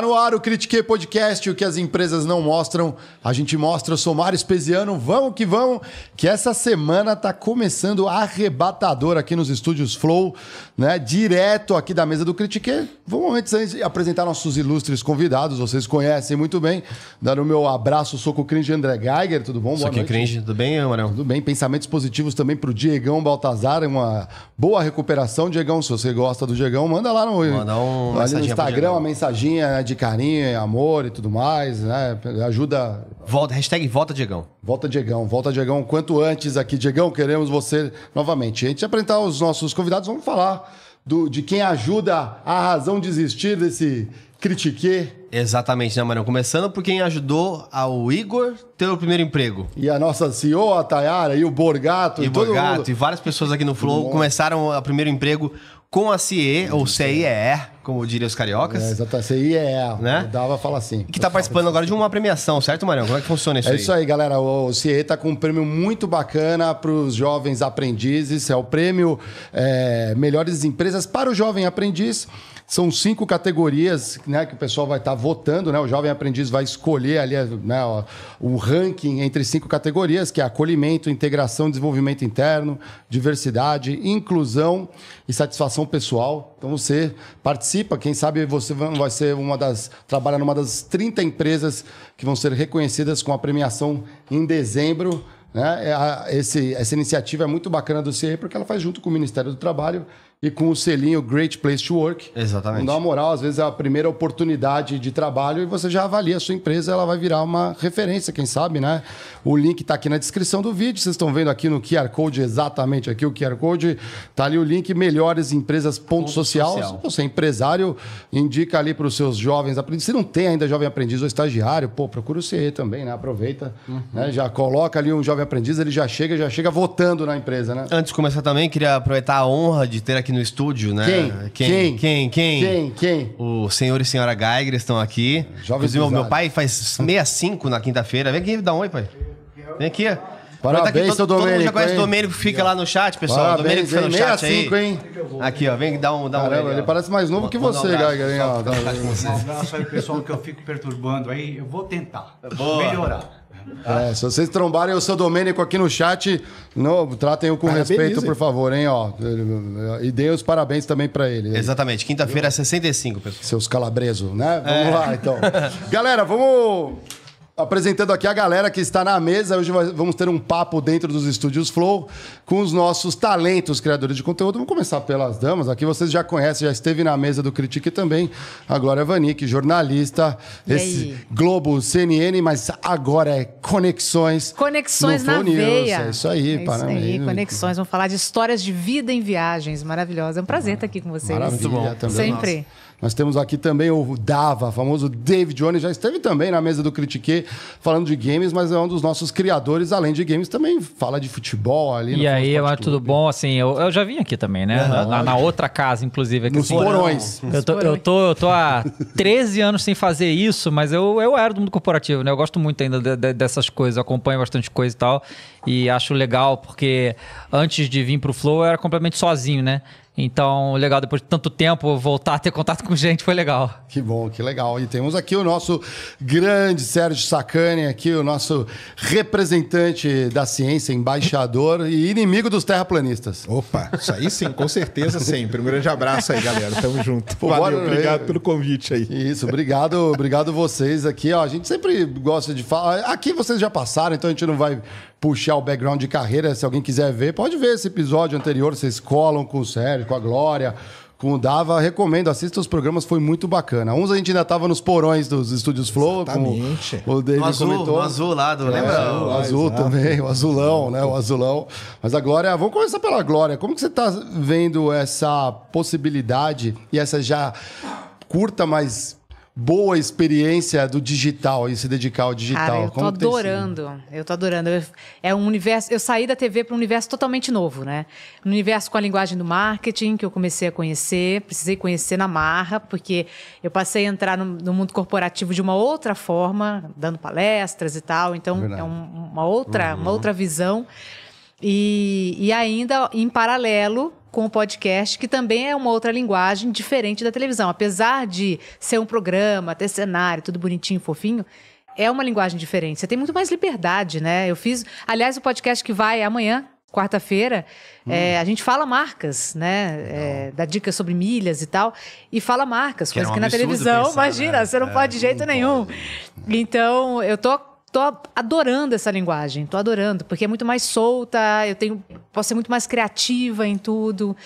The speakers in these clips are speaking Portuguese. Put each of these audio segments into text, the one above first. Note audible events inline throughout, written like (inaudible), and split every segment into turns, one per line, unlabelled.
Tá no ar o Critique Podcast, o que as empresas não mostram, a gente mostra. Eu sou Mário Espesiano, vamos que vamos, que essa semana tá começando arrebatador aqui nos estúdios Flow, né? Direto aqui da mesa do Critique. Vamos antes apresentar nossos ilustres convidados, vocês conhecem muito bem. Dar o meu abraço, sou com o Cringe André Geiger, tudo bom? Sou aqui, Cringe,
tudo bem, Amaral?
Tudo bem, pensamentos positivos também pro Diegão Baltazar, uma boa recuperação. Diegão, se você gosta do Diegão, manda lá no, manda um no Instagram, uma mensaginha de carinho, amor e tudo mais, né? Ajuda. Volta,
hashtag volta, Diegão.
Volta, Diegão. Volta, Diegão. Quanto antes aqui, Diegão, queremos você novamente. Antes de apresentar os nossos convidados, vamos falar do, de quem ajuda a razão de existir
desse critique. Exatamente, né, Marão? Começando por quem ajudou ao Igor ter o primeiro emprego.
E a nossa CEO, a Tayara, e o Borgato. E, e Borgato,
e várias pessoas aqui no Flow começaram o primeiro emprego com a CIE, ou CIE, como diriam os cariocas. É, exatamente, CIE, né? Dava fala assim. Que está participando assim. agora de uma premiação, certo, Marião? Como é que funciona isso é aí? É isso
aí, galera. O CIE está com um prêmio muito bacana para os jovens aprendizes. É o prêmio é, Melhores Empresas para o Jovem Aprendiz. São cinco categorias né, que o pessoal vai estar tá votando, né? O jovem aprendiz vai escolher ali né, o ranking entre cinco categorias, que é acolhimento, integração, desenvolvimento interno, diversidade, inclusão e satisfação pessoal. Então você participa, quem sabe você vai ser uma das. trabalha numa das 30 empresas que vão ser reconhecidas com a premiação em dezembro. Né? É esse, essa iniciativa é muito bacana do CIE porque ela faz junto com o Ministério do Trabalho e com o selinho Great Place to Work. Exatamente. Dá uma moral, às vezes é a primeira oportunidade de trabalho e você já avalia a sua empresa, ela vai virar uma referência, quem sabe, né? O link está aqui na descrição do vídeo, vocês estão vendo aqui no QR Code, exatamente aqui o QR Code, tá ali o link melhoresempresas.social. Se você é empresário, indica ali para os seus jovens aprendizes. Se não tem ainda jovem aprendiz ou estagiário, pô, procura o CE também, né? Aproveita, uhum. né? já coloca ali um jovem aprendiz, ele já chega, já chega votando na empresa, né?
Antes de começar também, queria aproveitar a honra de ter aqui aqui no estúdio, né? Quem? Quem? Quem? Quem? Quem? Quem? O senhor e senhora Geiger estão aqui. jovem Inclusive, meu pai faz 65 na quinta-feira. Vem aqui, dá um oi, pai. Vem aqui. Parabéns, tá aqui, todo, Domênico. Todo mundo já conhece o Domênico, fica lá no chat, pessoal. Parabéns, Domênico fica no chat 65, aí. hein? Aqui, ó, vem dar um, dá um Caramba, ele, parece mais novo que você, um Geiger. Tá um
abraço aí, pessoal, que eu fico perturbando aí. Eu vou tentar Boa. melhorar.
É, se vocês trombarem o seu Domênico aqui no chat, não, tratem-o com ah, é respeito, por favor, hein? Ó, e dê os parabéns também para ele. Exatamente. Quinta-feira, 65, é pessoal. Seus calabresos, né? Vamos é. lá, então. (laughs) Galera, vamos apresentando aqui a galera que está na mesa. Hoje vamos ter um papo dentro dos estúdios Flow com os nossos talentos criadores de conteúdo. Vamos começar pelas damas. Aqui vocês já conhecem, já esteve na mesa do Critique também. A Glória Vanick, jornalista, Globo, CNN, mas agora é Conexões. Conexões na News. veia. É isso aí, é isso aí, Conexões.
Vamos falar de histórias de vida em viagens. Maravilhosa. É um prazer ah, estar aqui com vocês. Maravilha, Muito bom. Também. Sempre. Nossa.
Nós temos aqui também o Dava, famoso David Jones, já esteve também na mesa do Critique falando de games, mas é um dos nossos criadores, além de games, também fala de futebol ali. E
aí, lá tudo bom? Assim, eu, eu já vim aqui também, né? Não, na, na, outra casa, inclusive. Aqui, Nos assim, porões. Eu tô, eu, tô, eu tô há 13 (laughs) anos sem fazer isso, mas eu, eu era do mundo corporativo, né? Eu gosto muito ainda de, de, dessas coisas, acompanho bastante coisa e tal. E acho legal, porque antes de vir pro Flow, eu era completamente sozinho, né? Então, legal, depois de tanto tempo, voltar a ter contato com gente foi legal.
Que bom, que legal. E temos aqui o nosso grande Sérgio Sacani, aqui o nosso representante da ciência, embaixador e inimigo dos terraplanistas.
Opa, isso aí sim, com certeza sempre. Um grande abraço aí, galera. Tamo junto. Pô, Valeu, bora, obrigado
pelo convite aí. Isso, obrigado, obrigado vocês aqui. Ó, a gente sempre gosta de falar. Aqui vocês já passaram, então a gente não vai puxar o background de carreira, se alguém quiser ver, pode ver esse episódio anterior, vocês colam com o Sérgio, com a Glória, com o Dava, recomendo, assista os programas, foi muito bacana. Uns a gente ainda tava nos porões dos estúdios Flow, Exatamente. o David no azul, comentou. No azul
lá, do, é, lembra?
O azul também, o azulão, né, o azulão. Mas a Glória, vamos começar pela Glória, como que você tá vendo essa possibilidade e essa já curta, mas boa experiência do digital e se dedicar ao digital? Cara, eu tô Como adorando.
Eu tô adorando. Eu, é um universo. Eu saí da TV para um universo totalmente novo, né? Um universo com a linguagem do marketing que eu comecei a conhecer, precisei conhecer na marra, porque eu passei a entrar no, no mundo corporativo de uma outra forma, dando palestras e tal. Então é um, uma outra, uhum. uma outra visão. E, e ainda em paralelo com o podcast, que também é uma outra linguagem diferente da televisão. Apesar de ser um programa, ter cenário, tudo bonitinho, fofinho, é uma linguagem diferente. Você tem muito mais liberdade, né? Eu fiz, aliás, o podcast que vai amanhã, quarta-feira, hum. é, a gente fala marcas, né? É, dá dicas sobre milhas e tal. E fala marcas, que é coisa é um que na televisão, pensar, imagina, né? você não é, pode de jeito nenhum. Pode. Então, eu tô tô adorando essa linguagem, tô adorando, porque é muito mais solta, eu tenho, posso ser muito mais criativa em tudo.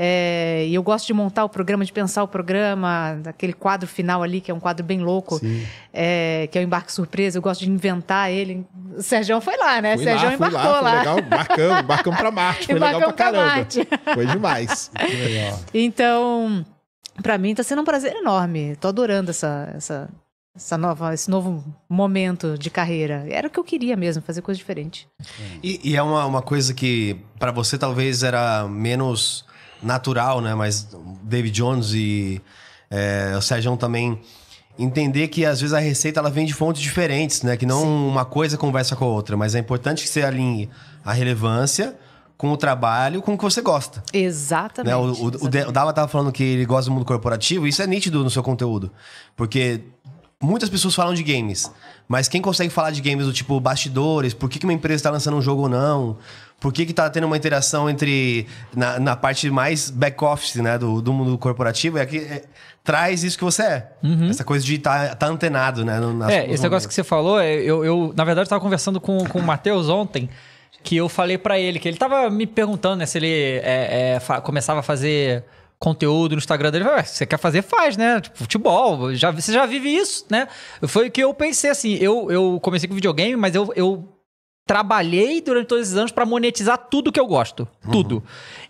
É, e eu gosto de montar o programa, de pensar o programa, aquele quadro final ali, que é um quadro bem louco, é, que é o embarque surpresa, eu gosto de inventar ele. O Sérgio foi lá, né? Fui Sérgio lá, embarcou lá. lá. Legal, marcamos, embarcamos pra Marte, foi legal pra caramba. Marte. (laughs) Foi demais. (laughs) então, para mim tá sendo um prazer enorme. Tô adorando essa, essa essa nova, esse novo momento de carreira. Era o que eu queria mesmo, fazer coisa diferente.
E, e é uma, uma coisa que para você talvez era menos natural, né? Mas David Jones e é, o Sérgio também entender que às vezes a receita ela vem de fontes diferentes, né? Que não Sim. uma coisa conversa com a outra, mas é importante que você alinhe a relevância com o trabalho, com o que você gosta.
Exatamente. Né?
O, o, o Dava tava falando que ele gosta do mundo corporativo, isso é nítido no seu conteúdo. Porque muitas pessoas falam de games, mas quem consegue falar de games do tipo bastidores, por que, que uma empresa está lançando um jogo ou não, por que está tendo uma interação entre na, na parte mais back-office né, do, do mundo corporativo, é que é, traz isso que você é. Uhum. Essa coisa de estar tá, tá antenado, né? nas, é, esse negócio
que você falou, é, eu, eu na verdade estava conversando com, com o Matheus ontem, que eu falei para ele, que ele estava me perguntando né, se ele é, é, começava a fazer conteúdo no Instagram dele, ah, você quer fazer, faz, né? Tipo, futebol, já, você já vive isso, né? Foi o que eu pensei, assim, eu, eu comecei com videogame, mas eu, eu trabalhei durante todos esses anos para monetizar tudo que eu gosto. Uhum. Tudo.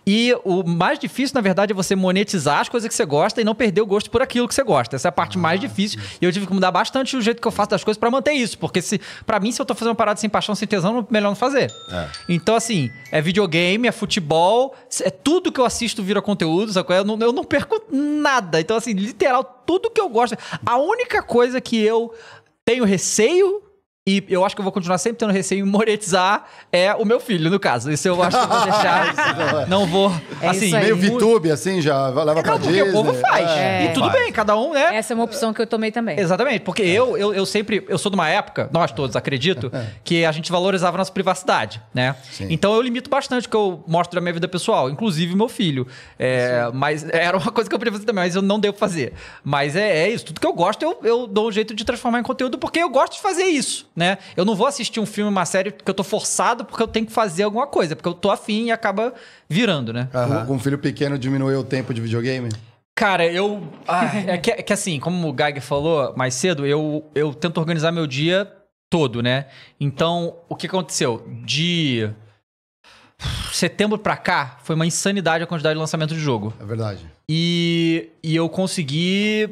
E o mais difícil, na verdade, é você monetizar as coisas que você gosta e não perder o gosto por aquilo que você gosta. Essa é a parte ah, mais difícil. Sim. E eu tive que mudar bastante o jeito que eu faço das coisas para manter isso. Porque se para mim, se eu tô fazendo uma parada sem paixão, sem tesão, melhor não fazer. É. Então, assim, é videogame, é futebol, é tudo que eu assisto vira conteúdo, sabe? É? Eu não, eu não perco nada. Então, assim, literal, tudo que eu gosto. A única coisa que eu tenho receio e eu acho que eu vou continuar sempre tendo receio em monetizar é o meu filho, no caso. Isso eu acho que eu vou deixar. (laughs) É não vou. É assim, meio
VTube, assim, já leva é, pra não, Disney. Porque o povo faz.
É. E tudo faz.
bem, cada um, né? Essa é uma opção que eu tomei também.
Exatamente, porque é. eu, eu, eu sempre. Eu sou de uma época, nós todos, acredito, é. que a gente valorizava a nossa privacidade, né? Sim. Então eu limito bastante o que eu mostro da minha vida pessoal, inclusive meu filho. É, mas (laughs) era uma coisa que eu podia fazer também, mas eu não devo fazer. Mas é, isso. Tudo que eu gosto, eu, eu dou um jeito de transformar em conteúdo, porque eu gosto de fazer isso né? Eu não vou assistir um filme, uma série porque eu tô forçado porque eu tenho que fazer alguma coisa, porque eu tô afim e acaba virando, né?
Uhum. Um filho pequeno diminuiu o tempo de videogame?
Cara, eu. Ah, (laughs) é, que, é que assim, como o Gag falou mais cedo, eu, eu tento organizar meu dia todo, né? Então, o que aconteceu? De setembro pra cá, foi uma insanidade a quantidade de lançamento de jogo. É verdade. E, e eu consegui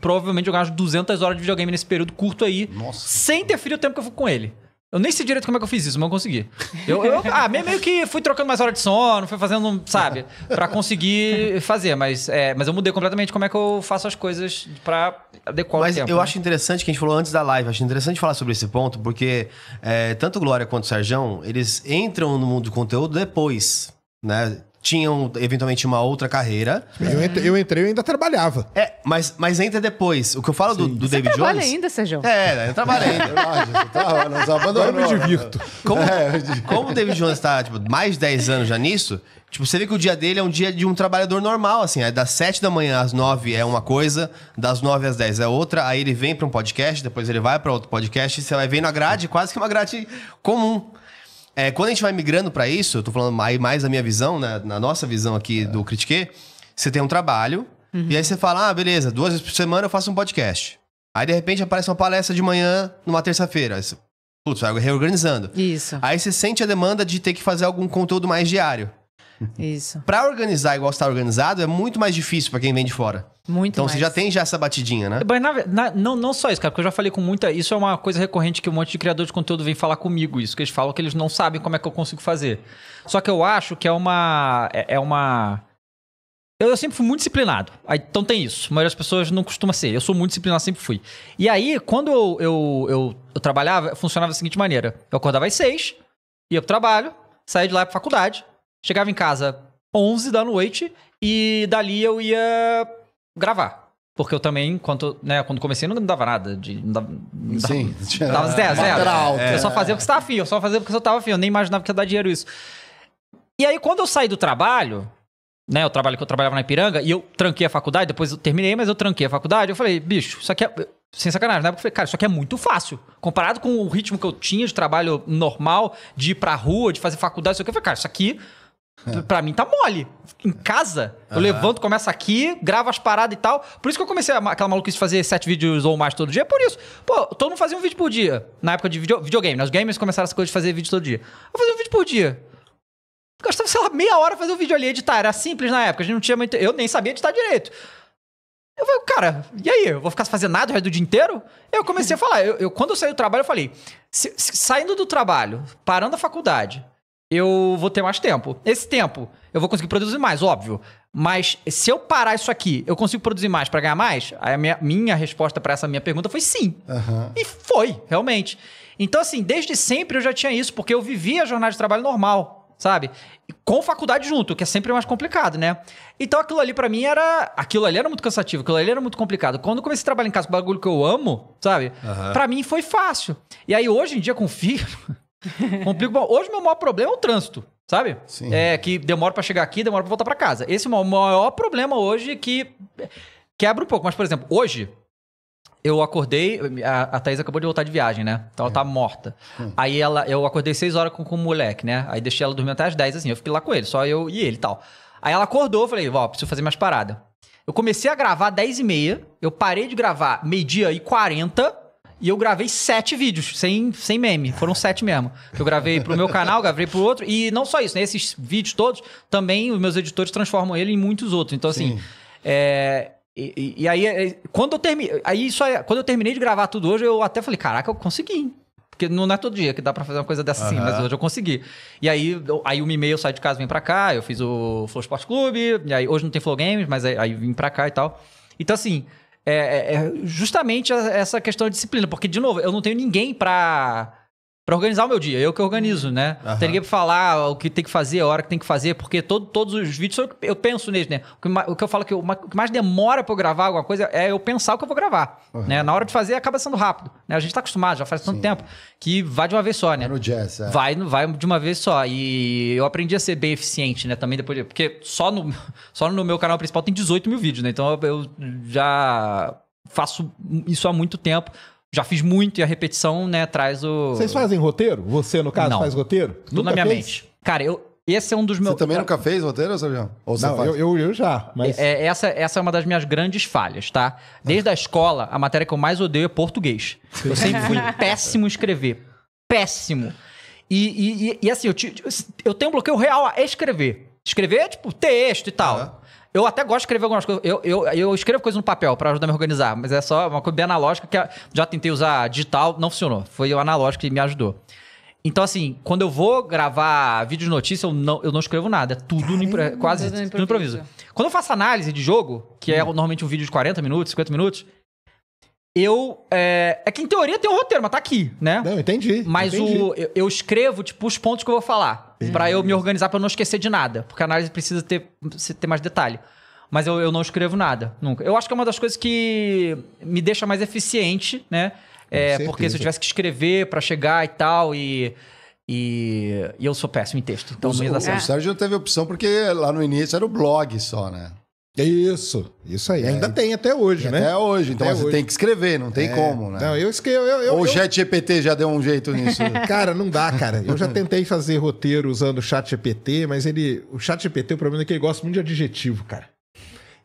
provavelmente jogar umas 200 horas de videogame nesse período curto aí, Nossa. sem ter ferido o tempo que eu fui com ele. Eu nem sei direito como é que eu fiz isso, mas eu consegui. Eu, eu ah, meio que fui trocando mais hora de sono, fui fazendo, sabe, para conseguir fazer, mas, é, mas eu mudei completamente como é que eu faço as coisas para adequar mas o tempo. Mas eu né? acho
interessante que a gente falou antes da live, acho interessante falar sobre esse ponto, porque é, tanto Glória quanto o Sarjão, eles entram no mundo do conteúdo depois, né? tinham eventualmente uma outra carreira. Eu, entrei, eu
entrei e ainda trabalhava. É,
mas, mas entra depois. O que eu falo Sim. do, do David Jones. Você trabalha ainda,
Sérgio? É, né, eu trabalho ainda. Você (laughs) ah, trabalha, tá, né?
é, eu me divirto.
Como, é, como o David Jones está tipo, mais de 10 anos já nisso, Tipo, você vê que o dia dele é um dia de um trabalhador normal, assim. É das 7 da manhã às 9 é uma coisa, das 9 às 10 é outra, aí ele vem para um podcast, depois ele vai para outro podcast, você vai vendo a grade, quase que uma grade comum. É, quando a gente vai migrando para isso, eu tô falando mais, mais da minha visão, né? na nossa visão aqui é. do Critique, você tem um trabalho, uhum. e aí você fala, ah, beleza, duas vezes por semana eu faço um podcast. Aí, de repente, aparece uma palestra de manhã, numa terça-feira. Putz, vai reorganizando. Isso. Aí você sente a demanda de ter que fazer algum conteúdo mais diário. Isso. Pra organizar igual está organizado é muito mais difícil para quem vem de fora.
Muito Então mais. você já
tem já essa batidinha, né?
Mas na, na, não, não só isso, cara, porque eu já falei com muita. Isso é uma coisa recorrente que um monte de criador de conteúdo vem falar comigo, isso, que eles falam que eles não sabem como é que eu consigo fazer. Só que eu acho que é uma. é, é uma. Eu, sempre fui muito disciplinado. então tem isso. A maioria das pessoas não costuma ser. Eu sou muito disciplinado, sempre fui. E aí, quando eu, eu, eu, eu trabalhava, funcionava da seguinte maneira: eu acordava às seis, ia pro trabalho, saía de lá pra faculdade, Chegava em casa 11 da noite e dali eu ia gravar. Porque eu também, quando, né, quando comecei, não dava nada. De, não dava, não dava, Sim, tinha. (laughs) Dava zero, zero. É. Eu só é. fazia porque estava afim, eu só fazia porque eu tava afim, eu nem imaginava que ia dar dinheiro isso. E aí, quando eu saí do trabalho, né, o trabalho que eu trabalhava na Ipiranga, e eu tranquei a faculdade, depois eu terminei, mas eu tranquei a faculdade, eu falei, bicho, isso aqui é. Sem sacanagem, na né? época eu falei, cara, isso aqui é muito fácil. Comparado com o ritmo que eu tinha de trabalho normal, de ir pra rua, de fazer faculdade, isso aqui, eu falei, cara, isso aqui é. Pra mim tá mole. Em casa, eu levanto, começo aqui, gravo as paradas e tal. Por isso que eu comecei aquela maluquice de fazer sete vídeos ou mais todo dia. É por isso. Pô, todo mundo fazia um vídeo por dia. Na época de video, videogame, né? Os gamers começaram essa coisa de fazer vídeo todo dia. Eu fazia um vídeo por dia. Eu gastava, sei lá, meia hora fazer um vídeo ali, editar. Era simples na época, a gente não tinha muito. Eu nem sabia editar direito. Eu falei, cara, e aí? Eu vou ficar sem fazer nada o resto do dia inteiro? Eu comecei a falar. Eu, eu quando eu saí do trabalho, eu falei: se, se, saindo do trabalho, parando a faculdade, eu vou ter mais tempo. Esse tempo, eu vou conseguir produzir mais, óbvio. Mas se eu parar isso aqui, eu consigo produzir mais para ganhar mais? Aí a minha, minha resposta para essa minha pergunta foi sim. Uhum. E foi, realmente. Então, assim, desde sempre eu já tinha isso, porque eu vivia a jornada de trabalho normal, sabe? Com faculdade junto, que é sempre mais complicado, né? Então aquilo ali para mim era. Aquilo ali era muito cansativo, aquilo ali era muito complicado. Quando eu comecei a trabalhar em casa com bagulho que eu amo, sabe? Uhum. Para mim foi fácil. E aí hoje em dia com (laughs) filho. Complica. Bom, hoje meu maior problema é o trânsito, sabe? Sim. É que demora para chegar aqui, demora para voltar para casa. Esse é o maior problema hoje que quebra um pouco. Mas, por exemplo, hoje eu acordei, a, a Thaís acabou de voltar de viagem, né? Então ela é. tá morta. Hum. Aí ela, eu acordei 6 horas com, com o moleque, né? Aí deixei ela dormir até as 10, assim, eu fiquei lá com ele, só eu e ele e tal. Aí ela acordou, falei, ó, preciso fazer mais parada. Eu comecei a gravar 10 e meia, eu parei de gravar meio-dia e 40, e eu gravei sete vídeos, sem, sem meme. Foram sete mesmo. Que eu gravei pro meu canal, gravei pro outro. E não só isso, né? Esses vídeos todos, também os meus editores transformam ele em muitos outros. Então, assim. É, e, e, aí, é, quando eu terminei. Aí só, quando eu terminei de gravar tudo hoje, eu até falei, caraca, eu consegui. Porque não é todo dia que dá pra fazer uma coisa dessa assim, mas hoje eu consegui. E aí, aí uma e mail eu saio de casa, vim pra cá, eu fiz o Flow Sport Clube, e aí hoje não tem Flow Games, mas aí, aí vim pra cá e tal. Então, assim, é, é, é justamente essa questão de disciplina, porque, de novo, eu não tenho ninguém para para organizar o meu dia. Eu que organizo, né? Uhum. Tem ninguém pra falar o que tem que fazer, a hora que tem que fazer, porque todo, todos os vídeos eu penso neles, né? O que, o que eu falo que eu, o que mais demora pra eu gravar alguma coisa é eu pensar o que eu vou gravar. Uhum. Né? Na hora de fazer acaba sendo rápido. Né? A gente tá acostumado, já faz Sim. tanto tempo, que vai de uma vez só, né? É no jazz, é. Vai, vai de uma vez só. E eu aprendi a ser bem eficiente, né? Também depois. De, porque só no, (laughs) só no meu canal principal tem 18 mil vídeos, né? Então eu já faço isso há muito tempo já fiz muito e a repetição, né, traz o. Vocês
fazem roteiro? Você, no caso, Não. faz roteiro? Tudo nunca na minha fez? mente. Cara, eu.
Esse é um dos meus. Você também nunca fez roteiro, Sérgio? Ou você Não, faz? eu, eu, eu já, mas. É, é, essa, essa é uma das minhas grandes falhas, tá? Desde a escola, a matéria que eu mais odeio é português. Eu sempre fui (laughs) péssimo em escrever. Péssimo. E, e, e, e assim, eu, te, eu tenho um bloqueio real a escrever. Escrever, tipo, texto e tal. Aham. Eu até gosto de escrever algumas coisas. Eu, eu, eu escrevo coisas no papel para ajudar a me organizar, mas é só uma coisa bem analógica que já tentei usar digital, não funcionou. Foi o analógico que me ajudou. Então, assim, quando eu vou gravar vídeo de notícia, eu não, eu não escrevo nada. É tudo no impre... quase tudo no improviso. Quando eu faço análise de jogo, que é hum. normalmente um vídeo de 40 minutos, 50 minutos, eu. É, é, que em teoria tem um roteiro, mas tá aqui, né? Não, entendi. Mas entendi. O, eu, eu, escrevo, tipo, os pontos que eu vou falar. Entendi. Pra eu me organizar pra eu não esquecer de nada. Porque a análise precisa ter, ter mais detalhe. Mas eu, eu não escrevo nada, nunca. Eu acho que é uma das coisas que me deixa mais eficiente, né? É, porque se eu tivesse que escrever para chegar e tal, e. E, e eu sou péssimo em texto. Então, o, o, assim... o Sérgio
não teve opção porque lá no início era o blog só, né? Isso, isso aí. Ainda é. tem até hoje, e né? Até hoje, então até você hoje. tem que escrever, não tem é. como, né? Não, eu escrevo. Eu, eu, Ou o eu... Chat GPT já deu um jeito nisso. (laughs)
cara, não dá, cara. Eu já tentei fazer roteiro usando o Chat GPT, mas ele. O Chat GPT, o problema é que ele gosta muito de adjetivo, cara.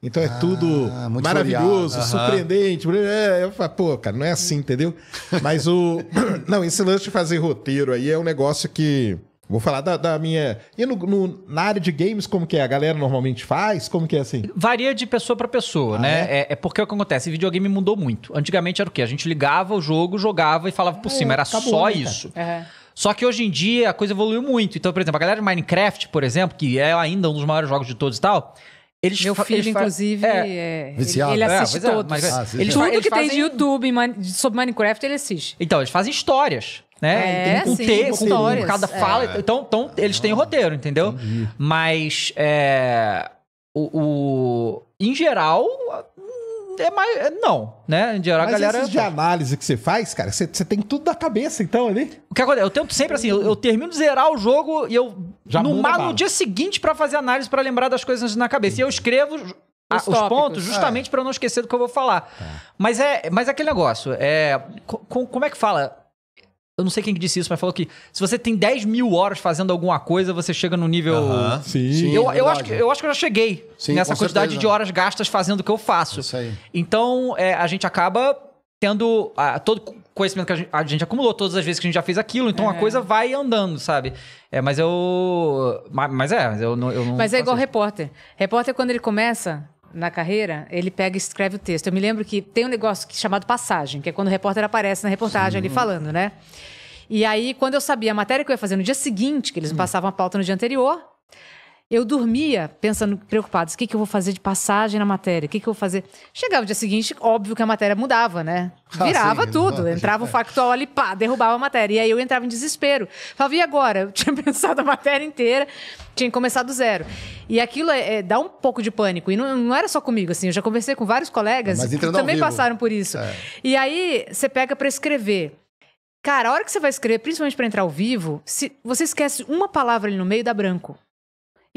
Então é ah, tudo maravilhoso, uhum. surpreendente. É, eu falo, pô, cara, não é assim, entendeu? Mas o. (coughs) não, esse lance de fazer roteiro aí é um negócio que Vou falar da, da minha. E no, no, na área de games, como que é? A galera normalmente faz? Como que é assim?
Varia de pessoa para pessoa, ah, né? É? É, é? porque o que acontece? O videogame mudou muito. Antigamente era o quê? A gente ligava o jogo, jogava e falava por é, cima. Era acabou, só né, isso. É. Só que hoje em dia a coisa evoluiu muito. Então, por exemplo, a galera de Minecraft, por exemplo, que é ainda um dos maiores jogos de todos e tal, eles Meu filho, eles inclusive, é,
é, viciado. Ele, ele é, assiste é, todos. Mas, ah, assiste. Eles, Tudo que tem de YouTube sobre Minecraft, ele assiste.
Então, eles fazem histórias né? É, tem um sim, texto, cada é. fala. É. Então, então eles têm o roteiro, entendeu? Entendi. Mas é, o, o, em geral é mais é, não, né? Em geral Mas a galera esses de análise que você faz, cara, você, você tem tudo da cabeça então ali. O que acontece? Eu tento sempre assim, eu, eu termino de zerar o jogo e eu Já no, no dia seguinte para fazer análise para lembrar das coisas na cabeça. E eu escrevo a, os, os pontos justamente é. para não esquecer do que eu vou falar. É. Mas é, mas é aquele negócio, é como é que fala? Eu não sei quem disse isso, mas falou que se você tem 10 mil horas fazendo alguma coisa, você chega no nível. Uhum. Sim, Sim eu, é eu, acho que, eu acho que eu já cheguei Sim, nessa quantidade certeza. de horas gastas fazendo o que eu faço. Isso aí. Então, é, a gente acaba tendo todo conhecimento que a gente, a gente, acumulou, todas as vezes que a gente já fez aquilo, então é. a coisa vai andando, sabe? É, mas eu. Mas, mas é, eu não, eu não Mas é igual
repórter. Repórter, quando ele começa, na carreira, ele pega e escreve o texto. Eu me lembro que tem um negócio chamado passagem, que é quando o repórter aparece na reportagem Sim. ali falando, né? E aí, quando eu sabia a matéria que eu ia fazer no dia seguinte, que eles me passavam a pauta no dia anterior, eu dormia pensando, preocupado, o que, que eu vou fazer de passagem na matéria? O que, que eu vou fazer? Chegava o dia seguinte, óbvio que a matéria mudava, né? (laughs) Ah, Virava ah, sim, tudo. Não, entrava o (laughs) factual ali, pá, derrubava a matéria. E aí eu entrava em desespero. Falava, e agora? Eu tinha (laughs) pensado a matéria inteira, tinha começado do zero. E aquilo é, é, dá um pouco de pânico. E não, não, era só comigo, assim. Eu já conversei com vários colegas que também passaram por isso. É. E aí você pega para escrever. Cara, a hora que você vai escrever, principalmente para entrar ao vivo, se você esquece uma palavra ali no meio, dá branco.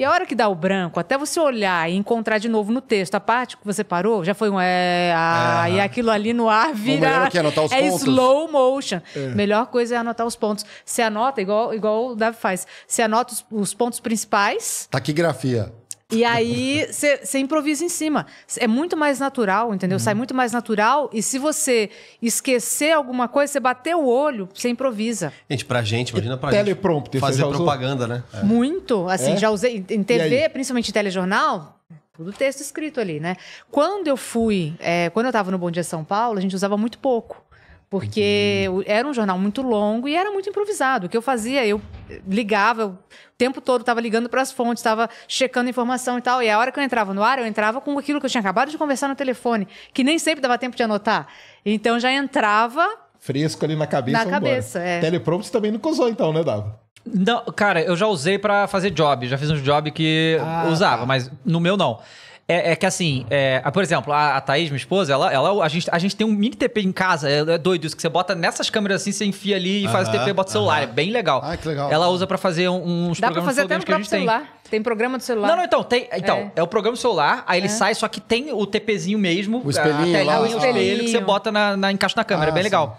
E a hora que dá o branco, até você olhar e encontrar de novo no texto a parte que você parou, já foi um é, a, é. e aquilo ali no ar vira. O é anotar os (laughs) é pontos. slow motion. É. Melhor coisa é anotar os pontos. Você anota, igual, igual o Davi faz. Você anota os, os pontos principais.
Taquigrafia.
E aí você improvisa em cima. É muito mais natural, entendeu? Sai muito mais natural. E se você esquecer alguma coisa, você bater o olho, você improvisa.
Gente, pra gente, imagina pra gente. Fazer propaganda, né?
É.
Muito. Assim, é? já usei em TV, principalmente em telejornal. Tudo texto escrito ali, né? Quando eu fui, é, quando eu tava no Bom Dia São Paulo, a gente usava muito pouco. Porque uhum. era um jornal muito longo e era muito improvisado. O que eu fazia, eu ligava, eu, o tempo todo estava ligando para as fontes, estava checando informação e tal. E a hora que eu entrava no ar, eu entrava com aquilo que eu tinha acabado de conversar no telefone, que nem sempre dava tempo de anotar. Então já entrava.
Fresco ali na cabeça. Na cabeça, embora. é. Teleprompter também nunca usou, então, né, Dava?
Não, cara, eu já usei para fazer job. Já fiz um job que ah, usava, tá. mas no meu não. É, é que assim, é, ah, por exemplo, a, a Thaís, minha esposa, ela, ela, a, gente, a gente tem um mini TP em casa. É, é doido isso, que você bota nessas câmeras assim, você enfia ali e faz o TP e bota o celular. É bem legal. Ah, que legal. Ela usa para fazer uns Dá pra programas fazer até no próprio celular.
Tem. programa do celular. Não, não, então, tem, então é.
é o programa do celular, aí ele é. sai, só que tem o TPzinho mesmo. O espelhinho a, a lá, o espelhinho. espelho que você bota na, na encaixa na câmera. é ah, bem legal.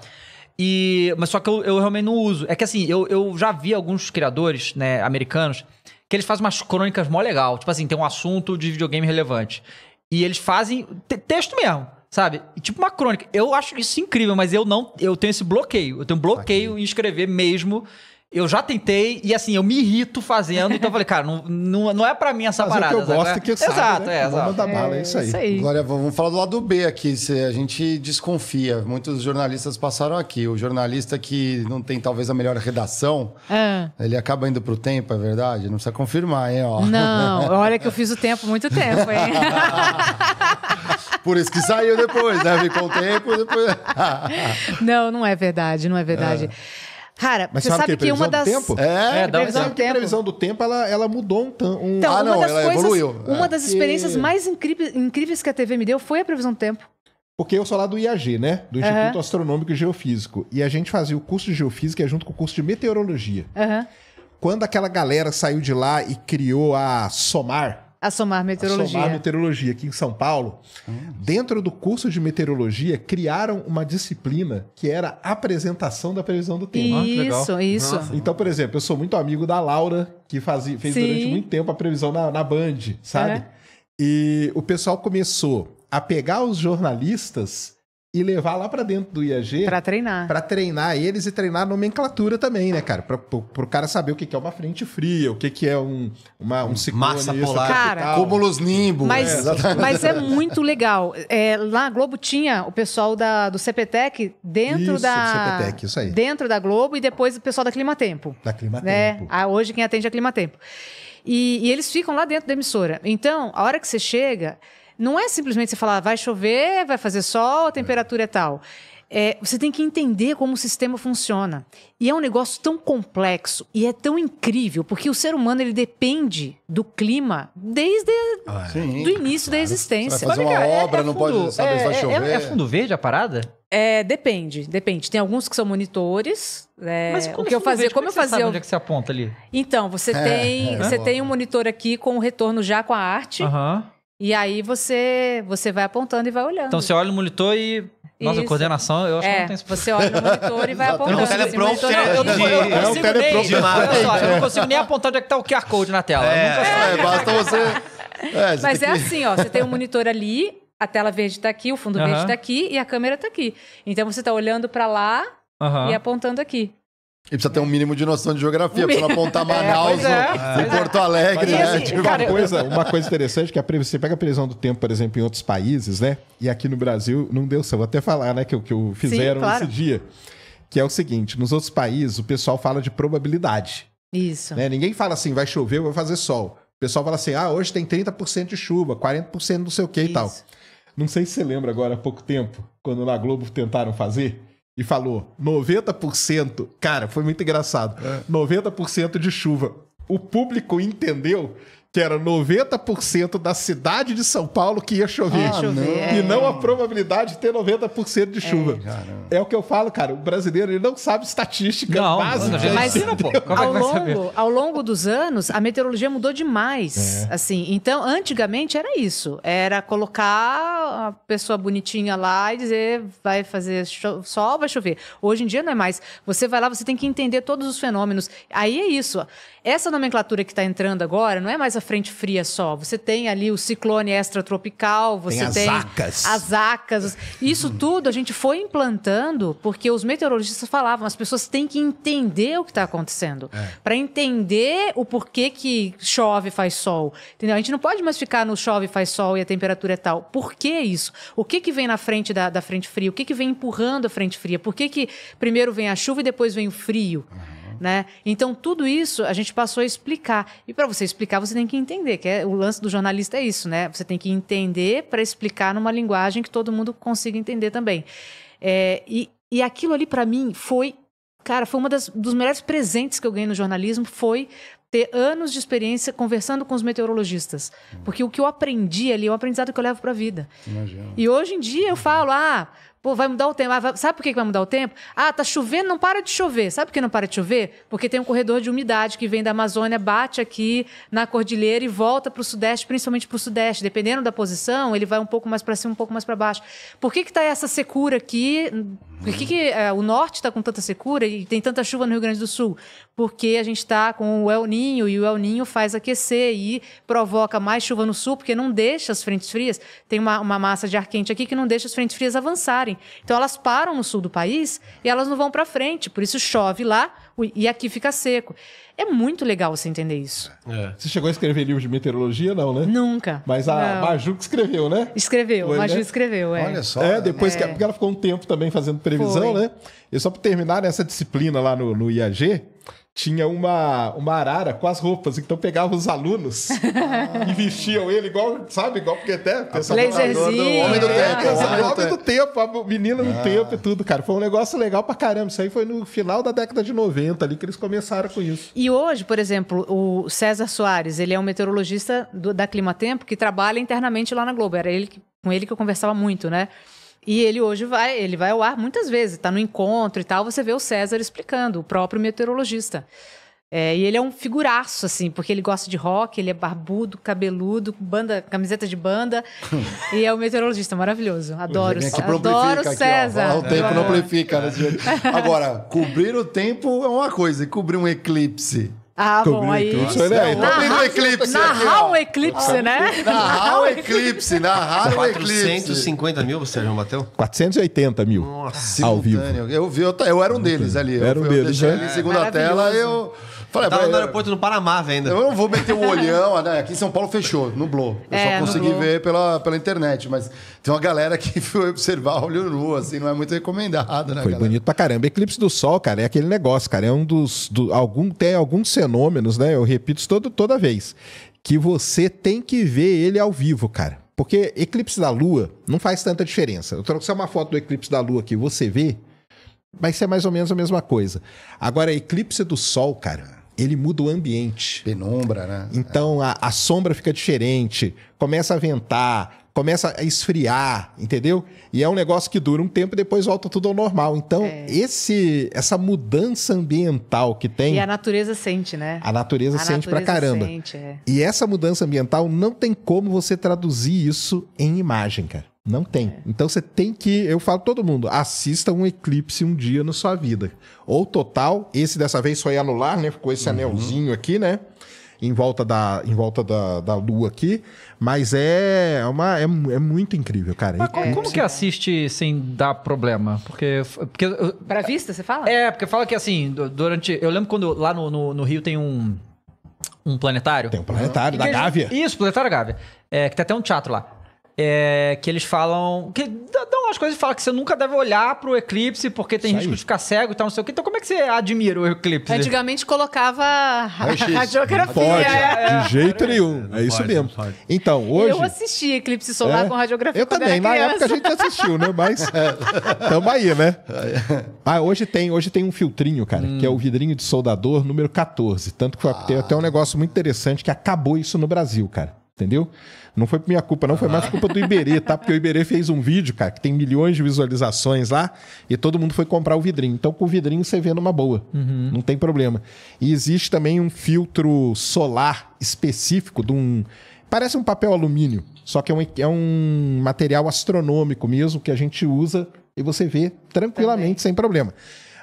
E, mas só que eu, eu realmente não uso. É que assim, eu, eu já vi alguns criadores né, americanos que eles fazem umas crônicas mó legal. Tipo assim, tem um assunto de videogame relevante. E eles fazem texto mesmo, sabe? Tipo uma crônica. Eu acho isso incrível, mas eu não. Eu tenho esse bloqueio. Eu tenho um bloqueio Aqui. em escrever mesmo eu já tentei e assim, eu me irrito fazendo. Então eu falei, cara, não, não, não é pra mim essa Fazer parada. O que eu gosto sabe? que eu exato, né? é, exato. Vamos
mandar bala, é isso aí. É
aí. Glória, vamos falar do lado B aqui. A gente desconfia. Muitos jornalistas passaram aqui. O jornalista que não tem talvez a melhor redação, é. ele acaba indo pro tempo, é verdade? Não precisa confirmar, hein? Ó. Não,
olha que eu fiz o tempo muito tempo, hein? (laughs)
Por isso que saiu depois, né? com o tempo depois.
não, não é verdade, não é verdade. É. Cara, Mas você sabe, sabe que, que uma das. Tempo? É, é previsão, do tempo. a previsão do tempo ela, ela mudou um tanto. Um... Então, ah, não, ela coisas, evoluiu. Uma é. das experiências e... mais incríveis que a TV me deu foi a previsão do tempo. Porque
eu sou lá do IAG, né? Do Instituto Astronômico e Geofísico. E a gente fazia o curso de geofísica junto com o curso de meteorologia. Uhum. Quando aquela galera saiu de lá e criou a SOMAR,
a Somar Meteorologia. A Somar
Meteorologia, aqui em São Paulo. Hum. Dentro do curso de meteorologia, criaram uma disciplina que era apresentação da previsão do tempo. Isso, ah, isso. Nossa. Então, por exemplo, eu sou muito amigo da Laura, que fazia, fez Sim. durante muito tempo a previsão na, na Band, sabe? Uhum. E o pessoal começou a pegar os jornalistas e levar lá para dentro do IAG. Para treinar. Para treinar eles e treinar a nomenclatura também, né, cara? Para o cara saber o que, que é uma frente fria, o que, que é um, uma, um ciclone. Massa
polar. Isso,
cúmulos limbo.
Mas é, mas é
muito legal. É, lá na Globo tinha o pessoal da, do CPTEC dentro isso, da... CPTEC,
isso
aí.
Dentro da Globo e depois o pessoal da Climatempo. Da Climatempo. Né? Ah, hoje quem atende é a Climatempo. E, e eles ficam lá dentro da emissora. Então, a hora que você chega... Não é simplesmente você falar, vai chover, vai fazer sol, a é. temperatura é tal. É, você tem que entender como o sistema funciona. E é um negócio tão complexo e é tão incrível, porque o ser humano ele depende do clima desde o ah, é. do início claro. da existência. Você vai fazer uma é, obra, é, não pode saber se vai é, chover. É, fundo
verde a parada?
É, depende, depende. Tem alguns que são monitores. Mas como o que eu fazia, verde, como, como eu fazia, onde é que
você aponta ali?
Então, você tem, você tem um monitor aqui com o retorno já com a arte. Aham. Uh -huh e aí você, você vai apontando e vai olhando. Então você
olha no monitor e nossa, Isso. coordenação, eu acho é, que
não tem Você olha no monitor e vai apontando. É não, teleprompter é, né? eu, não, eu, não consigo é, é nem, só, eu não consigo
nem apontar onde é que está o QR Code na tela. É, é basta você...
É, Mas é que... assim, ó, você tem um monitor ali, a tela verde está aqui, o fundo uh -huh. verde está aqui e a câmera está aqui. Então você está olhando para lá uh -huh. e apontando aqui.
E precisa ter um mínimo de noção de geografia, para não (laughs) é, apontar Manaus é, é, e Porto Alegre, né? Assim, tipo, cara, uma, coisa, uma coisa
interessante é que a previsão, você pega a previsão do tempo, por exemplo, em outros países, né? E aqui no Brasil não deu certo. Vou até falar, né, que o que fizeram Sim, claro. nesse dia. Que é o seguinte: nos outros países, o pessoal fala de probabilidade. Isso. Né? Ninguém fala assim, vai chover ou vai fazer sol. O pessoal fala assim, ah, hoje tem 30% de chuva, 40% não sei o que e tal. Não sei se você lembra agora há pouco tempo, quando na Globo tentaram fazer e falou 90%, cara, foi muito engraçado. É. 90% de chuva. O público entendeu que era 90% da cidade de São Paulo que ia chover. Ah, chover. E não a probabilidade de ter 90% de é. chuva. É, é, o que eu falo, cara. O brasileiro ele não sabe estatística não, básica.
Não, Mas, pô. É ao, longo, ao longo dos anos, a meteorologia mudou demais. É. assim. Então, antigamente era isso. Era colocar a pessoa bonitinha lá e dizer vai fazer sol, vai chover. Hoje em dia não é mais. Você vai lá, você tem que entender todos os fenômenos. Aí é isso. Essa nomenclatura que está entrando agora não é mais a frente fria só. Você tem ali o ciclone extratropical, você tem as acas. As acas. Isso tudo a gente foi implantando porque os meteorologistas falavam, as pessoas têm que entender o que está acontecendo. É. Para entender o porquê que chove e faz sol. Entendeu? A gente não pode mais ficar no chove e faz sol e a temperatura é tal. Por que isso? O que, que vem na frente da, da frente fria? O que, que vem empurrando a frente fria? Por que, que primeiro vem a chuva e depois vem o frio? Uhum. Né? Então, tudo isso a gente passou a explicar. E para você explicar, você tem que entender, que é, o lance do jornalista é isso, né? Você tem que entender para explicar numa linguagem que todo mundo consiga entender também. É, e, e aquilo ali, para mim, foi. Cara, foi um dos melhores presentes que eu ganhei no jornalismo, foi ter anos de experiência conversando com os meteorologistas. Hum. Porque o que eu aprendi ali é um aprendizado que eu levo para a vida. Imagina. E hoje em dia eu falo, ah, Pô, vai mudar o tempo. Ah, vai... Sabe por que vai mudar o tempo? Ah, tá chovendo, não para de chover. Sabe por que não para de chover? Porque tem um corredor de umidade que vem da Amazônia, bate aqui na cordilheira e volta para o sudeste, principalmente para o sudeste. Dependendo da posição, ele vai um pouco mais para cima, um pouco mais para baixo. Por que que tá essa secura aqui? Por que, que é, o norte está com tanta secura e tem tanta chuva no Rio Grande do Sul? porque a gente está com o El Ninho e o El Ninho faz aquecer e provoca mais chuva no sul, porque não deixa as frentes frias. Tem uma, uma massa de ar quente aqui que não deixa as frentes frias avançarem. Então elas param no sul do país e elas não vão para frente, por isso chove lá e aqui fica seco. É muito legal você entender isso.
É. é. Você chegou a escrever livro de meteorologia, não, né? Nunca. Mas a não. Maju que escreveu, né? Escreveu, Foi, Maju né? escreveu, é. Olha só. É, depois é. que. Porque ela ficou um tempo também fazendo previsão, Foi. né? E só para terminar, nessa disciplina lá no, no IAG, tinha uma, uma arara com as roupas, então pegava os alunos
ah.
(laughs) e vestiam ele igual, sabe, igual porque até pensava é. homem do tempo, homem do tempo, a menina do ah. tempo e tudo, cara. Foi um negócio legal pra caramba. Isso aí foi no final da década de 90 ali que eles começaram com isso.
E hoje, por exemplo, o César Soares, ele é um meteorologista do, da Tempo que trabalha internamente lá na Globo. Era ele que, com ele que eu conversava muito, né? E ele hoje vai, ele vai ao ar muitas vezes, está no encontro e tal, você vê o César explicando, o próprio meteorologista. É, e ele é um figuraço, assim, porque ele gosta de rock, ele é barbudo, cabeludo, banda, camiseta de banda. (laughs) e é um meteorologista maravilhoso. É, adoro, aqui adoro aqui, César. Ó, o tempo é. não
amplifica. Né? (laughs) Agora, cobrir o tempo é uma coisa,
e cobrir um eclipse
ah, bom, aí.
Isso, né? Então narrar,
tem um ah, né? eclipse. Narrar aqui,
um
eclipse, né? Narrar um eclipse, narrar um eclipse. 450
mil, você já bateu?
480 mil. Nossa, ao vivo. Eu, vi, eu, eu era um deles ali. Era um eu deles, deixei né? ele em segunda tela, eu
Falei, tava no é- aeroporto do Panamá ainda. Eu não vou meter o olhão, né? Aqui em São Paulo fechou, nublou. Eu é, só consegui nublou. ver pela, pela internet, mas tem uma galera que (laughs) foi observar olho nu, assim, não é muito recomendado, né? Foi galera?
bonito pra caramba. Eclipse do Sol, cara, é aquele negócio, cara. É um dos. Do, algum, tem alguns fenômenos, né? Eu repito isso todo, toda vez. Que você tem que ver ele ao vivo, cara. Porque eclipse da Lua não faz tanta diferença. Eu trouxe uma foto do eclipse da Lua que você vê. Vai ser mais ou menos a mesma coisa. Agora, eclipse do Sol, cara, ele muda o ambiente. Penumbra, né? Então a, a sombra fica diferente, começa a ventar, começa a esfriar, entendeu? E é um negócio que dura um tempo e depois volta tudo ao normal. Então, é. esse essa mudança ambiental que tem. E a
natureza sente, né? A natureza a sente natureza pra caramba. Sente, é.
E essa mudança ambiental não tem como você traduzir isso em imagem, cara. Não tem. É. Então você tem que. Eu falo todo mundo, assista um eclipse um dia na sua vida. Ou total, esse dessa vez foi anular, né? Ficou esse uhum. anelzinho aqui, né? Em volta, da, em volta da, da lua aqui. Mas é, é uma é, é muito incrível, cara. Mas eclipse... É como que
assiste sem dar problema? Porque. porque uh, pra vista, você fala? É, porque fala que assim, durante. Eu lembro quando lá no, no, no Rio tem um. Um planetário? Tem um planetário, uhum. da Gávea. Isso, planetário Gávea. É, que tem até um teatro lá. É, que eles falam. Que dão as coisas e falam que você nunca deve olhar para o eclipse porque tem Isso risco aí. de ficar cego e tal, não sei o quê. Então, como é que você admira o eclipse?
Antigamente colocava radiografia. É (laughs)
pode, é, é. de jeito nenhum. É, isso pode, mesmo. Pode. Então, hoje. Eu
assisti eclipse solar é. com radiografia. Eu também, na época a gente assistiu, né? Mas.
(laughs) Tamo aí, né? (laughs) Ah, hoje tem, hoje tem um filtrinho, cara, hum. que é o hum. vidrinho de soldador número 14. Tanto que ah. tem até um negócio muito interessante que acabou isso no Brasil, cara. Entendeu? Não foi por minha culpa, não, foi mais culpa do Iberê, tá? Porque o Iberê fez um vídeo, cara, que tem milhões de visualizações lá e todo mundo foi comprar o vidrinho. Então, com o vidrinho você vê numa boa, uhum. não tem problema. E existe também um filtro solar específico de um. Parece um papel alumínio, só que é um, é um material astronômico mesmo que a gente usa e você vê tranquilamente, também. sem problema.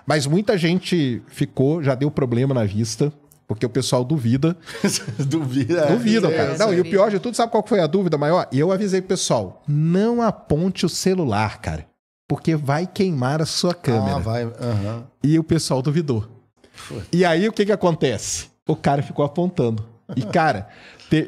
Mas muita gente ficou, já deu problema na vista, porque o pessoal duvida. (laughs) duvida. É. Duvida, cara. Não, e o pior de tudo, sabe qual foi a dúvida maior? Eu avisei pessoal, não aponte o celular, cara. Porque vai queimar a sua ah, câmera. Ah, vai. Uhum. E o pessoal duvidou. Foi. E aí o que que acontece? O cara ficou apontando. E cara,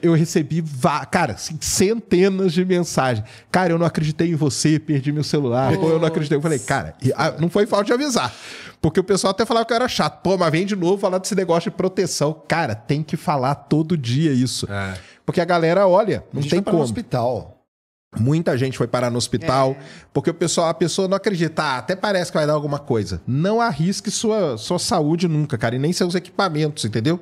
eu recebi, cara, assim, centenas de mensagens. Cara, eu não acreditei em você, perdi meu celular. Ou eu não acreditei. Eu falei, cara, não foi falta de avisar. Porque o pessoal até falava que eu era chato. Pô, mas vem de novo falar desse negócio de proteção. Cara, tem que falar todo dia isso. É. Porque a galera olha, não tem tá como. No hospital. Muita gente foi parar no hospital, é. porque o pessoal, a pessoa não acredita, ah, até parece que vai dar alguma coisa. Não arrisque sua, sua saúde nunca, cara, e nem seus equipamentos, entendeu?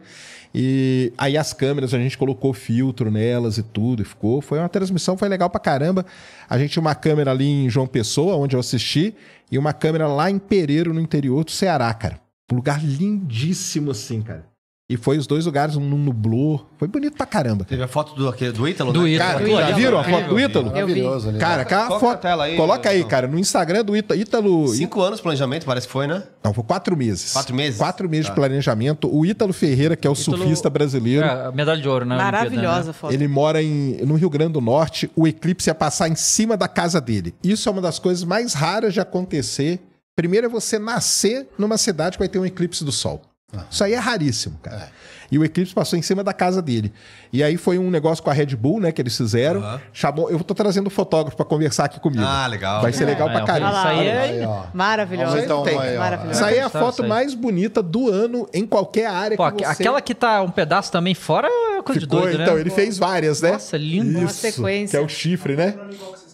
E aí as câmeras, a gente colocou filtro nelas e tudo, e ficou. Foi uma transmissão, foi legal pra caramba. A gente tinha uma câmera ali em João Pessoa, onde eu assisti, e uma câmera lá em Pereiro, no interior do Ceará, cara. Um lugar lindíssimo, assim, cara. E foi os dois lugares, um no Blue. Foi bonito pra caramba.
Teve a foto do, aquele, do Ítalo, do né? Ítalo. Cara, já viram a foto do Ítalo? Maravilhoso né? Cara, aquela Coloca Aí, coloca aí, cara, no Instagram do Ítalo. Ítalo Cinco anos de planejamento, parece que foi, né?
Não, foi quatro meses. Quatro meses? Quatro meses tá. de planejamento. O Ítalo Ferreira, que é o Ítalo... surfista brasileiro.
É, medalha de ouro, né? né? Maravilhosa a foto. Ele
mora em, no Rio Grande do Norte. O eclipse ia passar em cima da casa dele. Isso é uma das coisas mais raras de acontecer. Primeiro é você nascer numa cidade que vai ter um eclipse do sol. Uhum. Isso aí é raríssimo, cara. É. E o Eclipse passou em cima da casa dele. E aí foi um negócio com a Red Bull, né, que eles fizeram. Uhum. Chamou, eu tô trazendo o fotógrafo para conversar aqui comigo. Ah, legal. Vai ser é, legal é, pra é caramba. Isso aí é maravilhoso. Então, então, maravilhoso. Isso aí é a foto mais bonita do ano em qualquer área Pô, que você... Aquela que
tá um pedaço também fora coisa Ficou, de doido, né? Então, ele fez várias, né? Nossa, lindo. Isso, uma sequência. Que é o chifre, né?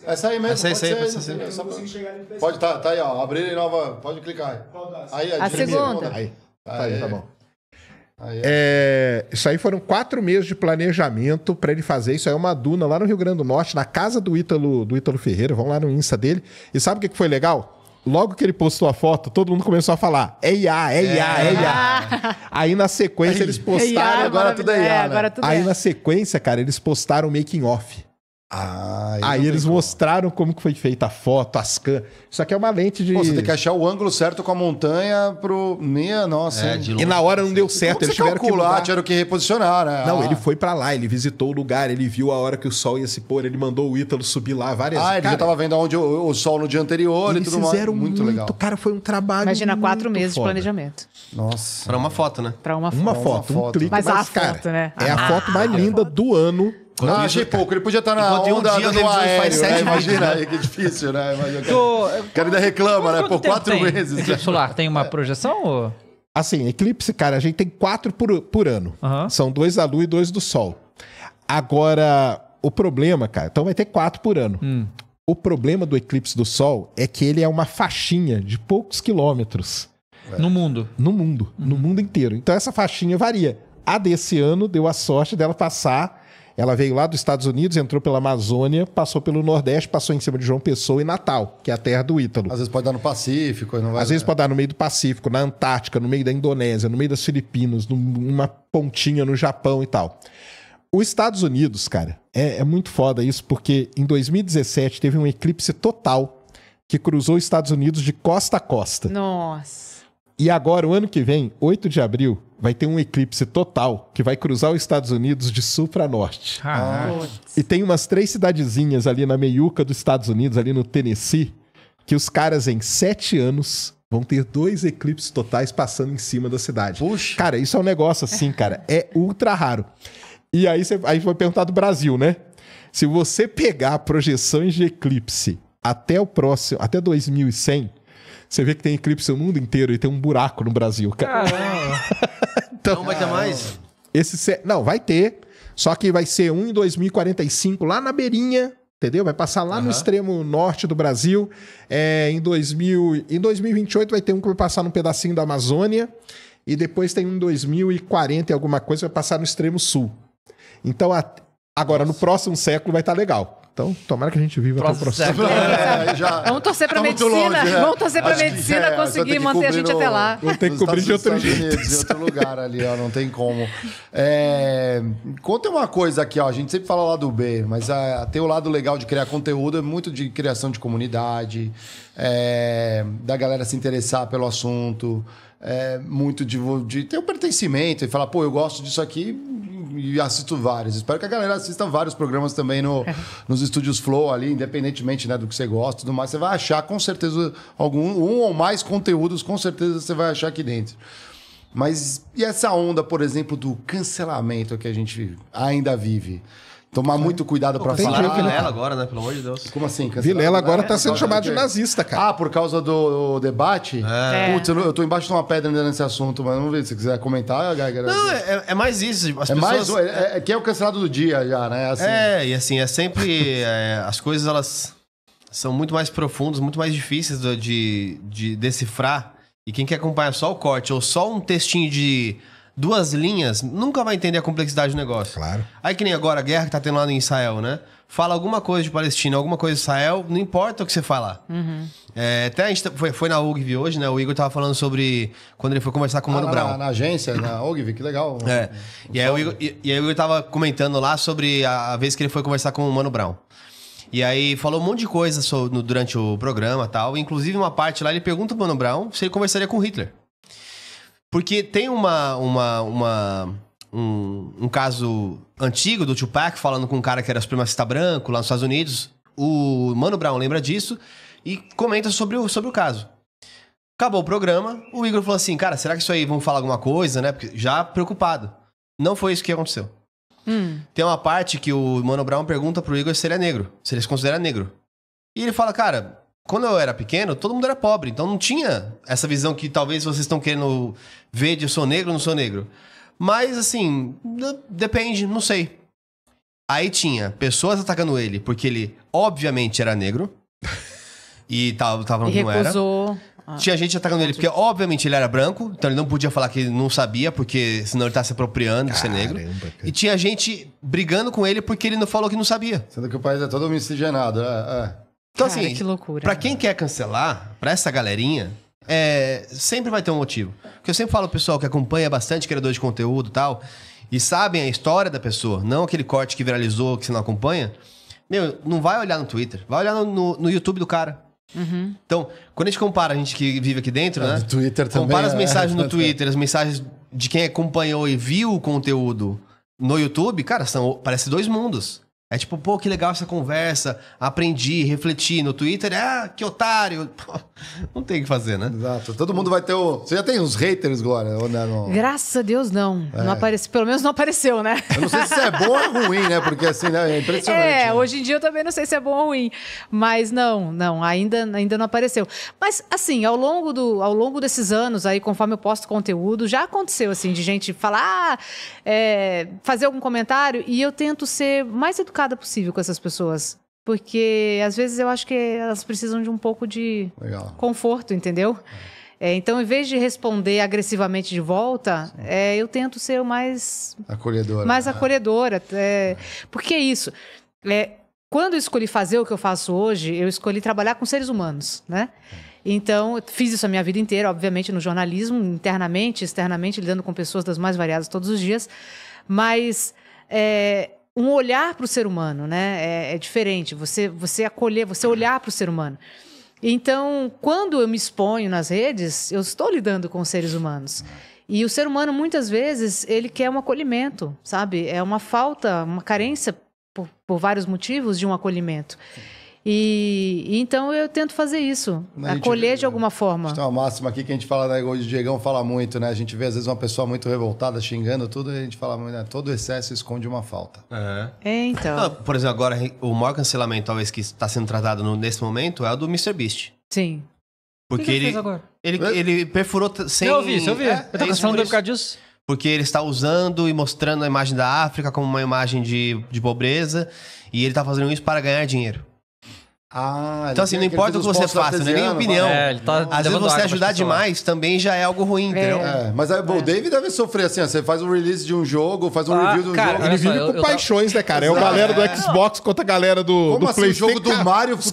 Essa aí mesmo. Essa aí, essa aí, essa
aí. Pode, tá, tá
aí, ó. Abrir nova. Pode clicar aí. Aí, a, a segunda. Aí.
Ah, tá aí, é. tá bom.
Ah, é. é, isso aí foram quatro meses de planejamento para ele fazer. Isso aí é uma duna lá no Rio Grande do Norte, na casa do Ítalo, do Ítalo Ferreira. Vão lá no Insta dele. E sabe o que, que foi legal? Logo que ele postou a foto, todo mundo começou a falar: é IA, é IA, é, é
IA.
aí na sequência eles postaram. É IA, agora tudo é IA. Né? Tudo aí na sequência, cara, eles postaram o making off ah, Aí eles mostraram como que foi feita a foto, as can... Isso aqui é uma lente de. Pô, você tem que achar o ângulo certo com a montanha pro. Minha nossa. É, e na hora não deu certo. Como eles tiveram calcular, que mudar... Ah, tiveram que reposicionar, né? Não, ah. ele foi para lá, ele visitou o lugar, ele viu a hora que o sol ia se pôr, ele mandou o Ítalo subir lá várias vezes. Ah, ele Cara, já tava vendo onde o, o, sol no dia anterior eles e tudo fizeram mais. Muito, muito legal.
Cara, foi um trabalho. Imagina quatro meses foda. de planejamento.
Nossa. Pra uma foto, né? Pra uma foto. Uma foto, uma foto. um clique. Mas, mas a cara, foto, né? É a, ah. foto mais ah,
linda é. do ano não, achei isso, pouco. Ele podia estar
na onda um dia, dando aéreo, faz sete né? Imagina né? aí que difícil, né? Imagina, Tô, o cara ainda reclama, né? Por quatro tem? meses. Eclipse né? solar
tem uma é. projeção ou... Assim, eclipse,
cara, a gente tem quatro por, por ano. São dois da Lua e dois do Sol. Agora, o problema, cara, então vai ter quatro por ano. Hum. O problema do eclipse do Sol é que ele é uma faixinha de poucos quilômetros.
É. No mundo? No
mundo, no uhum. mundo inteiro. Então essa faixinha varia. A desse ano deu a sorte dela passar ela veio lá dos Estados Unidos, entrou pela Amazônia, passou pelo Nordeste, passou em cima de João Pessoa e Natal, que é a terra do Ítalo. Às vezes pode dar no Pacífico. Não vai... Às vezes pode dar no meio do Pacífico, na Antártica, no meio da Indonésia, no meio das Filipinas, numa pontinha no Japão e tal. Os Estados Unidos, cara, é, é muito foda isso, porque em 2017 teve um eclipse total que cruzou os Estados Unidos de costa a costa.
Nossa.
E agora, o ano que vem, 8 de abril, vai ter um eclipse total que vai cruzar os Estados Unidos de sul para norte. Ah. E tem umas três cidadezinhas ali na meiuca dos Estados Unidos, ali no Tennessee, que os caras em sete anos vão ter dois eclipses totais passando em cima da cidade. Puxa. Cara, isso é um negócio assim, cara. É ultra raro. E aí você aí vai perguntar do Brasil, né? Se você pegar projeções de eclipse até o próximo, até 2100, você vê que tem eclipse no mundo inteiro e tem um buraco no Brasil, cara.
Caramba. (laughs) Então, não vai ter mais?
Esse, não, vai ter. Só que vai ser um em 2045, lá na beirinha, entendeu? Vai passar lá uhum. no extremo norte do Brasil. É, em, 2000, em 2028 vai ter um que vai passar num pedacinho da Amazônia. E depois tem um em 2040 e alguma coisa que vai passar no extremo sul. Então, a, agora, Nossa. no próximo século vai estar tá legal. Então, tomara que a gente viva próximo até o próximo (laughs)
é, (laughs) Vamos torcer para tá medicina. Longe, né? Vamos torcer para medicina é, conseguir manter a gente no, até lá. Tem ter que cobrir de outro jeito. Unidos, de
outro
lugar ali, ó, não tem como. É, conta uma coisa aqui, ó, a gente sempre fala lá do B, mas a, ah, ter o lado legal de criar conteúdo é muito de criação de comunidade, é, da galera se interessar pelo assunto, é, muito de, de ter o um pertencimento e falar, pô, eu gosto disso aqui, e assisto vários. Espero que a galera assista vários programas também no, é. nos estúdios Flow ali, independentemente né, do que você gosta e tudo mais. Você vai achar com certeza algum, um ou mais conteúdos, com certeza você vai achar aqui dentro. Mas e essa onda, por exemplo, do cancelamento que a gente ainda vive? Tomar muito cuidado para falar. Tem né? Vilela
agora, né? Pelo amor de Deus. Como assim? Vilela agora está é, sendo é, chamado de nazista,
cara. Ah, por causa do, debate? É. é. Putz, eu, estou embaixo de uma pedra ainda nesse assunto, mas não ver se quiser comentar. Né? Não,
é, é, mais isso. As é pessoas... mais...
É, que é o cancelado do dia já, né? Assim.
É, e assim, é sempre... (laughs) as coisas, elas são muito mais profundas, muito mais difíceis de, de decifrar. E quem quer acompanhar só o corte ou só um textinho de duas linhas, nunca vai entender a complexidade do negócio. Claro. Aí que nem agora a guerra que tá tendo lá em Israel, né? Fala alguma coisa de Palestina, alguma coisa de Israel, não importa o que você falar. Uhum. É, até a gente tá, foi, foi na UGV hoje, né? O Igor tava falando sobre quando ele foi conversar com o Mano ah, Brown. Na, na, agência, na UGV, que legal. É. E aí, o Igor, e, e aí o Igor tava comentando lá sobre a, a vez que ele foi conversar com o Mano Brown. E aí falou um monte de coisa sobre, no, durante o programa tal. Inclusive, uma parte lá, ele pergunta pro Mano Brown se ele conversaria com Hitler. Porque tem uma. uma, uma um, um caso antigo do Tupac falando com um cara que era supremacista branco lá nos Estados Unidos. O Mano Brown lembra disso e comenta sobre o, sobre o caso. Acabou o programa, o Igor falou assim: Cara, será que isso aí vão falar alguma coisa, né? Porque já preocupado. Não foi isso que aconteceu. Hum. Tem uma parte que o Mano Brown pergunta pro Igor se ele é negro, se ele se considera negro. E ele fala: Cara, quando eu era pequeno, todo mundo era pobre, então não tinha essa visão que talvez vocês estão querendo ver de eu sou negro ou não sou negro. Mas assim, depende, não sei. Aí tinha pessoas atacando ele, porque ele obviamente era negro. e tava, tava e não era.
Ah, tinha gente atacando ele, porque
obviamente ele era branco, então ele não podia falar que ele não sabia, porque senão ele tá se apropriando de ser negro. E tinha gente brigando com ele porque ele não falou que não sabia. Sendo que o país é todo miscigenado. Né? É, é. Então, Cara, assim, que loucura. pra quem né? quer cancelar, pra essa galerinha, é, sempre vai ter um motivo. Porque eu sempre falo pro pessoal que acompanha bastante criador de conteúdo e tal, e sabem a história da pessoa, não aquele corte que viralizou, que você não acompanha. Meu, não vai olhar no Twitter, vai olhar no, no, no YouTube do cara. Uhum. Então, quando a gente compara, a gente que vive aqui dentro, né, é, né? Twitter compara também, as mensagens é, no (laughs) Twitter, as mensagens de quem acompanhou e viu o conteúdo no YouTube, cara, são parece dois mundos. É tipo, pô, que legal essa conversa, aprendi, refleti no Twitter, é, ah, que otário. (laughs) Pô, não tem o que fazer, né? Exato. Todo mundo vai ter o. Você já tem uns haters agora? Ou é, não?
Graças a Deus, não. É. não apareceu. Pelo menos não apareceu, né? Eu não sei
se é bom ou ruim, né? Porque assim, né? É impressionante. É, né?
hoje em dia eu também não sei se é bom ou ruim. Mas não, não, ainda, ainda não apareceu. Mas, assim, ao longo, do, ao longo desses anos, aí, conforme eu posto conteúdo, já aconteceu, assim, de gente falar, ah, é, fazer algum comentário, e eu tento ser mais educado engraçada possível com essas pessoas. Porque às vezes eu acho que elas precisam de um pouco de Legal. conforto, entendeu? É, então, em vez de responder agressivamente de volta, é, eu tento ser o mais
acolhedora. Mais né? acolhedora.
É, é. porque é isso. É, quando eu escolhi fazer o que eu faço hoje, eu escolhi trabalhar com seres humanos, né? Então, fiz isso a minha vida inteira, obviamente, no jornalismo, internamente, externamente, lidando com pessoas das mais variadas todos os dias. Mas é, um olhar para o ser humano, né? É, é, diferente. Você, você acolher, você olhar para o ser humano. Então, quando eu me exponho nas redes, eu estou lidando com seres humanos. E o ser humano, muitas vezes, ele quer um acolhimento, sabe? É uma falta, uma carência, por, por vários motivos, de um acolhimento. E, e então eu tento fazer isso, acolher gente, de alguma forma.
Tem uma máxima aqui que a gente fala, né, o Diegão fala muito, né? A gente vê às vezes uma pessoa muito revoltada, xingando tudo, e a gente fala muito, né? Todo excesso esconde uma falta.
É. é, então. Ah, por exemplo, agora o maior cancelamento talvez que está sendo tratado no, nesse momento é o do beast Sim. Porque ele, ele, ele, ele, perfurou sem. Eu ouvi, eu vi. É, eu tô é cancelando por, por causa disso porque ele está usando e mostrando a imagem da África como uma imagem de, de pobreza e ele está fazendo isso para ganhar dinheiro. Ah, então, assim, não importa o que você faça, né? nem opinião. É, ele tá Às vezes você ajudar demais também já é algo ruim, é. entendeu? É, mas aí, é, bom, o é. David deve
sofrer assim, ó, você faz um release de um jogo, faz um Ah, review de um cara, jogo. Ele só, vive eu- com eu paixões,
né, cara? É o galera do
Xbox contra a galera do,
Como do assim, o jogo do Mario Os assim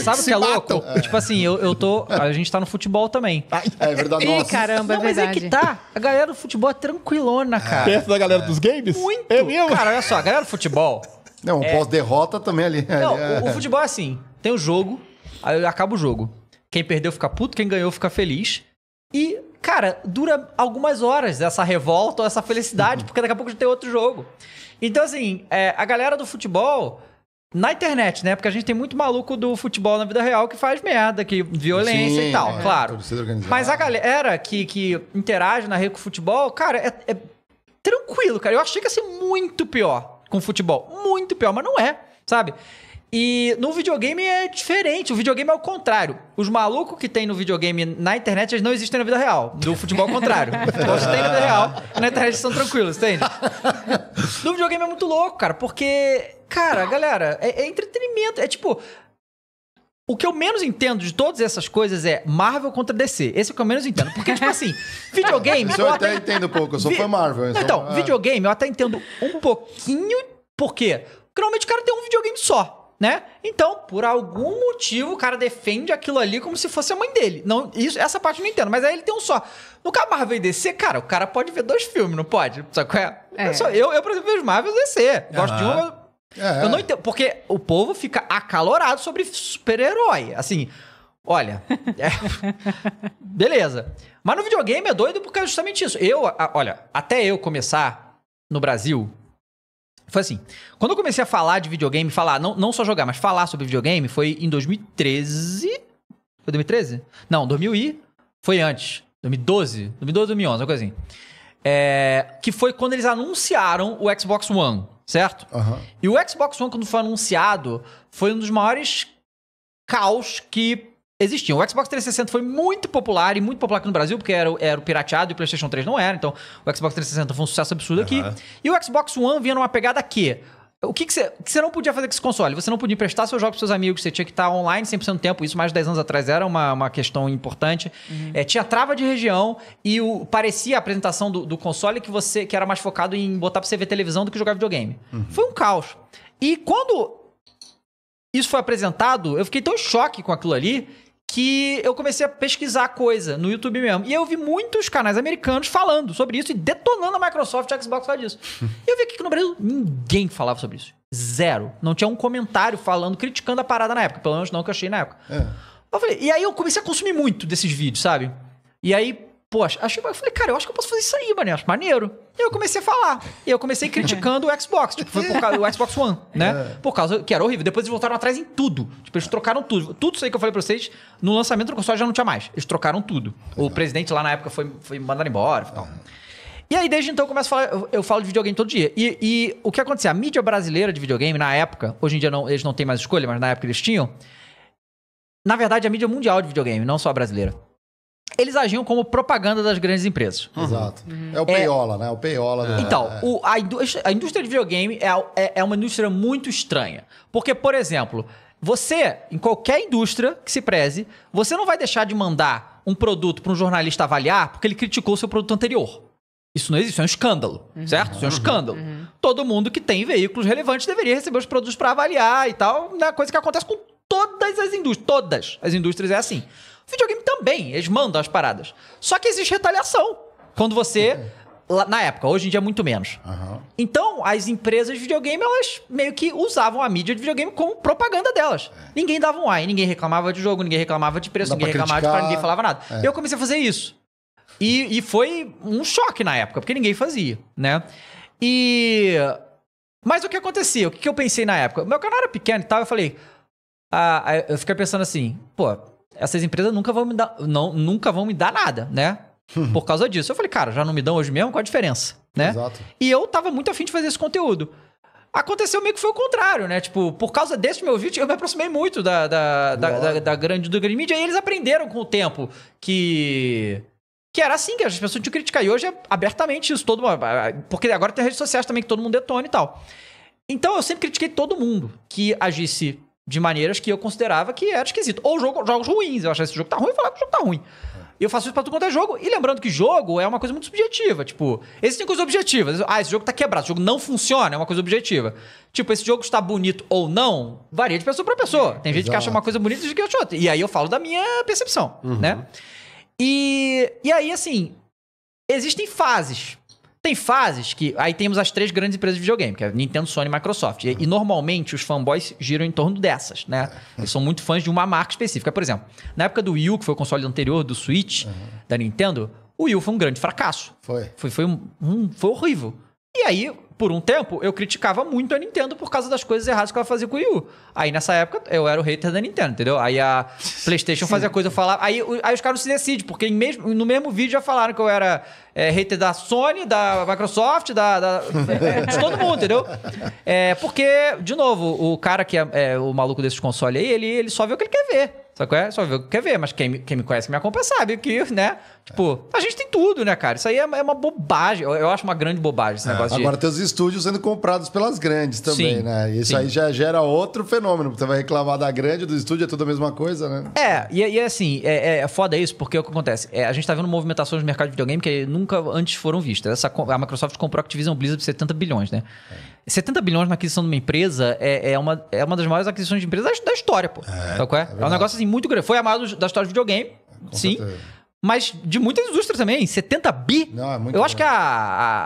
Sabe, o que é louco?
Tipo assim, eu, eu tô. A gente tá no futebol também. (laughs) É verdade, Ih, nossa. caramba, não, mas é que tá. A galera do futebol é tranquilona, cara. Perto da galera dos games? Muito! Cara, olha só, a galera do futebol. Não, o pós-derrota também ali. Não, o futebol é assim. Tem o jogo, aí acaba o jogo. Quem perdeu fica puto, quem ganhou fica feliz. E, cara, dura algumas horas essa revolta ou essa felicidade, uhum. porque daqui a pouco já tem outro jogo. Então, assim, é, a galera do futebol. Na internet, né? Porque a gente tem muito maluco do futebol na vida real que faz merda, que violência Sim, e tal, é, claro. Mas a galera que, que interage na rede com o futebol, cara, é, é tranquilo, cara. Eu achei que ia ser muito pior com o futebol. Muito pior, mas não é, sabe? E no videogame é diferente, o videogame é o contrário. Os malucos que tem no videogame na internet, eles não existem na vida real. Do futebol ao contrário. futebol (laughs) então, tem na vida real, na internet são tranquilos, entende? No videogame é muito louco, cara, porque, cara, galera, é, é entretenimento. É tipo, o que eu menos entendo de todas essas coisas é Marvel contra DC. Esse é o que eu menos entendo. Porque, tipo assim, (laughs) videogame. Isso eu, eu até, entendo um pouco, eu sou Vi... fã Marvel. Não, sou... Então, então é. videogame eu até entendo um pouquinho. Por quê? Porque normalmente o cara tem um videogame só né? Então, por algum motivo, o cara defende aquilo ali como se fosse a mãe dele. Não, isso, essa parte eu não entendo, mas aí ele tem um só. No caso Marvel e DC, cara, o cara pode ver dois filmes, não pode? só que é? é. Eu, eu, eu, por exemplo, vejo Marvel e DC. Gosto uhum. de um, é. Eu não é. entendo, porque o povo fica acalorado sobre super-herói. Assim, olha. É, (laughs) beleza. Mas no videogame é doido porque é justamente isso. Eu, a, olha, até eu começar no Brasil foi assim. Quando eu comecei a falar de videogame, falar, não, não só jogar, mas falar sobre videogame, foi em 2013. Foi 2013? Não, 2000 e. Foi antes. 2012? 2012, 2011, uma coisa assim. É, que foi quando eles anunciaram o Xbox One, certo? Uhum. E o Xbox One, quando foi anunciado, foi um dos maiores caos que existiam. O Xbox 360 foi muito popular e muito popular aqui no Brasil, porque era, era pirateado e o PlayStation 3 não era. Então, o Xbox 360 foi um sucesso absurdo uhum. aqui. E o Xbox One vinha numa pegada que o que, que, você, que você não podia fazer com esse console? Você não podia emprestar seus jogos para seus amigos, você tinha que estar tá online 100% do tempo. Isso mais de 10 anos atrás era uma, uma questão importante. Uhum. É, tinha trava de região e o, parecia a apresentação do, do, console que você que era mais focado em botar para você ver televisão do que jogar videogame. Uhum. Foi um caos. E quando isso foi apresentado, eu fiquei tão em choque com aquilo ali que eu comecei a pesquisar coisa no YouTube mesmo. E eu vi muitos canais americanos falando sobre isso e detonando a Microsoft e a Xbox por disso. e eu vi que no Brasil ninguém falava sobre isso. Zero. Não tinha um comentário falando, criticando a parada na época. Pelo menos não que eu achei na época. É. Eu falei, e aí eu comecei a consumir muito desses vídeos, sabe? E aí poxa, achei, eu falei, cara, eu acho que eu posso fazer isso aí, mano, acho maneiro. E eu comecei a falar. E eu comecei (laughs) criticando o Xbox. Tipo, foi por causa do Xbox One, né? É. Por causa que era horrível. Depois eles voltaram atrás em tudo. Tipo, eles trocaram tudo. Tudo isso aí que eu falei pra vocês, no lançamento do console já não tinha mais. Eles trocaram tudo. O presidente lá na época foi, foi mandado embora e tal. É. E aí, desde então, eu começo a falar, eu, falo de videogame todo dia. E, e, o que aconteceu? A mídia brasileira de videogame, na época, hoje em dia não, eles não têm mais escolha, mas na época eles tinham. Na verdade, a mídia mundial de videogame, não só a brasileira eles agiam como propaganda das grandes empresas. Uhum. Exato. Uhum. É o é. peiola,
é... né? O peiola. Então, é, Então, o,
a, indústria, a, indústria, de videogame é, é, é uma indústria muito estranha. Porque, por exemplo, você, em qualquer indústria que se preze, você não vai deixar de mandar um produto para um jornalista avaliar porque ele criticou o seu produto anterior. Isso não existe, isso é um escândalo, uhum. certo? Isso é um uhum. escândalo. Uhum. Todo mundo que tem veículos relevantes deveria receber os produtos para avaliar e tal, É né? coisa que acontece com todas as indústrias. Todas as indústrias é assim. O videogame também, eles mandam as paradas. Só que existe retaliação. Quando você. Uhum. Na época, hoje em dia é muito menos. Uhum. Então, as empresas de videogame, elas meio que usavam a mídia de videogame como propaganda delas. É. Ninguém dava um ai, ninguém reclamava de jogo, ninguém reclamava de preço, Dá ninguém reclamava criticar. de para ninguém falava nada. É. Eu comecei a fazer isso. E, e foi um choque na época, porque ninguém fazia, né? E. Mas o que acontecia? O que eu pensei na época? Meu canal era pequeno e tal, eu falei. Ah, eu fiquei pensando assim, pô, essas empresas nunca vão me dar, não, nunca vão me dar nada, né? Uhum. Por causa disso. Eu falei, cara, já não me dão hoje mesmo? Qual a diferença? Né? Exato. E eu tava muito afim de fazer esse conteúdo. Aconteceu meio que foi o contrário, né? Tipo, por causa desse meu vídeo, eu me aproximei muito da, da, da, da, da grande do grande mídia e eles aprenderam com o tempo que. Que era assim, que as pessoas te criticar. E hoje é abertamente isso, todo mundo, Porque agora tem redes sociais também que todo mundo detona e tal. Então eu sempre critiquei todo mundo que agisse de maneiras que eu considerava que era esquisito. Ou jogo, jogos ruins, eu achava esse jogo tá ruim, eu falava que o jogo tá ruim. Eu faço isso pra tudo quanto é jogo. E lembrando que jogo é uma coisa muito subjetiva. Tipo, existem coisas objetivas. Ah, esse jogo tá quebrado, esse jogo não funciona, é uma coisa objetiva. Tipo, esse jogo está bonito ou não, varia de pessoa para pessoa. Tem gente que acha uma coisa bonita e gente que acha outra. E aí eu falo da minha percepção, né? uhum. né? E, e aí, assim, existem fases tem fases que. Aí temos as três grandes empresas de videogame, que é Nintendo, Sony e Microsoft. E, e normalmente os fanboys giram em torno dessas, né? É. Eles são muito fãs de uma marca específica. Por exemplo, na época do Wii U, que foi o console anterior do Switch, uhum. da Nintendo, o Wii U foi um grande fracasso. Foi. Foi, foi, um, um, foi horrível. E aí por um tempo, eu criticava muito a Nintendo por causa das coisas erradas que ela fazia com o Wii U. Aí nessa época, eu era o hater da Nintendo, entendeu? Aí a (laughs) PlayStation fazia coisa, eu falava. Aí, aí os caras não se decidem, porque mesmo, no mesmo vídeo já falaram que eu era é, hater da Sony, da Microsoft, da, da (laughs) de todo mundo, entendeu? É, porque, de novo, o cara que é, é o maluco desses consoles aí, ele, ele só vê o que ele quer ver. Só, quer, é? só vê o que quer ver, mas quem, quem me conhece, que me acompanha, sabe que, né? Tipo, a gente tem tudo, né, cara? Isso aí é, é uma bobagem. Eu, acho uma grande bobagem esse é. negócio Agora de... tem
os estúdios sendo comprados pelas grandes também, sim, né? Isso sim. aí já gera outro fenômeno. Você vai reclamar da grande, do estúdio, é tudo a mesma coisa, né?
É, e, e assim, é, é foda isso, porque é o que acontece? É, a gente tá vendo movimentações no mercado de videogame que nunca antes foram vistas. Essa, a Microsoft comprou a Activision Blizzard por 70 bilhões, né? É. 70 bilhões na aquisição de uma empresa é, é, uma, é uma das maiores aquisições de empresas da, história, pô. É, é? é, um negócio assim muito grande. Foi a maior da história de videogame, Com sim. Certeza mas de muitas indústrias também, 70 bi. Não, é muito eu acho que a,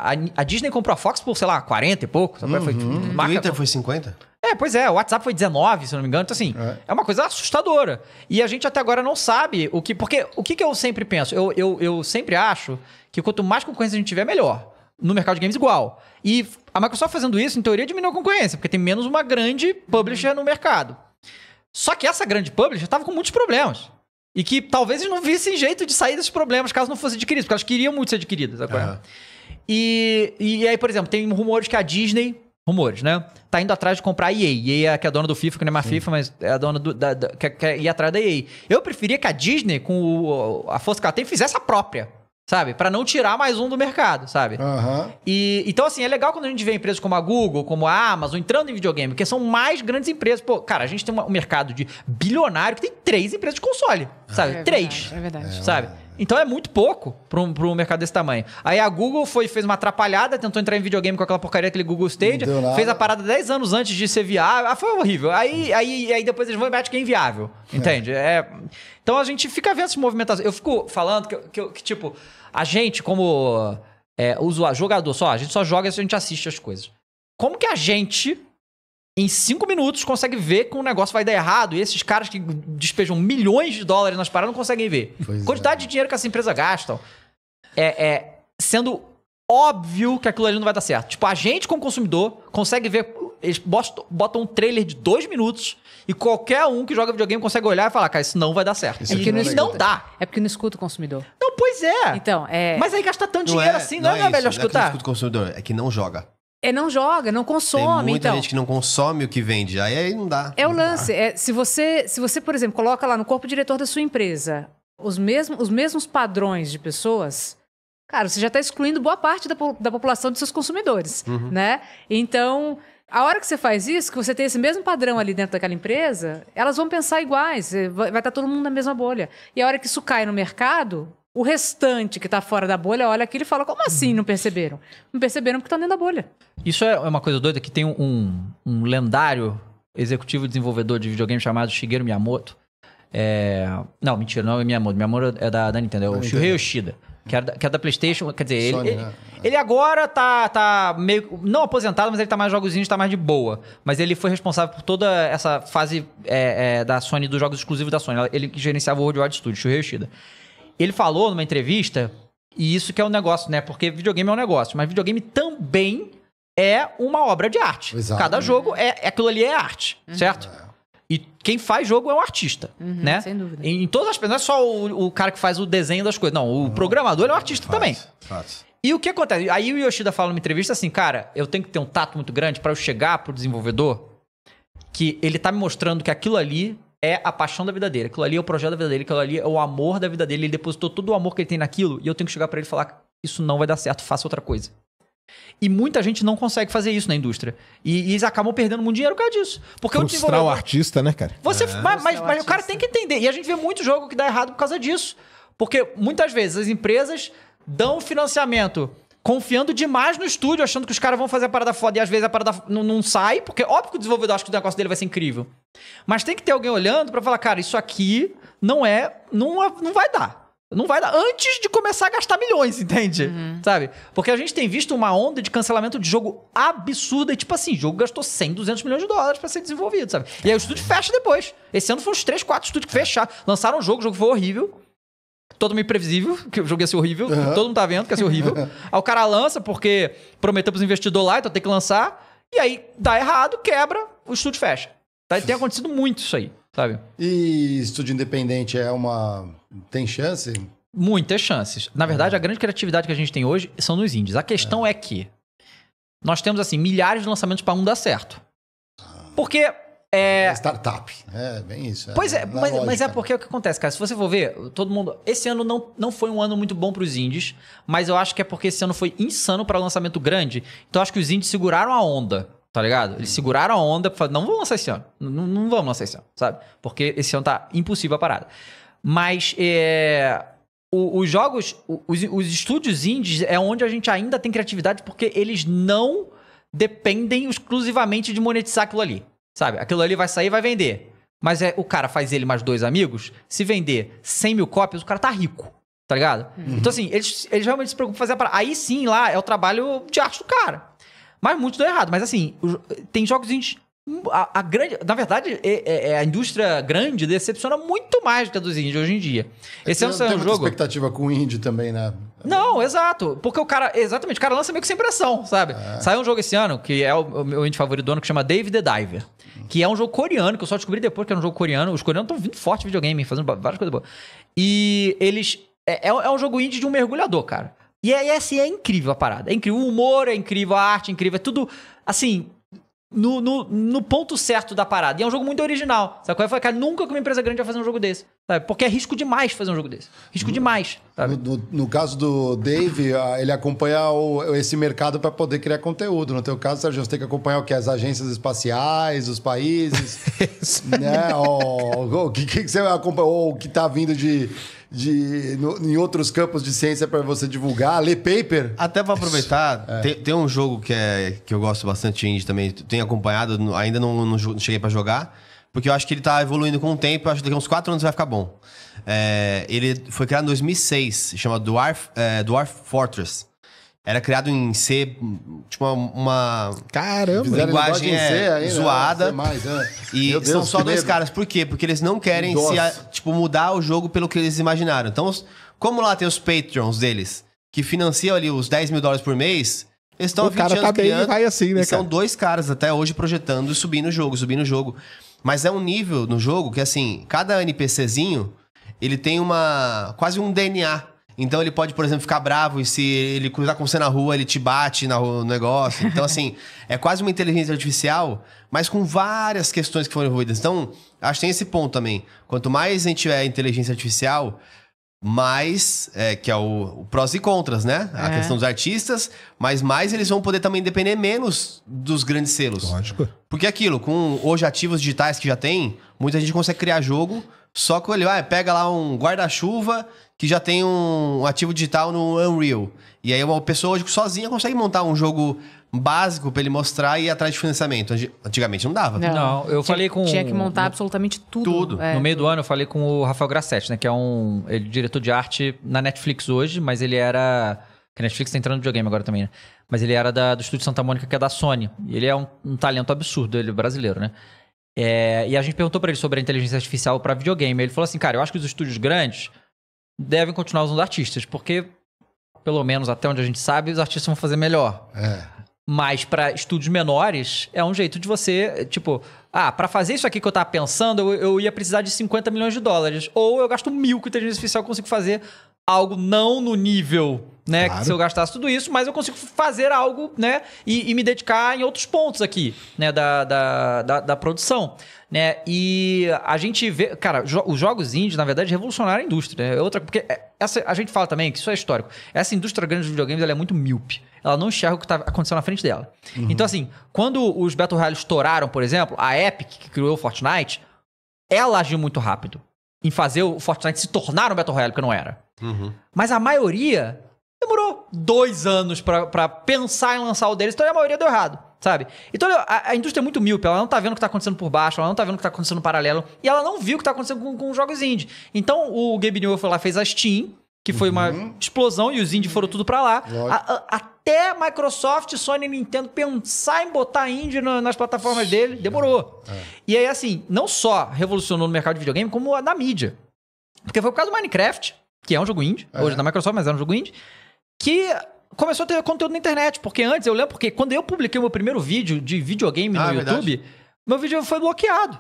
a, a Disney comprou a Fox por, sei lá, 40 e pouco. Uhum. Foi, tipo marca... Twitter foi 50? É, pois é, o WhatsApp foi 19, se eu não me engano. Então, assim, é. é. uma coisa assustadora. E a gente até agora não sabe o que. Porque o que, que eu sempre penso? Eu, eu, eu sempre acho que quanto mais concorrência a gente tiver, melhor. No mercado de games, igual. E a Microsoft fazendo isso, em teoria, diminuiu a concorrência, porque tem menos uma grande publisher no mercado. Só que essa grande publisher estava com muitos problemas. E que talvez eles não vissem jeito de sair desses problemas caso não fossem adquiridos, porque elas queriam muito ser adquiridas agora. Tá uhum. E, e aí, por exemplo, tem rumores que a Disney. Rumores, né? Tá indo atrás de comprar a EA. EA é que é a dona do FIFA, que não é mais Sim. FIFA, mas é a dona do, da, da, que é, quer é ir atrás da EA. Eu preferia que a Disney, com o, a força que ela tem, fizesse a própria sabe? Para não tirar mais um do mercado, sabe? Uhum. E então assim é legal quando a gente vê empresas como a Google, como a Amazon entrando em videogame, porque são mais grandes empresas. Pô, cara, a gente tem um mercado de bilionário que tem três empresas de console, sabe? É, três, verdade,
é verdade. É, sabe?
É. Então é muito pouco para um, pra um mercado desse tamanho. Aí a Google foi, fez uma atrapalhada, tentou entrar em videogame com aquela porcaria, aquele Google Stage, fez a parada 10 anos antes de ser viável. Ah, foi horrível. Aí, aí, aí depois eles vão e bate que é inviável. É. Entende? É. é. Então a gente fica vendo essas movimentações. Eu fico falando que, que, que tipo, a gente, como é, usuário, jogador só, a gente só joga se a gente assiste as coisas. Como que a gente em cinco minutos consegue ver que um negócio vai dar errado. E esses caras que despejam milhões de dólares nas paradas não conseguem ver. Pois Quantidade é. de dinheiro que essa empresa gastam. É, é, sendo óbvio que aquilo ali não vai dar certo. Tipo, a gente, como consumidor, consegue ver. Eles botam um trailer de dois minutos e qualquer um que joga videogame consegue olhar e falar, cara, isso não vai dar certo. Isso é porque não, não
dá. É, é porque não escuta o consumidor. Não, pois é. Então, é. Mas aí gasta tanto não dinheiro é- assim não, não é, é melhor escutar. Não é que não
escuta o consumidor, é que não joga.
É, não joga, não consome. Tem muita então. gente
que não consome o que vende, aí, aí não dá.
É não o lance. É, se, você, se você, por exemplo, coloca lá no corpo diretor da sua empresa os mesmos, os mesmos padrões de pessoas, cara, você já está excluindo boa parte da, da população de seus consumidores, uhum. né? Então, a hora que você faz isso, que você tem esse mesmo padrão ali dentro daquela empresa, elas vão pensar iguais, eh, vai estar tá todo mundo na mesma bolha. E a hora que isso cai no mercado, o restante que está fora da bolha olha aquilo e fala: como assim não perceberam? Não perceberam porque estão tá dentro da bolha.
Isso é uma coisa doida que tem um, um lendário executivo desenvolvedor de videogame chamado Shigeru Miyamoto. É... Não, mentira, não é Miyamoto. Miyamoto é da, da Nintendo, é o Shuhei Yoshida. Que é, da, que é da PlayStation, quer dizer, Sony, ele, né? ele, ele, agora tá, tá meio. Não aposentado, mas ele tá mais jogozinho, tá mais de boa. Mas ele foi responsável por toda essa fase é, é, da Sony, dos jogos exclusivos da Sony. Ele que gerenciava o Worldwide Studio Shuhei Yoshida. Ele falou numa entrevista, e isso que é um negócio, né? Porque videogame é um negócio, mas videogame também é uma obra de arte. Exato. Cada jogo é, é aquilo ali é arte, uhum. certo? É. E quem faz jogo é um artista, uhum, né? Sem dúvida. Em, em todas as pessoas, não é só o, o, cara que faz o desenho das coisas, não. O uhum. programador é um artista faz, também. Faz. E o que acontece? Aí o Yoshida fala numa entrevista assim, cara, eu tenho que ter um tato muito grande para eu chegar pro desenvolvedor que ele tá me mostrando que aquilo ali é a paixão da vida dele, aquilo ali é o projeto da vida dele, aquilo ali é o amor da vida dele, ele depositou todo o amor que ele tem naquilo, e eu tenho que chegar para ele e falar: isso não vai dar certo, faça outra coisa. E muita gente não consegue fazer isso na indústria. E, e eles acabam perdendo muito dinheiro por causa disso. Porque Frustrar o artista, né, cara? Você, é. mas, mas, mas o cara tem que entender. E a gente vê muito jogo que dá errado por causa disso. Porque muitas vezes as empresas dão financiamento confiando demais no estúdio, achando que os caras vão fazer a parada foda e às vezes a parada não, não sai, porque é óbvio que o desenvolvedor acha que o negócio dele vai ser incrível. Mas tem que ter alguém olhando para falar, cara, isso aqui não é. Não, não vai dar. Não vai dar antes de começar a gastar milhões, (laughs) entende? Uhum. Sabe? Porque a gente tem visto uma onda de cancelamento de jogo absurda e, tipo assim, jogo gastou 100, 200 milhões de dólares para ser desenvolvido, sabe? E aí o estúdio fecha depois. Esse ano foram os 3, 4 estúdios que é. fecharam. Lançaram o jogo, o jogo foi horrível. Todo meio previsível, que o jogo ia ser horrível, uhum. todo mundo tá vendo que ia ser horrível. (laughs) aí o cara lança porque prometeu pros investidores lá, então tem que lançar. E aí dá errado, quebra, o estúdio fecha. Tá? Tem acontecido muito isso aí, sabe? E estúdio independente é uma. tem chance? Muitas chances. Na verdade, é. a grande criatividade que a gente tem hoje são nos indies. A questão é, é que nós temos, assim, milhares de lançamentos para um dar certo. Ah. Porque é. é... startup.
É, bem isso. É pois é, mas, mas, é
porque é o que acontece, cara. Se você for ver, todo mundo. Esse ano não, não foi um ano muito bom para os indies, mas eu acho que é porque esse ano foi insano para lançamento grande. Então acho que os indies seguraram a onda, tá ligado? Eles seguraram a onda para não vamos lançar esse ano. Não, não vamos lançar esse ano, sabe? Porque esse ano tá impossível a parada. Mas é, os jogos, os, os estúdios indies é onde a gente ainda tem criatividade porque eles não dependem exclusivamente de monetizar aquilo ali. Sabe? Aquilo ali vai sair e vai vender. Mas é, o cara faz ele mais dois amigos. Se vender 100 mil cópias, o cara tá rico. Tá ligado? Uhum. Então, assim, eles, eles realmente se preocupam em fazer a parada. Aí sim, lá é o trabalho de arte do cara. Mas muito deu errado. Mas assim, tem jogos indies. A, a grande, na verdade, é, é, é, a indústria grande decepciona muito mais do que a dos indies hoje em dia. Esse é, é um jogo.
expectativa com o indie também, né?
Não, exato. Porque o cara, exatamente, o cara lança meio que sem pressão, sabe? É. Saiu um jogo esse ano, que é o, meu indie favorito do ano, que chama Dave the Diver. Que é um jogo coreano, que eu só descobri depois que era um jogo coreano. Os coreanos estão vindo forte videogame, fazendo várias coisas boas. E eles. É, é, é um jogo indie de um mergulhador, cara. E é, é assim, é incrível a parada. É incrível. O humor é incrível, a arte é incrível, é tudo. Assim, no, no, no, ponto certo da parada. E é um jogo muito original. Sabe qual é? Cara, nunca que uma empresa grande vai fazer um jogo desse. Sabe? Porque é risco demais fazer um jogo desse. Risco no, demais. No,
no, caso do Dave, ele acompanha o, esse mercado para poder criar conteúdo. No teu caso, Sérgio, você tem que acompanhar o que? As agências espaciais, os países. (laughs) né? o, o, que, que você acompanha? Ou o que está vindo de de, no, em outros campos de ciência para você divulgar, ler paper. Até para aproveitar,
é. tem, tem, um jogo que, é, que eu gosto bastante indie também, tenho acompanhado, ainda não, não, não cheguei para jogar, porque eu acho que ele tá evoluindo com o tempo, eu acho que daqui a uns 4 anos vai ficar bom. É, ele foi criado em 2006, chama Dwarf, é, Dwarf Fortress. Era criado em C, tipo uma. Caramba, linguagem, é, aí, né? zoada. Não,
mais,
é.
E Deus, são só dois medo. caras. Por quê? Porque eles não querem se, tipo, mudar o jogo pelo que eles imaginaram. Então, como lá tem os patreons deles, que financiam ali os 10 mil dólares por mês, eles estão cara tá criando, bem, assim, né, São dois caras até hoje projetando e subindo o jogo, subindo o jogo. Mas é um nível no jogo que, assim, cada NPCzinho, ele tem uma. quase um DNA então ele pode, por exemplo, ficar bravo e se ele cruzar com você na rua, ele te bate no negócio. Então, (laughs) assim, é quase uma inteligência artificial, mas com várias questões que foram envolvidas. Então, acho que tem esse ponto também. Quanto mais a gente tiver inteligência artificial, mais, é, que é o, o, prós e contras, né? É. A questão dos artistas, mas mais eles vão poder também depender menos dos grandes selos. Lógico. Porque aquilo, com hoje ativos digitais que já tem, muita gente consegue criar jogo só com ele, ah, pega lá um guarda-chuva que já tem um ativo digital no Unreal. E aí uma pessoa hoje sozinha consegue montar um jogo básico para ele mostrar e ir atrás de financiamento. Antigamente não dava. Não, não eu tinha,
falei com... Tinha que montar no, absolutamente tudo. Tudo. É, no meio
tudo. do ano eu falei com o Rafael Grassetti, né? Que é um ele, é diretor de arte na Netflix hoje, mas ele era... Que a Netflix tá entrando no videogame agora também, né? Mas ele era da, do estúdio Santa Mônica, que é da Sony. E ele é um, um talento absurdo, ele é brasileiro, né? É, e a gente perguntou para ele sobre a inteligência artificial para videogame. Ele falou assim, cara, eu acho que os estúdios grandes devem continuar usando artistas, porque, pelo menos até onde a gente sabe, os artistas vão fazer melhor. É. Mas para estúdios menores, é um jeito de você, tipo, ah, para fazer isso aqui que eu tava pensando, eu, eu, ia precisar de 50 milhões de dólares. Ou eu gasto mil com inteligência artificial e consigo fazer algo não no nível né? Claro. Se eu gastasse tudo isso, mas eu consigo fazer algo, né? E, e me dedicar em outros pontos aqui, né? Da, da, da, da, produção, né? E a gente vê, cara, jo os jogos indies, na verdade, revolucionaram a indústria. Né? É outra, porque é, essa, a gente fala também que isso é histórico. Essa indústria grande de videogames ela é muito míope. Ela não enxerga o que está acontecendo na frente dela. Uhum. Então, assim, quando os Battle Royale estouraram, por exemplo, a Epic, que criou o Fortnite, ela agiu muito rápido em fazer o Fortnite se tornar um Battle Royale, porque não era. Uhum. Mas a maioria demorou dois anos para pensar em lançar o deles, então a maioria deu errado, sabe? Então a, a, indústria é muito míope, ela não tá vendo o que tá acontecendo por baixo, ela não tá vendo o que tá acontecendo no paralelo, e ela não viu o que tá acontecendo com, com jogos indie. Então o Gabe Newell foi lá, fez a Steam, que foi uhum. uma explosão e os indies foram tudo para lá. A, a, até Microsoft, Sony e Nintendo pensar em botar indie nas plataformas dele, demorou. É. E aí, assim, não só revolucionou no mercado de videogame, como na mídia. Porque foi por causa do Minecraft, que é um jogo indie, é. hoje é da Microsoft, mas é um jogo indie, que começou a ter conteúdo na internet. Porque antes, eu lembro, porque quando eu publiquei o meu primeiro vídeo de videogame ah, no é YouTube, meu vídeo foi bloqueado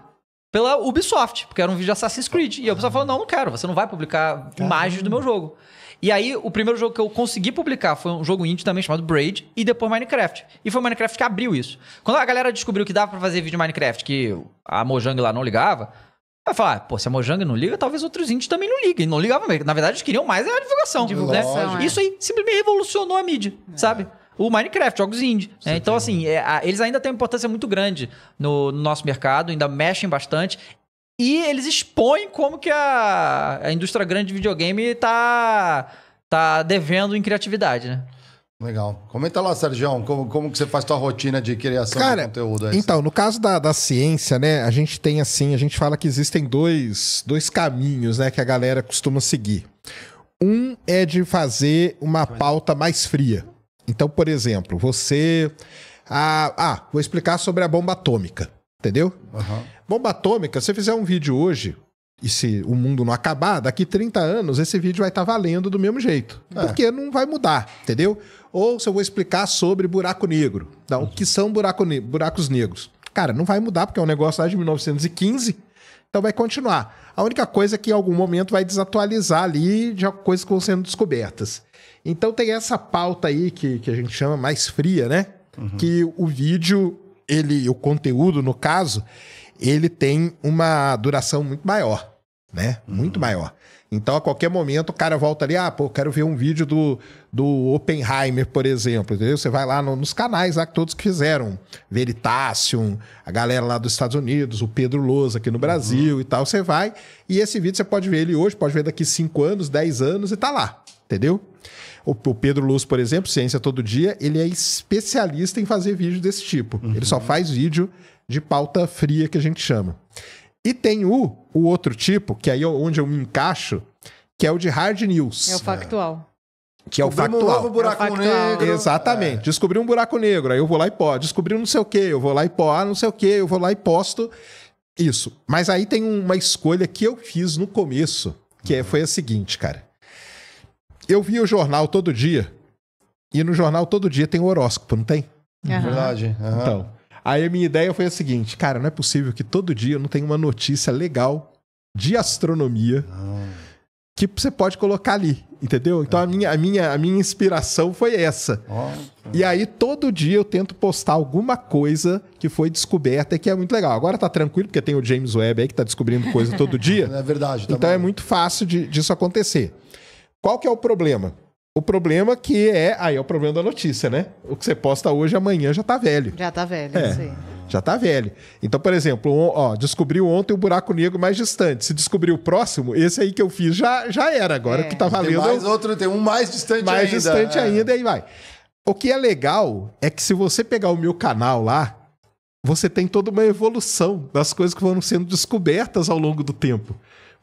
pela Ubisoft, porque era um vídeo de Assassin's Creed. E a Ubisoft falou: não, não quero, você não vai publicar Caramba. imagens do meu jogo. E aí, o primeiro jogo que eu consegui publicar foi um jogo indie também chamado Braid, e depois Minecraft. E foi o Minecraft que abriu isso. Quando a galera descobriu que dava para fazer vídeo de Minecraft, que a Mojang lá não ligava, Vai falar, ah, pô, se a Mojang não liga, talvez outros indies também não liguem. Não ligavam mesmo. Na verdade, eles queriam mais é a divulgação. Né? divulgação né? é. Isso aí simplesmente revolucionou a mídia, é. sabe? o Minecraft, jogos indie. Né? Então, assim, é, a, eles ainda têm uma importância muito grande no, no nosso mercado, ainda mexem bastante. E eles expõem como que a, a indústria grande de videogame tá, tá devendo em criatividade, né? Legal. Comenta lá,
Sérgio, como, como que você faz tua rotina de criação Cara, de conteúdo? Aí,
então, no caso da, da ciência, né, a gente tem assim, a gente fala que existem dois, dois caminhos, né, que a galera costuma seguir. Um é de fazer uma pauta mais fria. Então, por exemplo, você. Ah, ah vou explicar sobre a bomba atômica. Entendeu? Uhum. Bomba atômica, se você fizer um vídeo hoje, e se o mundo não acabar, daqui 30 anos esse vídeo vai estar tá valendo do mesmo jeito. É. Porque não vai mudar, entendeu? Ou se eu vou explicar sobre buraco negro. Não, uhum. que são buraco ne buracos negros. Cara, não vai mudar, porque é um negócio lá de 1915. Então vai continuar. A única coisa é que em algum momento vai desatualizar ali de coisas que vão sendo descobertas. Então tem essa pauta aí que, que a gente chama mais fria, né? Uhum. Que o vídeo, ele, o conteúdo, no caso, ele tem uma duração muito maior, né? Uhum. Muito maior. Então, a qualquer momento, o cara volta ali, ah, pô, quero ver um vídeo do, do Oppenheimer, por exemplo, entendeu? Você vai lá no, nos canais lá que todos que fizeram, Veritasium, a galera lá dos Estados Unidos, o Pedro Lousa aqui no Brasil uhum. e tal, você vai, e esse vídeo você pode ver ele hoje, pode ver daqui 5 anos, 10 anos e tá lá, entendeu? O, o Pedro Luz, por exemplo, Ciência Todo Dia, ele é especialista em fazer vídeo desse tipo. Uhum. Ele só uhum. faz vídeo de pauta fria, que a gente chama. E tem o, o outro tipo, que aí é onde eu me encaixo, que é o de hard news. É o
factual.
É. Que é o factual. Um novo é buraco
é negro.
Exatamente. É. Descobri um buraco negro, aí eu vou lá e pó. Descobri um não sei o que, eu vou lá e pó. Ah, não sei o que, eu vou lá e posto. Isso. Mas aí tem uma escolha que eu fiz no começo, que é, uhum. foi a seguinte, cara eu vi o jornal todo dia. E no jornal todo dia tem o horóscopo, não tem? Uhum. Verdade. Uhum. Então, aí a minha ideia foi a seguinte: cara, não é possível que todo dia eu não tenha uma notícia legal de astronomia ah. que você pode colocar ali, entendeu? Então a, minha, a, minha, a minha inspiração foi essa. E aí todo dia eu tento postar alguma coisa que foi descoberta e que é muito legal. Agora tá tranquilo, porque tem o James Webb aí que tá descobrindo coisa todo (laughs) dia. É verdade. Tá então é bom. é muito fácil de, disso acontecer. Qual que é o problema? O problema que é. Aí é o problema da notícia, né? O que você posta hoje, amanhã já tá velho.
Já tá velho, é. sim.
Já tá velho. Então, por exemplo, ó, descobriu ontem o buraco negro mais distante. Se descobriu o próximo, esse aí que eu fiz já, já era. Agora é. que tá valendo. Tem mais
outro, tem um mais distante mais ainda. Mais distante é. ainda
aí vai. O que é legal é que se você pegar o meu canal lá, você tem toda uma evolução das coisas que foram sendo descobertas ao longo do tempo.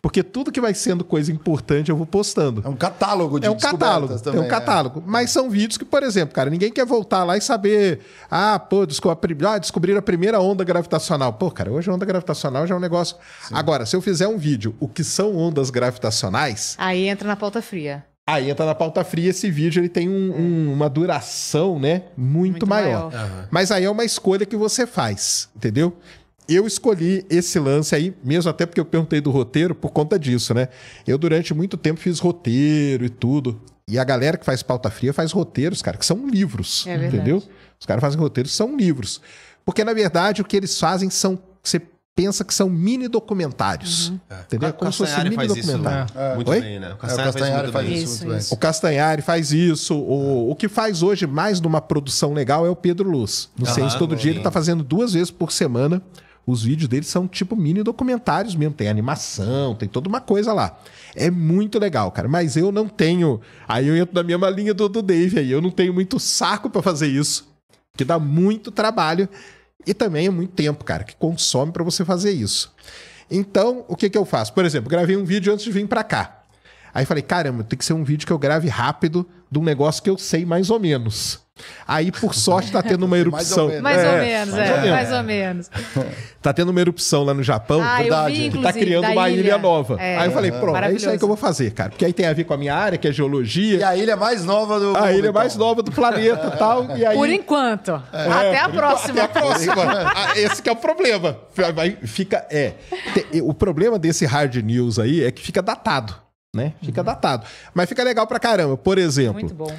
Porque tudo que vai sendo coisa importante eu vou postando. É um catálogo de É um catálogo. Também, é um catálogo. É. Mas são vídeos que, por exemplo, cara, ninguém quer voltar lá e saber. Ah, pô, descobri, ah, descobriram a primeira onda gravitacional. Pô, cara, hoje a onda gravitacional já é um negócio. Sim. Agora, se eu fizer um vídeo, o que são ondas gravitacionais.
Aí entra na pauta fria.
Aí entra na pauta fria, esse vídeo ele tem um, um, é. uma duração, né, muito, muito maior. maior. Uhum. Mas aí é uma escolha que você faz, entendeu? eu escolhi esse lance aí, mesmo até porque eu perguntei do roteiro, por conta disso, né? Eu, durante muito tempo, fiz roteiro e tudo. E a galera que faz pauta fria faz roteiros, cara, que são livros, é entendeu? Os caras fazem roteiros, são livros. Porque, na verdade, o que eles fazem são... Você pensa que são mini documentários. Uhum. É. Entendeu? Como se fosse mini documentário. Isso, né? É. Muito Oi? bem, né? O
Castanhari, é, o Castanhari faz, faz, isso, muito é. isso.
O Castanhari faz isso. O, o que faz hoje mais numa produção legal é o Pedro Luz. No ah, Ciência Todo Dia ele tá fazendo duas vezes por semana os vídeos deles são tipo mini documentários mesmo, tem animação, tem toda uma coisa lá. É muito legal, cara, mas eu não tenho. Aí eu entro na mesma linha do, do Dave aí, eu não tenho muito saco para fazer isso, que dá muito trabalho e também é muito tempo, cara, que consome para você fazer isso. Então, o que que eu faço? Por exemplo, gravei um vídeo antes de vir para cá. Aí falei, caramba, tem que ser um vídeo que eu grave rápido de um negócio que eu sei mais ou menos. Aí, por sorte, tá tendo uma erupção. (laughs) Mais ou menos, é, mais, é, ou, é. ou menos. Tá tendo uma erupção lá no Japão, ah, verdade, vi, que tá criando uma ilha, ilha nova. É, aí eu falei, pronto, é isso aí que eu vou fazer, cara. Porque aí tem a ver com a minha área, que é geologia. E a ilha mais nova do A ilha então. mais nova do planeta e é. tal. E aí... Por
enquanto. É. até a próxima. Até a próxima.
Ah, esse que é o problema. Fica, é. O problema desse hard news aí é que fica datado né? Fica uhum. datado. Mas fica legal pra caramba. Por exemplo, Muito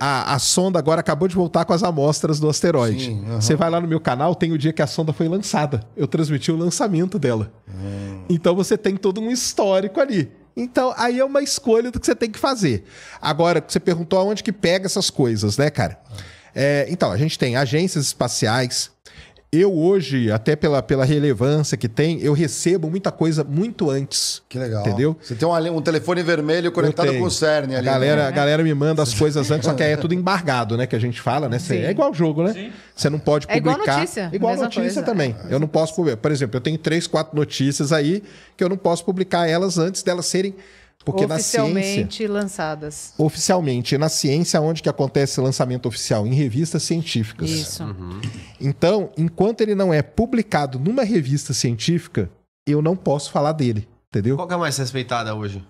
a, a sonda agora acabou de voltar com as amostras do asteroide. Você uhum. vai lá no meu canal, tem o dia que a sonda foi lançada. Eu transmiti o lançamento dela. Uhum. Então você tem todo um histórico ali. Então, aí é uma escolha do que você tem que fazer. Agora, você perguntou aonde que pega essas coisas, né, cara? Ah. É, então, a gente tem agências espaciais, eu hoje, até pela, pela relevância que tem, eu recebo muita coisa muito antes. Que legal. Entendeu?
Você tem um, um telefone vermelho conectado com o CERN ali. A galera, né? a galera me
manda as coisas antes, só que aí é tudo embargado, né? Que a gente fala, né? Cê, é igual jogo, né? Sim. Você não pode publicar. É igual notícia. É igual notícia coisa. também. É. Eu não posso publicar. Por exemplo, eu tenho três, quatro notícias aí que eu não posso publicar elas antes delas serem porque oficialmente na
ciência, lançadas.
Oficialmente. Na ciência, onde que acontece lançamento oficial? Em revistas científicas. Isso. Uhum. Então, enquanto ele não é publicado numa revista científica, eu não posso falar dele, entendeu? Qual
que é mais respeitada hoje?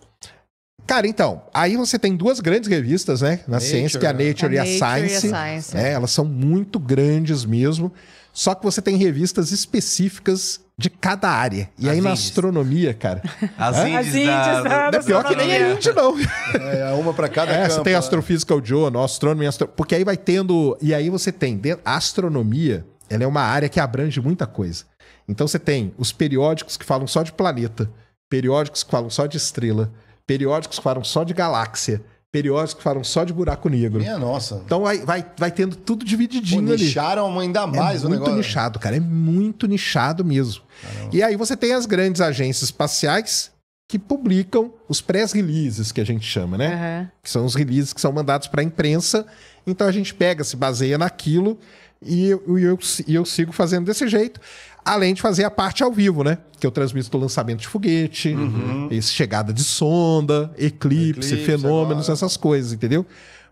Cara, então, aí você tem duas grandes revistas, né? Na Nature. ciência, que é a né? Nature, a e, a Nature Science, e a Science. Né? Elas são muito grandes mesmo. Só que você tem revistas específicas de cada área. E As aí na astronomia, cara. As é? índices da... da... Né? Não é pior
que nem a
índio, não. (laughs) É, uma para cada é, campo, Você tem né?
Astrophysical Journal, Astronomy... Astro... Porque aí vai tendo... E aí você tem... A astronomia, ela é uma área que abrange muita coisa. Então você tem os periódicos que falam só de planeta, periódicos que falam só de estrela, periódicos que falam só de galáxia, periódicos que falam só de buraco negro. Minha nossa. Então vai, vai, vai tendo tudo divididinho Pô, ali. Nicharam ainda é mais é o negócio. É muito nichado, cara. É muito nichado mesmo. Caramba. E aí você tem as grandes agências espaciais que publicam os press releases que a gente chama, né? Uhum. Que são os releases que são mandados para a imprensa. Então a gente pega, se baseia naquilo e eu, eu, eu sigo fazendo desse jeito. Além de fazer a parte ao vivo, né? Que eu transmito o lançamento de foguete, uhum. esse chegada de sonda, eclipse, eclipse fenômenos, agora. essas coisas, entendeu?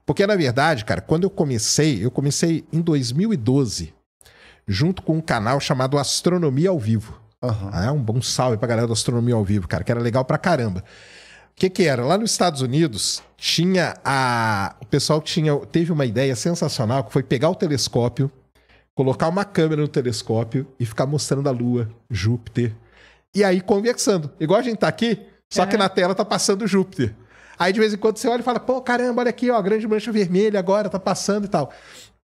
Porque, na verdade, cara, quando eu comecei, eu comecei em 2012, junto com um canal chamado Astronomia ao Vivo. Uhum. Ah, um bom salve pra galera do Astronomia ao Vivo, cara, que era legal pra caramba. O que, que era? Lá nos Estados Unidos, tinha a. O pessoal tinha... teve uma ideia sensacional que foi pegar o telescópio colocar uma câmera no telescópio e ficar mostrando a Lua, Júpiter. E aí conversando. Igual a gente tá aqui, só é. que na tela tá passando Júpiter. Aí de vez em quando você olha e fala, pô, caramba, olha aqui, ó, a grande mancha vermelha agora tá passando e tal.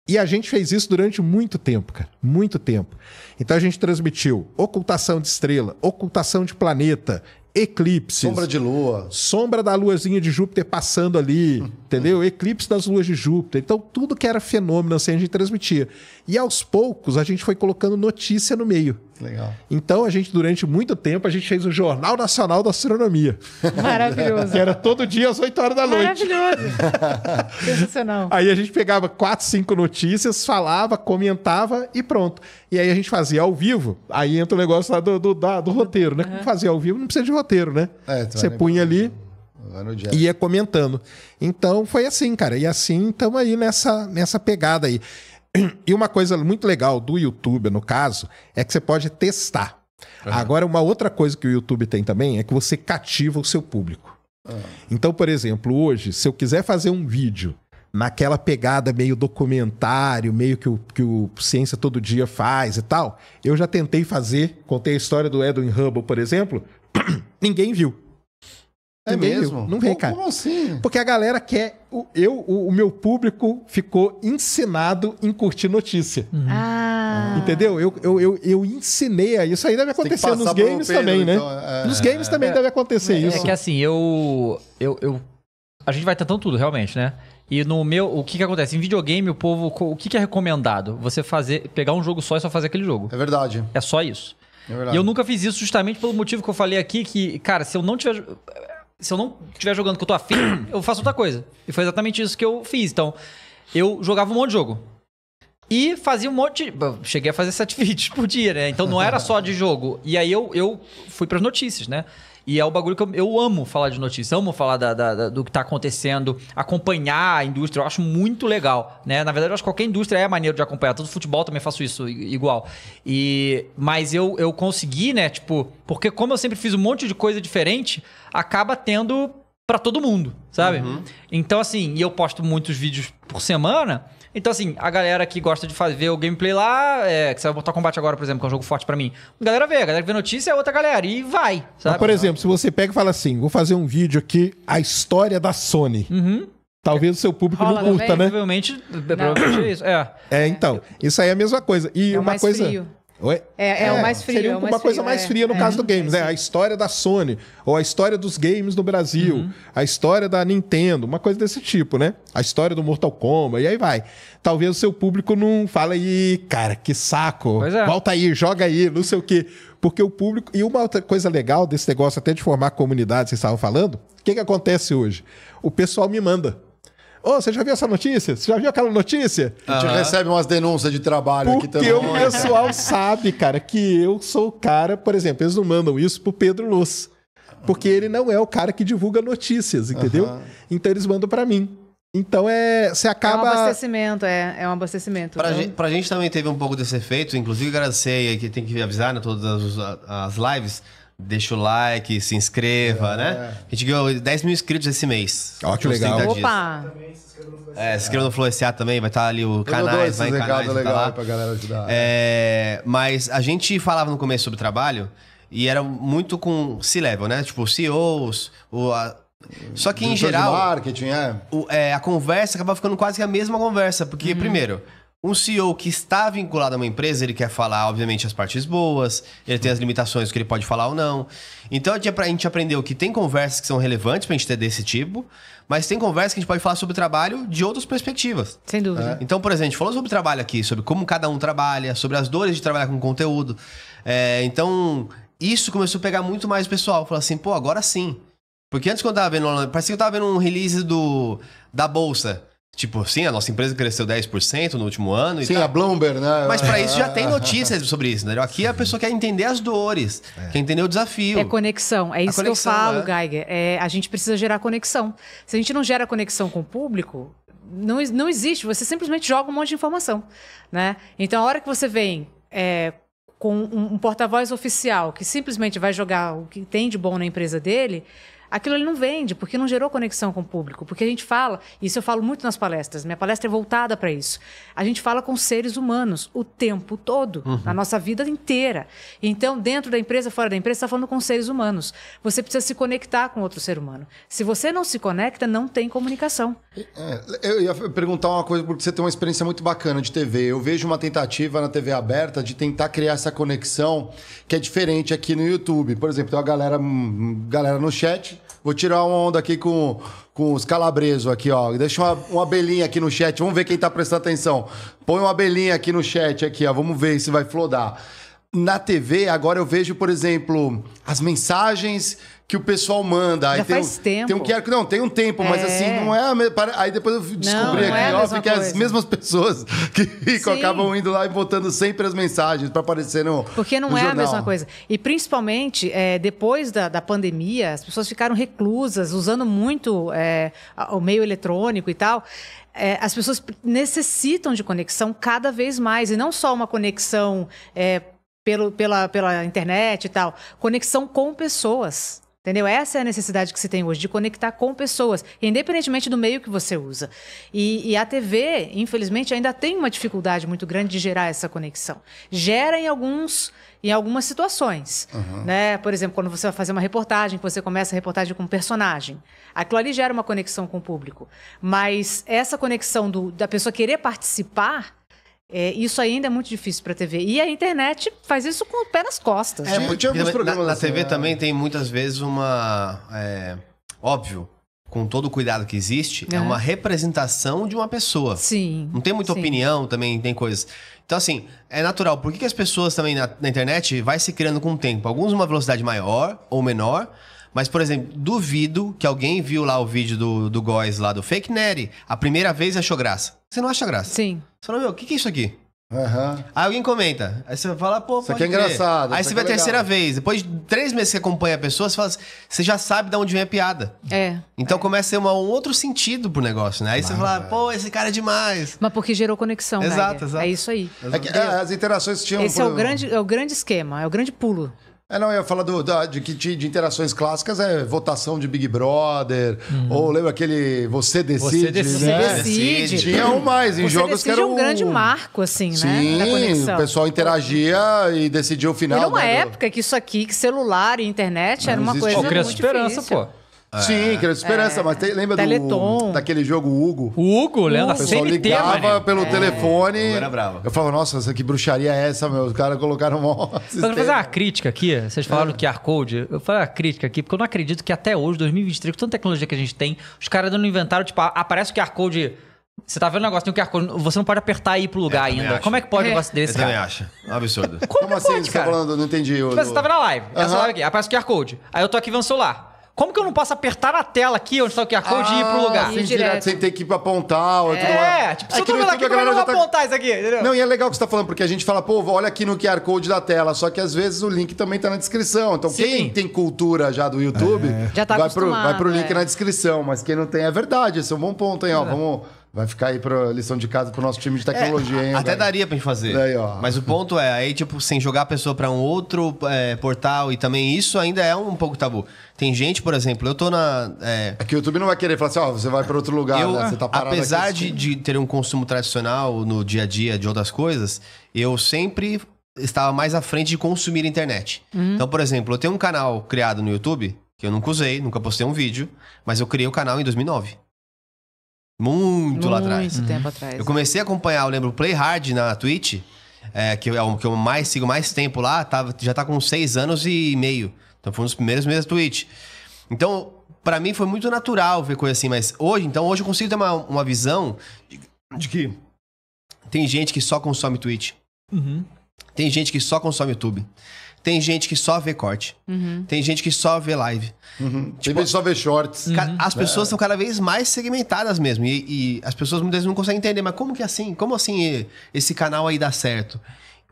E a gente fez isso durante muito tempo, cara. Muito tempo. Então a gente transmitiu ocultação de estrela, ocultação de planeta, eclipses. Sombra de lua. Sombra da luazinha de Júpiter passando ali, (laughs) entendeu? Eclipse das luas de Júpiter. Então, tudo que era fenômeno assim, a gente transmitia. E aos poucos, a gente foi colocando notícia no meio. Legal. Então a gente durante muito tempo a gente fez o Jornal Nacional da Astronomia. Maravilhoso. que era todo dia às 8 horas da noite.
Maravilhoso. (laughs) Sensacional.
Aí a gente pegava quatro, cinco notícias, falava, comentava e pronto. E aí a gente fazia ao vivo. Aí entra o negócio lá do, do, do roteiro, né? Uhum. Como fazia ao vivo não precisa de roteiro, né? É, Você punha ali e ia comentando. Então foi assim, cara. E assim estamos aí nessa, nessa pegada aí. E uma coisa muito legal do YouTube, no caso, é que você pode testar. Uhum. Agora, uma outra coisa que o YouTube tem também é que você cativa o seu público. Uhum. Então, por exemplo, hoje, se eu quiser fazer um vídeo naquela pegada meio documentário, meio que o, que o Ciência Todo Dia faz e tal, eu já tentei fazer, contei a história do Edwin Hubble, por exemplo, (clears throat) ninguém viu. É mesmo? Não vem, cá. cara. Como assim? Porque a galera quer. O, eu, o, o, meu público ficou ensinado em curtir notícia. Uhum.
Ah.
Entendeu? Eu, eu, eu, eu, ensinei a isso. Aí deve acontecer nos games pelo, também, né? então, né? É... Nos games é. também é, deve acontecer é, isso. É que
assim, eu, eu, eu. A gente vai tentando tudo, realmente, né? E no meu, o que que acontece? Em videogame, o povo, o que que é recomendado? Você fazer, pegar um jogo só e só fazer aquele jogo. É verdade. É só isso.
É
e eu
nunca fiz isso justamente pelo motivo que eu falei aqui, que, cara, se eu não tiver se eu não estiver jogando que eu tô afim, (clears throat) eu faço outra coisa. E foi exatamente isso que eu fiz. Então, eu jogava um monte de jogo. E fazia um monte. De... Cheguei a fazer sete (laughs) vídeos por dia, né? Então não era só de jogo. E aí eu, eu fui para as notícias, né? E é o bagulho que eu, eu amo falar de notícia, amo falar da, da, da, do que está acontecendo, acompanhar a indústria, eu acho muito legal. Né? Na verdade, eu acho que qualquer indústria é maneiro de acompanhar. Todo futebol também faço isso igual. E, mas eu, eu consegui, né? Tipo, porque como eu sempre fiz um monte de coisa diferente, acaba tendo para todo mundo, sabe? Uhum. Então, assim, e eu posto muitos vídeos por semana. Então, assim, a galera que gosta de fazer o gameplay lá, é, que você vai botar combate agora, por exemplo, que é um jogo forte para mim. A galera vê, a galera que vê notícia é outra galera e vai, sabe? Mas, por exemplo,
se você pega e fala assim, vou fazer um vídeo aqui, a história da Sony. Uhum. Talvez o seu público Rola, não curta, né? Provavelmente,
é, provavelmente é isso. É.
é, então. Isso aí é a mesma coisa. E é uma coisa. Frio. Oi? É,
é, é, o mais frio. Seria é uma coisa
mais é. fria no é, caso
do games, é, né? A história da Sony, ou a história dos games no Brasil, uhum. a história da Nintendo, uma coisa desse tipo, né? A história do Mortal Kombat, e aí vai. Talvez o seu público não fale aí, cara, que saco. Volta aí, joga aí, não sei o quê. Porque o público. E uma outra coisa legal desse negócio, até de formar comunidade, vocês estavam falando, o que, que acontece hoje? O pessoal me manda. Ô, oh, você já viu essa notícia? Você já viu aquela notícia? A gente uhum. recebe umas denúncias de trabalho Porque aqui também. Porque o pessoal sabe, cara, que eu sou o cara, por exemplo, eles não mandam isso pro Pedro Luz. Porque ele não é o cara que divulga notícias, entendeu? Uhum. Então eles mandam para mim. Então é. Você acaba. É um
abastecimento, é, é um abastecimento. Pra, então. gente,
pra gente também teve um pouco desse efeito, inclusive agradecer que tem que avisar né, todas as, as lives deixa o like, se inscreva, é. né? A gente ganhou 10 mil inscritos esse mês. Ó, que legal. Opa! É, se inscreva no Flow também, vai estar tá ali o canal vai em canais, legal tá lá. pra galera ajudar. É, mas a gente falava no começo sobre trabalho e era muito com C-level, né? Tipo, CEOs, o, a, só que em geral. marketing, é. O, é. A conversa acaba ficando quase que a mesma conversa. Porque, uhum. primeiro, um CEO que está vinculado a uma empresa, ele quer falar, obviamente, as partes boas, ele tem as limitações que ele pode falar ou não. Então, a gente aprendeu que tem conversas que são relevantes para a gente ter desse tipo, mas tem conversas que a gente pode falar sobre o trabalho de outras perspectivas. Sem dúvida. É. Então, por exemplo, a gente falou sobre o trabalho aqui, sobre como cada um trabalha, sobre as dores de trabalhar com conteúdo. É, então, isso começou a pegar muito mais o pessoal. Falar assim, pô, agora sim. Porque antes quando eu estava vendo, parecia que eu estava vendo um release do, da Bolsa. Tipo, sim, a nossa empresa cresceu 10% no último ano. sim, a Bloomberg, né? Mas para (laughs) isso já tem notícias sobre isso, né? Aqui a pessoa quer entender as dores, é. quer entender o desafio. É
conexão, é isso conexão, que eu falo, é. Geiger. É, a gente precisa gerar conexão. Se a gente não gera conexão com o público, não, não existe. Você simplesmente joga um monte de informação, né? Então, a hora que você vem é, com um, um porta-voz oficial que simplesmente vai jogar o que tem de bom na empresa dele aquilo ele não vende, porque não gerou conexão com o público. Porque a gente fala, isso eu falo muito nas palestras, minha palestra é voltada para isso. A gente fala com seres humanos o tempo todo, uhum. a nossa vida inteira. Então, dentro da empresa, fora da empresa, está falando com seres humanos. Você precisa se conectar com outro ser humano. Se você não se conecta, não tem comunicação.
É, eu ia perguntar uma coisa, porque você tem uma experiência muito bacana de TV. Eu vejo uma tentativa na TV aberta de tentar criar essa conexão que é diferente aqui no YouTube. Por exemplo, tem uma galera, hum, galera no chat Vou tirar uma onda aqui com, com os calabresos aqui, ó. Deixa uma, uma abelhinha aqui no chat. Vamos ver quem tá prestando atenção. Põe uma abelhinha aqui no chat aqui, ó. Vamos ver se vai flodar na TV, agora eu vejo, por exemplo, as mensagens que o pessoal manda. Aí Já tem faz um, tempo. Tem um QR, é, não, tem um tempo, é. mas assim, não é a Aí depois eu descobri não, não é aqui, é óbvio, que é as mesmas pessoas (laughs) que acabam indo lá e botando sempre as mensagens para aparecer no Porque não no é jornal. a mesma coisa.
E principalmente, é, depois da, da pandemia, as pessoas ficaram reclusas, usando muito é, o meio eletrônico e tal. É, as pessoas necessitam de conexão cada vez mais, e não só uma conexão é, pelo, pela, pela internet e tal. Conexão com pessoas. Entendeu? Essa é a necessidade que se tem hoje, de conectar com pessoas, independentemente do meio que você usa. E, e, a TV, infelizmente, ainda tem uma dificuldade muito grande de gerar essa conexão. Gera em alguns. Em algumas situações, uhum. né? Por exemplo, quando você vai fazer uma reportagem, que você começa a reportagem com um personagem, aquilo ali gera uma conexão com o público. Mas essa conexão do, da pessoa querer participar, é, isso ainda é muito difícil para a TV. E a internet faz isso com o pé nas costas. É, né? porque alguns programas. Na, na assim, TV é... Né? também
tem muitas vezes uma. É, óbvio, com todo o cuidado que existe, é. é, uma representação de uma pessoa. Sim. Não tem muita sim. opinião, também tem coisas. Então, assim, é natural. Por que, que as pessoas também na, na, internet vai se criando com o tempo? Alguns uma velocidade maior ou menor. Mas, por exemplo, duvido que alguém viu lá o vídeo do, do Góis lá do Fake Neri A primeira vez achou graça você não acha graça. Sim. Você fala, meu, o que, que é isso aqui? Uhum. Aí alguém comenta. Aí você fala, pô, Isso aqui é engraçado. Aí você vê é a terceira vez. Depois de três meses que acompanha a pessoa, você fala você já sabe de onde vem a piada. É. Então é. começa a ter uma, um outro sentido pro negócio, né? Aí você fala, é.
pô, esse cara é demais. Mas porque gerou conexão, né, Exato, né? exato. É isso aí. É é, as interações tinham... Esse um... é o, grande, é o grande esquema, é o grande pulo.
É, não, eu ia falar do, da, de, de, de interações clássicas é votação de Big Brother, uhum. ou lembra aquele Você Decide, Você né? Decide. Né? Você decide. Tinha um mais, em Você jogos que é era um... um grande marco,
assim, Sim, né? Sim, o pessoal
interagia e decidia o final. Era uma né?
época que isso aqui, que celular e internet não era uma existe. coisa pô, muito esperança, difícil.
pô. É. Sim, Criança Esperança, é. mas tem- lembra do daquele jogo Hugo? O Hugo, lembra? Né? É. O pessoal CNT, ligava mano. pelo telefone. era bravo. Eu falava, nossa, essa- que bruxaria é essa, meu? Os caras colocaram mó. Quando eu fazer
uma crítica aqui, vocês falaram que QR Code, eu falei uma crítica aqui, porque eu não acredito que até hoje, 2023, com tanta tecnologia que a gente tem, os caras ainda não inventaram, tipo, aparece o QR Code. Você tá vendo o negócio, tem o QR Code, você não pode apertar e ir pro lugar ainda. acho. Como é que pode um negócio desse, cara? também acha Um absurdo. Como, Como assim? pode, você tá cara? falando? Não entendi. o- tipo assim, você tava na live, aí você live aqui, aparece o QR Code. Aí eu tô aqui vendo o celular. Como que eu não posso apertar na tela aqui onde está o QR Code ah, e ir pro ah, lugar? Sim, direto. direto. Sem
ter que ir pra apontar. Ou é, tudo é, tipo, se é eu tô vendo aqui, como é eu não vou tá... apontar isso aqui? Entendeu? Não, e é legal o que você tá falando, porque a gente fala, pô, olha aqui no QR Code da tela, só que às vezes o link também tá na descrição. Então, Sim. quem tem cultura já do YouTube, é. já tá vai, pro, vai pro link é. na descrição. Mas quem não tem, é verdade. Esse é um bom ponto, hein? Ó, vamos Vai ficar aí para lição de casa pro nosso time de é, tecnologia, é, hein? Até daria
pra gente fazer. Daí, Mas o ponto é, aí, tipo, sem jogar a pessoa para um outro é, portal e também isso ainda é um pouco tabu. Tem gente, por exemplo, eu tô na. É, é que o YouTube não vai querer falar assim, ó, oh, você vai para outro lugar, eu, né? Você tá parado Apesar de, de ter um consumo tradicional no dia a dia de outras coisas, eu sempre estava mais à frente de consumir internet. Hum. Então, por exemplo, eu tenho um canal criado no YouTube, que eu nunca usei, nunca postei um vídeo, mas eu criei o canal em 2009. Muito, Muito lá atrás. Muito tempo atrás. Eu comecei a acompanhar, eu lembro, Play Hard na Twitch, é, que é o que eu mais sigo mais tempo lá, tá, já tá com seis anos e meio. Então foi um dos primeiros meses da Twitch. Então, para mim foi muito natural ver coisa assim, mas hoje, então, hoje eu consigo ter uma, uma visão de, de que tem gente que só consome Twitch. Uhum. Tem gente que só consome YouTube. Tem gente que só vê corte. Uhum. Tem gente que só vê live. Uhum. Tipo, Tem gente que só vê shorts. Uhum. As pessoas é. são é. cada vez mais segmentadas mesmo. E, e, as pessoas muitas vezes não conseguem entender, mas como que assim? Como assim esse canal aí dá certo?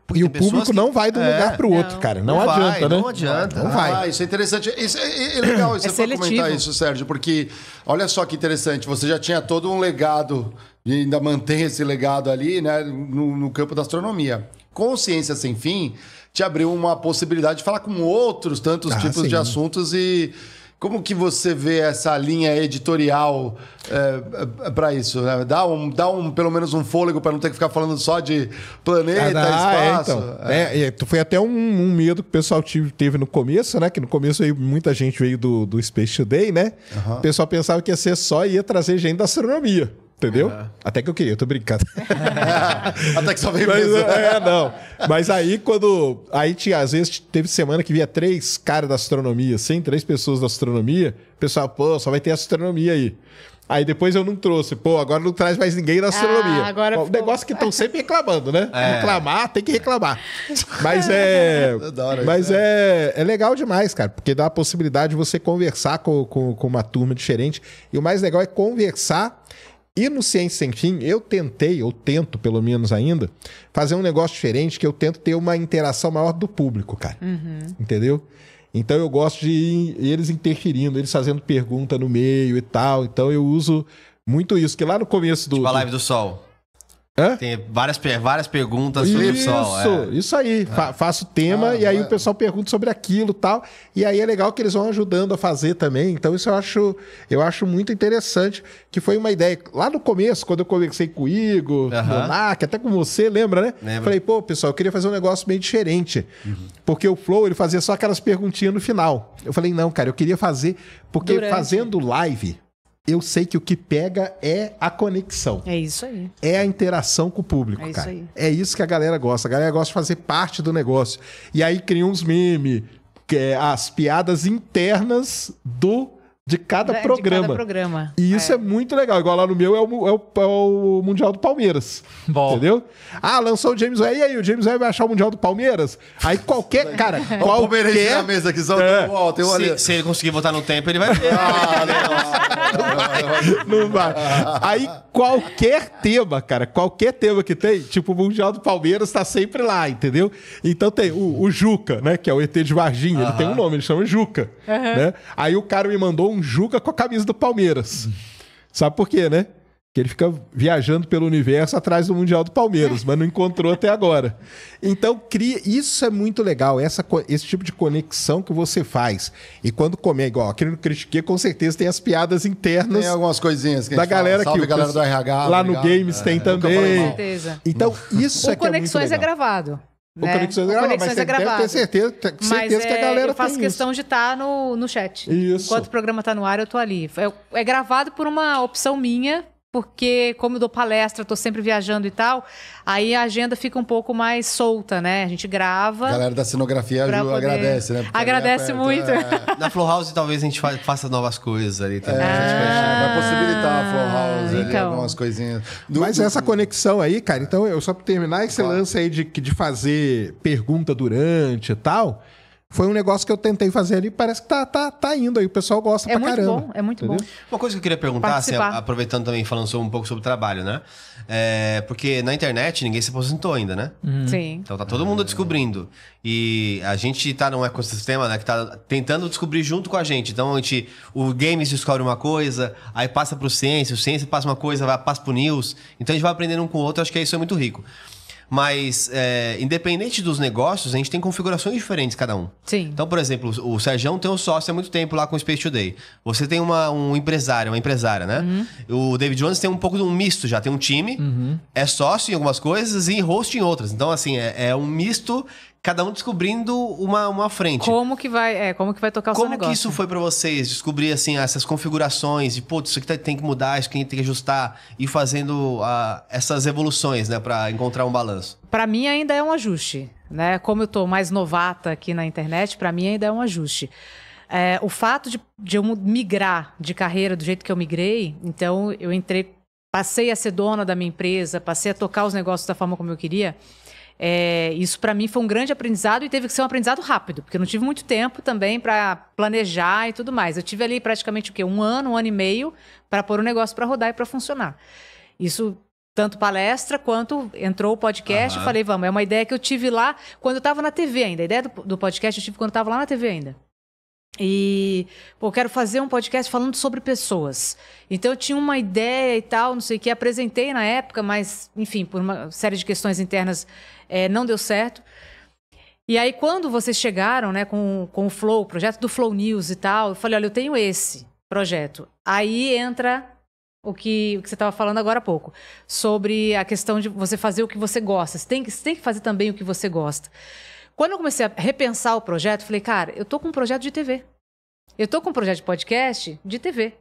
Porque e o público que... não vai de um é, lugar para o outro, não,
cara. Não, não adianta, vai, né? Não adianta. Não, vai.
isso é interessante. Isso é, é, é legal (clears throat) é você comentar isso, Sérgio, porque olha só que interessante. Você já tinha todo um legado e ainda mantém esse legado ali, né, no, no campo da astronomia. Consciência sem fim te abriu uma possibilidade de falar com outros tantos ah, tipos sim. de assuntos e como que você vê essa linha editorial é, é para isso? Né? Dá, um, dá um, pelo menos um fôlego para não ter que ficar falando só de planeta, ah, é, espaço. É, então. é.
é foi até um, um, medo que o pessoal teve no começo, né? Que no começo aí, muita gente veio do, do Space Today, né? Uhum. O pessoal pensava que ia ser só ia trazer gente da astronomia. Entendeu? Uhum. Até que eu queria, eu tô brincando.
(laughs) Até que só veio Mas, É,
não. Mas aí quando. Aí tinha, às vezes, teve semana que via três caras da astronomia, assim, três pessoas da astronomia. O pessoal, pô, só vai ter astronomia aí. Aí depois eu não trouxe. Pô, agora não traz mais ninguém da astronomia. Ah, agora Bom, ficou... O negócio que estão sempre reclamando, né? É. Reclamar, tem que reclamar. Mas é. (laughs) Adoro, mas né? é, é legal demais, cara, porque dá a possibilidade de você conversar com, com, com uma turma diferente. E o mais legal é conversar e no Ciência Sem Fim, eu tentei, ou tento pelo menos ainda, fazer um negócio diferente, que eu tento ter uma interação maior do público, cara. Uhum. Entendeu? Então eu gosto de eles interferindo, eles fazendo pergunta no meio e tal. Então eu uso muito isso, que lá no começo do. Tipo a live do sol. Hã? Tem
várias, várias perguntas sobre o pessoal.
É. Isso aí. É. Fa faço tema ah, e aí é. o pessoal pergunta sobre aquilo tal. E aí é legal que eles vão ajudando a fazer também. Então, isso eu acho, eu acho muito interessante. Que foi uma ideia. Lá no começo, quando eu conversei com o Igor, uhum. Monac, até com você, lembra, né? Lembra. Falei, pô, pessoal, eu queria fazer um negócio meio diferente. Uhum. Porque o Flow, ele fazia só aquelas perguntinhas no final. Eu falei, não, cara, eu queria fazer. Porque Durante. fazendo live, eu sei que o que pega é a conexão. É isso aí. É a interação com o público, é cara. Isso aí. É isso que a galera gosta. A galera gosta de fazer parte do negócio. E aí cria uns memes, é, as piadas internas do de cada, é, de programa. cada programa. E isso é. é. muito legal. Igual lá no meu é o, é o, é o Mundial do Palmeiras. Bom. Entendeu? Ah, lançou o James Webb. E aí, o James Webb vai achar o Mundial do Palmeiras? Aí qualquer, (laughs) cara, qualquer... na mesa aqui, só é. tem se,
se, ele conseguir votar no tempo, ele vai... (laughs) ah,
não, não, vai. não vai. Aí qualquer tema, cara, qualquer tema que tem, tipo o Mundial do Palmeiras tá sempre lá, entendeu? Então tem o, o Juca, né, que é o ET de Varginha. Uh -huh. Ele tem um nome, ele chama Juca. Uh -huh. Né? Aí o cara me mandou um conjuga com a camisa do Palmeiras. Sabe por quê, né? Que ele fica viajando pelo universo atrás do Mundial do Palmeiras, mas não encontrou até agora. Então, cria. Isso é muito legal, essa, esse tipo de conexão que você faz. E quando comer, é igual, aqui no Critique, com certeza tem as piadas internas. Tem algumas coisinhas que da galera Salve, que, galera do RH. Lá obrigado. no Games é, tem
também.
Então, isso o é que é Conexões é gravado.
Né? Conexões, é Conexões mas é gravado. Deve ter certeza, ter certeza mas, que a é, galera Eu faço questão
isso. de estar tá no, no chat. Isso. Enquanto o programa está no ar, eu estou ali. É, é, gravado por uma opção minha, porque como eu dou palestra, estou sempre viajando e tal, aí a agenda fica um pouco mais solta, né? A gente grava. A galera
da cenografia poder... agradece, né? Porque
agradece muito. É...
(laughs) Na Flow House talvez a gente faça novas coisas ali também. É, ah, vai possibilitar a Flow House
então. ali, algumas
coisinhas. Mas essa conexão aí, cara, então eu só para
terminar esse claro. lance aí de, de fazer pergunta durante e tal foi um negócio que eu tentei fazer ali, parece que tá, tá, tá indo aí, o pessoal gosta é pra caramba. É muito bom, é muito entendeu?
bom. Uma coisa que eu queria perguntar, assim, aproveitando também, falando sobre, um pouco sobre trabalho, né? É, porque na internet ninguém se aposentou ainda, né?
Uhum.
Uhum. Sim.
Então tá todo mundo descobrindo. E a gente tá num ecossistema né, que tá tentando descobrir junto com a gente. Então a gente, o games descobre uma coisa, aí passa pro ciência, o ciência passa uma coisa, vai, passa pro news. Então a gente vai aprendendo um com o outro, acho que isso é muito rico. Mas, é, independente dos negócios, a gente tem configurações diferentes cada um. Sim. Então, por exemplo, o Sérgio tem um sócio há muito tempo lá com o Space Today. Você tem uma, um empresário, uma empresária, né? Uhum. O David Jones tem um pouco de um misto já. Tem um time, uhum. é sócio em algumas coisas e host em outras. Então, assim, é, é um misto cada um descobrindo uma, uma frente. Como
que vai, é, como que vai tocar o como seu negócio? Como que isso
foi para vocês descobrir assim essas configurações de, putz, isso aqui tá, tem que mudar, isso aqui tem que ajustar e fazendo uh, essas evoluções, né, para encontrar um balanço?
Para mim ainda é um ajuste, né? Como eu tô mais novata aqui na internet, para mim ainda é um ajuste. É, o fato de, de eu migrar de carreira do jeito que eu migrei, então eu entrei, passei a ser dona da minha empresa, passei a tocar os negócios da forma como eu queria é, isso para mim foi um grande aprendizado e teve que ser um aprendizado rápido, porque eu não tive muito tempo também para planejar e tudo mais. Eu tive ali praticamente o quê? Um ano, um ano e meio para pôr o um negócio para rodar e para funcionar. Isso tanto palestra quanto entrou o podcast. Uhum. Eu falei, vamos, é uma ideia que eu tive lá quando eu estava na TV ainda. A ideia do, do podcast eu tive quando eu estava lá na TV ainda. E pô, eu quero fazer um podcast falando sobre pessoas. Então eu tinha uma ideia e tal, não sei o que, apresentei na época, mas, enfim, por uma série de questões internas é, não deu certo. E aí, quando vocês chegaram né, com, com o Flow, o projeto do Flow News e tal, eu falei: olha, eu tenho esse projeto. Aí entra o que, o que você estava falando agora há pouco, sobre a questão de você fazer o que você gosta. Você tem, você tem que fazer também o que você gosta. Quando eu comecei a repensar o projeto, falei, cara, eu tô com um projeto de TV. Eu tô com um projeto de podcast de TV.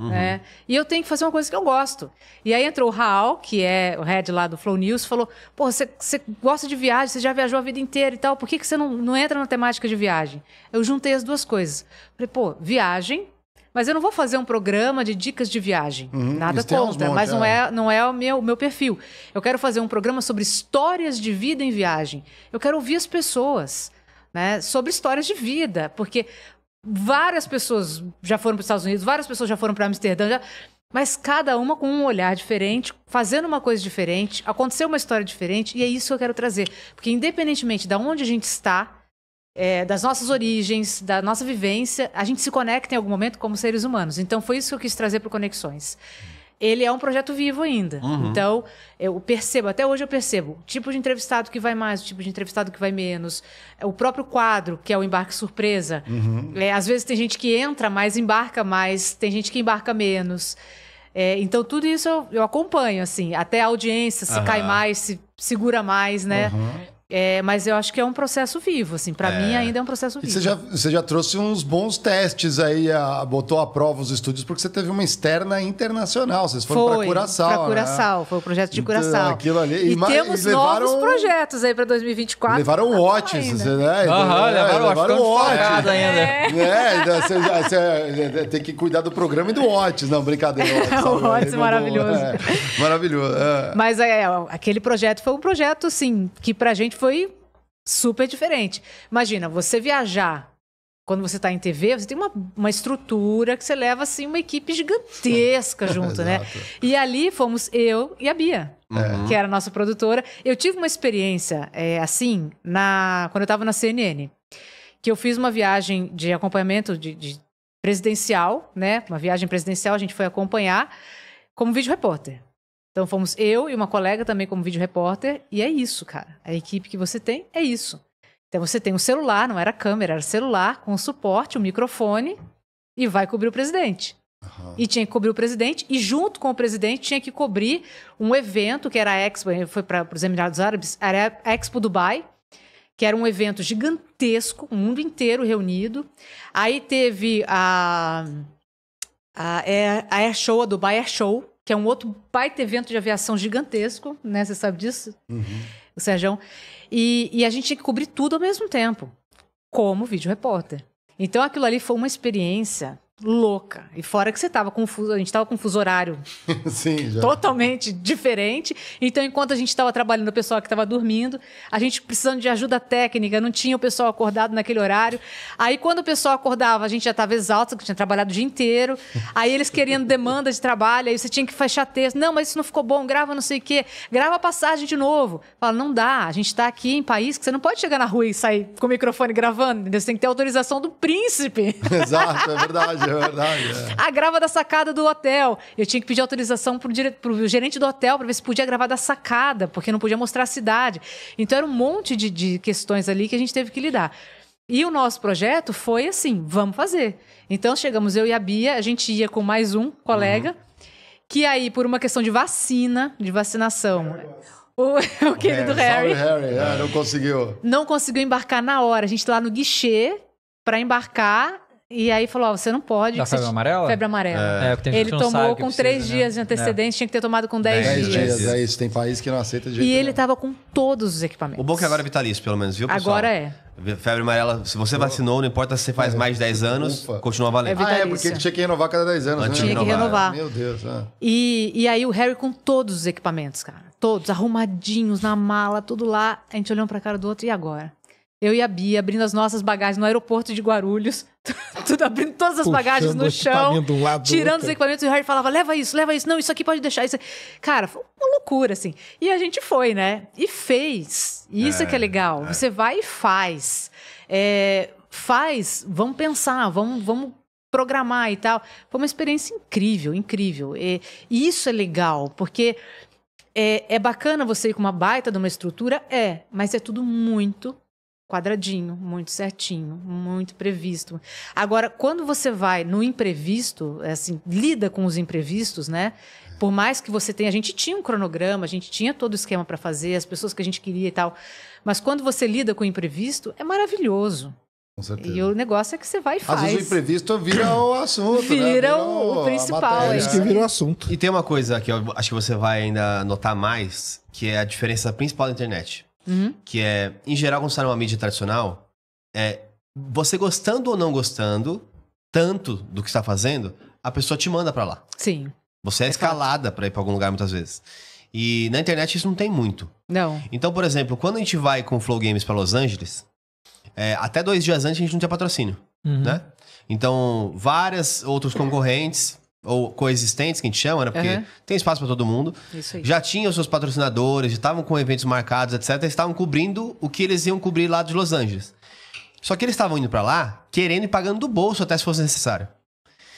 Uhum. Né? E eu tenho que fazer uma coisa que eu gosto. E aí entrou o Raul, que é o head lá do Flow News, falou: Pô, você gosta de viagem, você já viajou a vida inteira e tal, por que, que você não, não entra na temática de viagem? Eu juntei as duas coisas. Falei: Pô, viagem mas eu não vou fazer um programa de dicas de viagem. Uhum, nada contra, mas não é, é não é o meu, meu perfil. Eu quero fazer um programa sobre histórias de vida em viagem. Eu quero ouvir as pessoas, né? Sobre histórias de vida, porque várias pessoas já foram para os Estados Unidos, várias pessoas já foram para Amsterdã, já... mas cada uma com um olhar diferente, fazendo uma coisa diferente, aconteceu uma história diferente, e é isso que eu quero trazer. Porque independentemente de onde a gente está, é, das nossas origens, da nossa vivência, a gente se conecta em algum momento como seres humanos. Então foi isso que eu quis trazer para Conexões. Ele é um projeto vivo ainda. Uhum. Então, eu percebo, até hoje eu percebo, o tipo de entrevistado que vai mais, o tipo de entrevistado que vai menos, é, o próprio quadro, que é o embarque surpresa. Uhum. É, às vezes tem gente que entra mais, embarca mais, tem gente que embarca menos. É, então, tudo isso eu, eu, acompanho, assim, até a audiência, se uhum. cai mais, se segura mais, né? Uhum. É, mas eu acho que é um processo vivo, assim. Para é. mim ainda é um processo vivo. E você já,
você já trouxe uns bons testes aí, a, botou à prova os estúdios, porque você teve uma externa internacional. Vocês foram para Curaçao. Para né? Curaçao,
né? foi o projeto de então, Curaçao. Então, aquilo ali. E, e temos e levaram, novos projetos aí para 2024.
Levaram tá o Otis, né? Aham, levaram, levaram o Otis. Ainda. É, é você, você, tem que cuidar do programa e do Otis. Não, brincadeira.
Otis, (laughs) o Otis é, é, é maravilhoso. É, maravilhoso. Mas é, aquele projeto foi um projeto, assim, que pra gente foi super diferente. Imagina, você viajar quando você está em TV, você tem uma, uma estrutura que você leva assim uma equipe gigantesca (laughs) junto, né? E ali fomos eu e a Bia,
uhum. que era
a nossa produtora. Eu tive uma experiência é, assim na quando eu estava na CNN, que eu fiz uma viagem de acompanhamento de, de, presidencial, né? Uma viagem presidencial, a gente foi acompanhar como vídeo repórter. Então fomos eu e uma colega também como vídeo repórter, e é isso, cara. A equipe que você tem é isso. Então você tem um celular, não era câmera, era celular com suporte, um microfone e vai cobrir o presidente. Uhum. E tinha que cobrir o presidente, e junto com o presidente tinha que cobrir um evento que era a Expo, eh, foi para os Emirados Árabes, era a Expo Dubai, que era um evento gigantesco, o mundo inteiro reunido. Aí teve a, a, a Air Show, a Dubai Air Show, que é um outro baita evento de aviação gigantesco, né? Você sabe disso, uhum. o Sérgio. E, e a gente tinha que cobrir tudo ao mesmo tempo, como vídeo repórter. Então aquilo ali foi uma experiência louca. E fora que você estava confuso, a gente estava com um fuso horário
(laughs) Sim, já.
totalmente diferente. Então, enquanto a gente estava trabalhando, o pessoal que estava dormindo, a gente precisando de ajuda técnica, não tinha o pessoal acordado naquele horário. Aí, quando o pessoal acordava, a gente já estava exausto, que tinha trabalhado o dia inteiro. Aí, eles querendo demanda de trabalho, aí você tinha que fechar texto. Não, mas isso não ficou bom, grava não sei o quê, grava a passagem de novo. Fala, não dá, a gente está aqui em país que você não pode chegar na rua e sair com o microfone gravando, você tem que ter autorização do príncipe. (laughs) Exato, é verdade.
É verdade, é verdade.
A grava da sacada do hotel. Eu tinha que pedir autorização pro, dire... pro gerente do hotel para ver se podia gravar da sacada, porque não podia mostrar a cidade. Então era um monte de, de questões ali que a gente teve que lidar. E o nosso projeto foi assim: vamos fazer. Então chegamos eu e a Bia, a gente ia com mais um colega, uhum. que aí, por uma questão de vacina, de vacinação. O, (laughs) o querido é, Harry. Harry, Harry. É, não
conseguiu.
Não conseguiu embarcar na hora. A gente tá lá no guichê para embarcar e aí falou: você não pode. Da febre amarela? Febre amarela. É. É, tem ele tomou com precisa, três né? dias de né? antecedência, é. tinha que ter tomado com dez, dez dias. dias. É
isso, tem país que não aceita de jeito E
ele estava com todos os equipamentos. O bom é que agora é
vitalício, pelo menos, viu, pessoal? Agora é. Febre amarela, se você vacinou, não importa se você faz é. mais de 10 anos, Ufa. continua valendo. É ah, é, porque tinha que renovar cada 10 anos, Antes né? Tinha que renovar.
Meu
Deus. Ah. E, e aí o Harry com todos os equipamentos, cara. Todos, arrumadinhos, na mala, tudo lá. A gente olhou um pra cara do outro, e agora? eu e a Bia abrindo as nossas bagagens no aeroporto de Guarulhos, (laughs) tudo abrindo todas as Puxando bagagens no tá chão, um lado, tirando os equipamentos, e o Harry falava: leva isso, leva isso, não, isso aqui pode deixar. Isso. Cara, foi uma loucura, assim. E a gente foi, né? E fez. isso é, é que é legal. É. Você vai e faz. É, faz, vamos pensar, vamos, vamos programar e tal. Foi uma experiência incrível, incrível. E, e isso é legal, porque é, é, bacana você ir com uma baita de uma estrutura? É, mas é tudo muito quadradinho, muito certinho, muito previsto. Agora, quando você vai no imprevisto, é assim, lida com os imprevistos, né? Por mais que você tenha, a gente tinha um cronograma, a gente tinha todo o esquema para fazer, as pessoas que a gente queria e tal. Mas quando você lida com o imprevisto, é maravilhoso. Com certeza. E o negócio é que você vai e faz. Às vezes o imprevisto
vira o assunto. Vira, né? vira o, o principal.
É
isso
que
vira
o assunto. E tem uma coisa que eu acho que você vai ainda notar mais, que é a diferença principal da internet. Uhum. Que é, em geral, quando você tá numa mídia tradicional, é você gostando ou não gostando tanto do que está fazendo, a pessoa te manda para lá. Sim. Você é, é escalada para ir para algum lugar muitas vezes. E na internet isso não tem muito. Não. Então, por exemplo, quando a gente vai com o Flow Games para Los Angeles, é, até dois dias antes a gente não tinha patrocínio, uhum. né? Então, várias outros concorrentes ou coexistentes, que a gente chama, né? Porque uhum. tem espaço para todo mundo. Isso aí. Já tinham seus patrocinadores, estavam com eventos marcados, etc. Estavam cobrindo o que eles iam cobrir lá de Los Angeles. Só que eles estavam indo para lá querendo e pagando do bolso até se fosse necessário.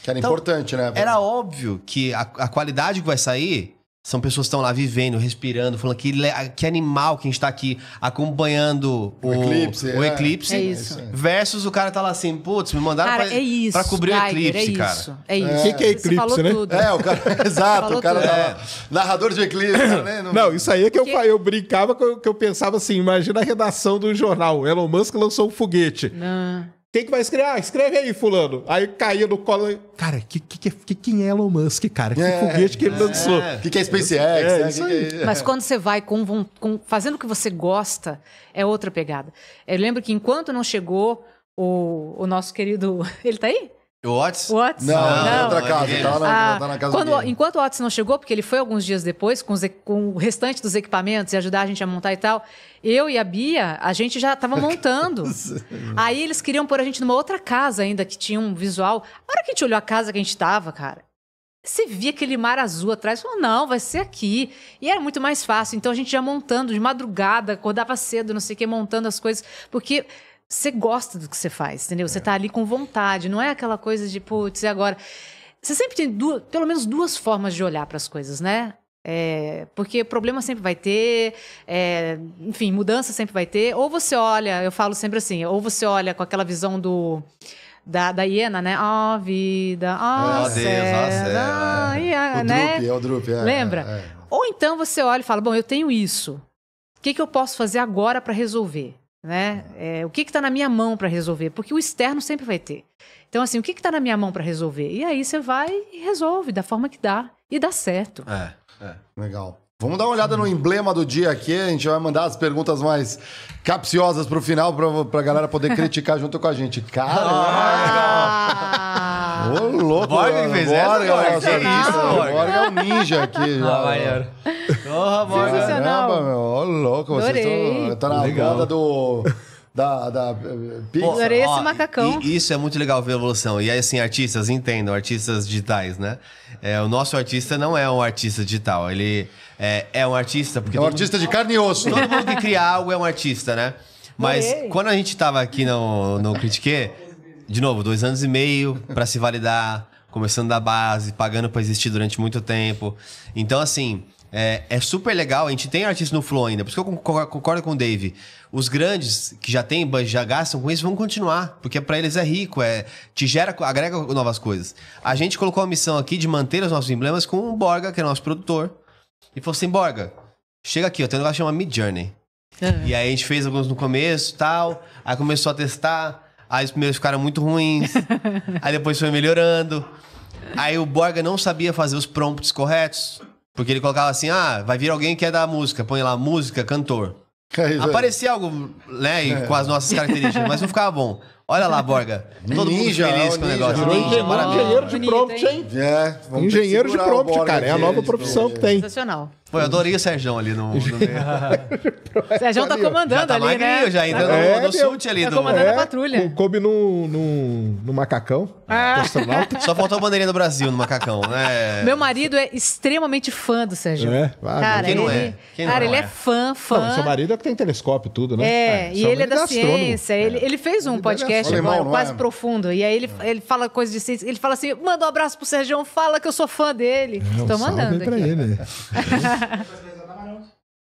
Que era então, importante, né? Era óbvio que a, a, qualidade que vai sair são pessoas que estão lá vivendo, respirando, falando que, que animal que a gente tá aqui acompanhando o, o eclipse. O é. eclipse é isso. É versus o cara tá lá assim, putz, me mandaram cara, pra, é isso, pra cobrir Geiger, o é eclipse, é cara. Isso, é isso. O que, que, é eclipse, né? Tudo. É, o cara. (laughs) Exato, o cara tudo. Tá é. narrador de eclipse, né? Não, Não isso aí
é que eu, eu brincava, que eu, que eu pensava assim: imagina a redação do jornal. Elon Musk lançou um foguete. Não. Quem que vai
escrever? Ah, escreve
aí, fulano. Aí caía no colo. Cara, que, que, que, quem é Elon Musk, cara?
Que é,
foguete que ele é. lançou? O que, que é SpaceX? É, né? é Mas quando
você vai com, com, fazendo o que você gosta, é outra pegada. Eu lembro que enquanto não chegou o, o nosso querido. (laughs) Ele tá aí?
O Otis? O Otis? Não, não, não. É outra é casa. Tá na, ah, na casa quando, dele.
Enquanto o Otis não chegou, porque ele foi alguns dias depois com, os, com, o restante dos equipamentos e ajudar a gente a montar e tal, eu e a Bia, a gente já tava montando. (laughs) Aí eles queriam pôr a gente numa outra casa ainda, que tinha um visual. A hora que a gente olhou a casa que a gente tava, cara, você via aquele mar azul atrás, falou, não, vai ser aqui. E era muito mais fácil. Então a gente já montando de madrugada, acordava cedo, não sei o que, montando as coisas, porque você gosta do que você faz, entendeu? Você está é. ali com vontade, não é aquela coisa de, putz, e agora. Você sempre tem duas, pelo menos duas formas de olhar para as coisas, né? É, porque problema sempre vai ter, é, enfim, mudança sempre vai ter. Ou você olha, eu falo sempre assim, ou você olha com aquela visão do da, da hiena, né? Ó oh, vida, ó oh, é, oh, o né? Drupe, é o drupe, é, Lembra? É, ou então você olha e fala, bom, eu tenho isso. O que, que eu posso fazer agora para resolver? né? Uhum. É, o que está na minha mão para resolver? Porque o externo sempre vai ter. Então, assim, o que está na minha mão para resolver? E aí você vai e resolve da forma que dá. E dá certo.
É, é. Legal. Vamos dar uma olhada no emblema do dia aqui. A gente vai mandar as perguntas mais capciosas para o final, para a galera poder (laughs) criticar junto com a gente. Caralho! Ah, louco. Morgan fez Morgan, essa, Morgan. É que isso, Borg Morgan é um ninja aqui. Ah, já, ah, maneiro.
Porra,
Morgan. Sensacional. Caramba,
meu. Ô, louco.
Vocês tá na
moda do da, da eh, Pixar.
Adorei esse
macacão.
E, isso é muito legal ver a evolução. E aí, assim, artistas, entendam, artistas digitais, né? É, o nosso artista não é um artista digital. Ele é, é um artista... Porque é um artista mundo, de carne e osso. Todo mundo que cria algo é um artista, né? Mas Morei. quando a gente estava aqui no, no Critique... De novo, dois anos e meio para se validar, começando da base, pagando para existir durante muito tempo. Então, assim, é, é, super legal. A gente tem artista no Flow ainda, por isso que eu concordo com o Dave. Os grandes que já têm, já gastam com isso, vão continuar, porque para eles é rico, é te gera, agrega novas coisas. A gente colocou a missão aqui de manter os nossos emblemas com o Borga, que é nosso produtor, e falou assim: Borga, chega aqui, eu tenho um negócio que chama Mid Journey. É. E aí a gente fez alguns no começo tal, aí começou a testar. Aí os primeiros ficaram muito ruins. (laughs) aí depois foi melhorando. Aí o Borga não sabia fazer os prompts corretos. Porque ele colocava assim: ah, vai vir alguém que é da música. Põe lá música, cantor. É Aparecia algo, né, é. com as nossas características, mas não ficava bom. Olha lá, Borga. Todo ninja, mundo feliz com o negócio. engenheiro de prompt, hein? É, engenheiro de prompt, cara. É a nova profissão que tem. Sensacional. Pô, eu adorei o Sérgio ali no, no Serjão
(laughs) Sérgio tá comandando já tá ali, né? já ainda é, no, no suit ali. Tá do... comandando é, a patrulha. Coube no,
no, no macacão. Ah. (laughs) Só faltou a bandeirinha do Brasil no macacão, né? Meu
marido é extremamente fã do Sérgio. É? Ah, cara, quem não ele, é? Quem cara, não ele é? é fã, fã. Não, seu
marido é que tem telescópio e tudo, né? É, é e ele é da é ciência. Ele, é. ele fez um podcast podcast Alemão, agora, quase é?
profundo. E aí ele, é. ele fala coisas de ciência. Ele fala assim: manda um abraço pro Sérgio, fala que eu sou fã dele. estou Tô mandando. Aqui. Pra ele.
(laughs)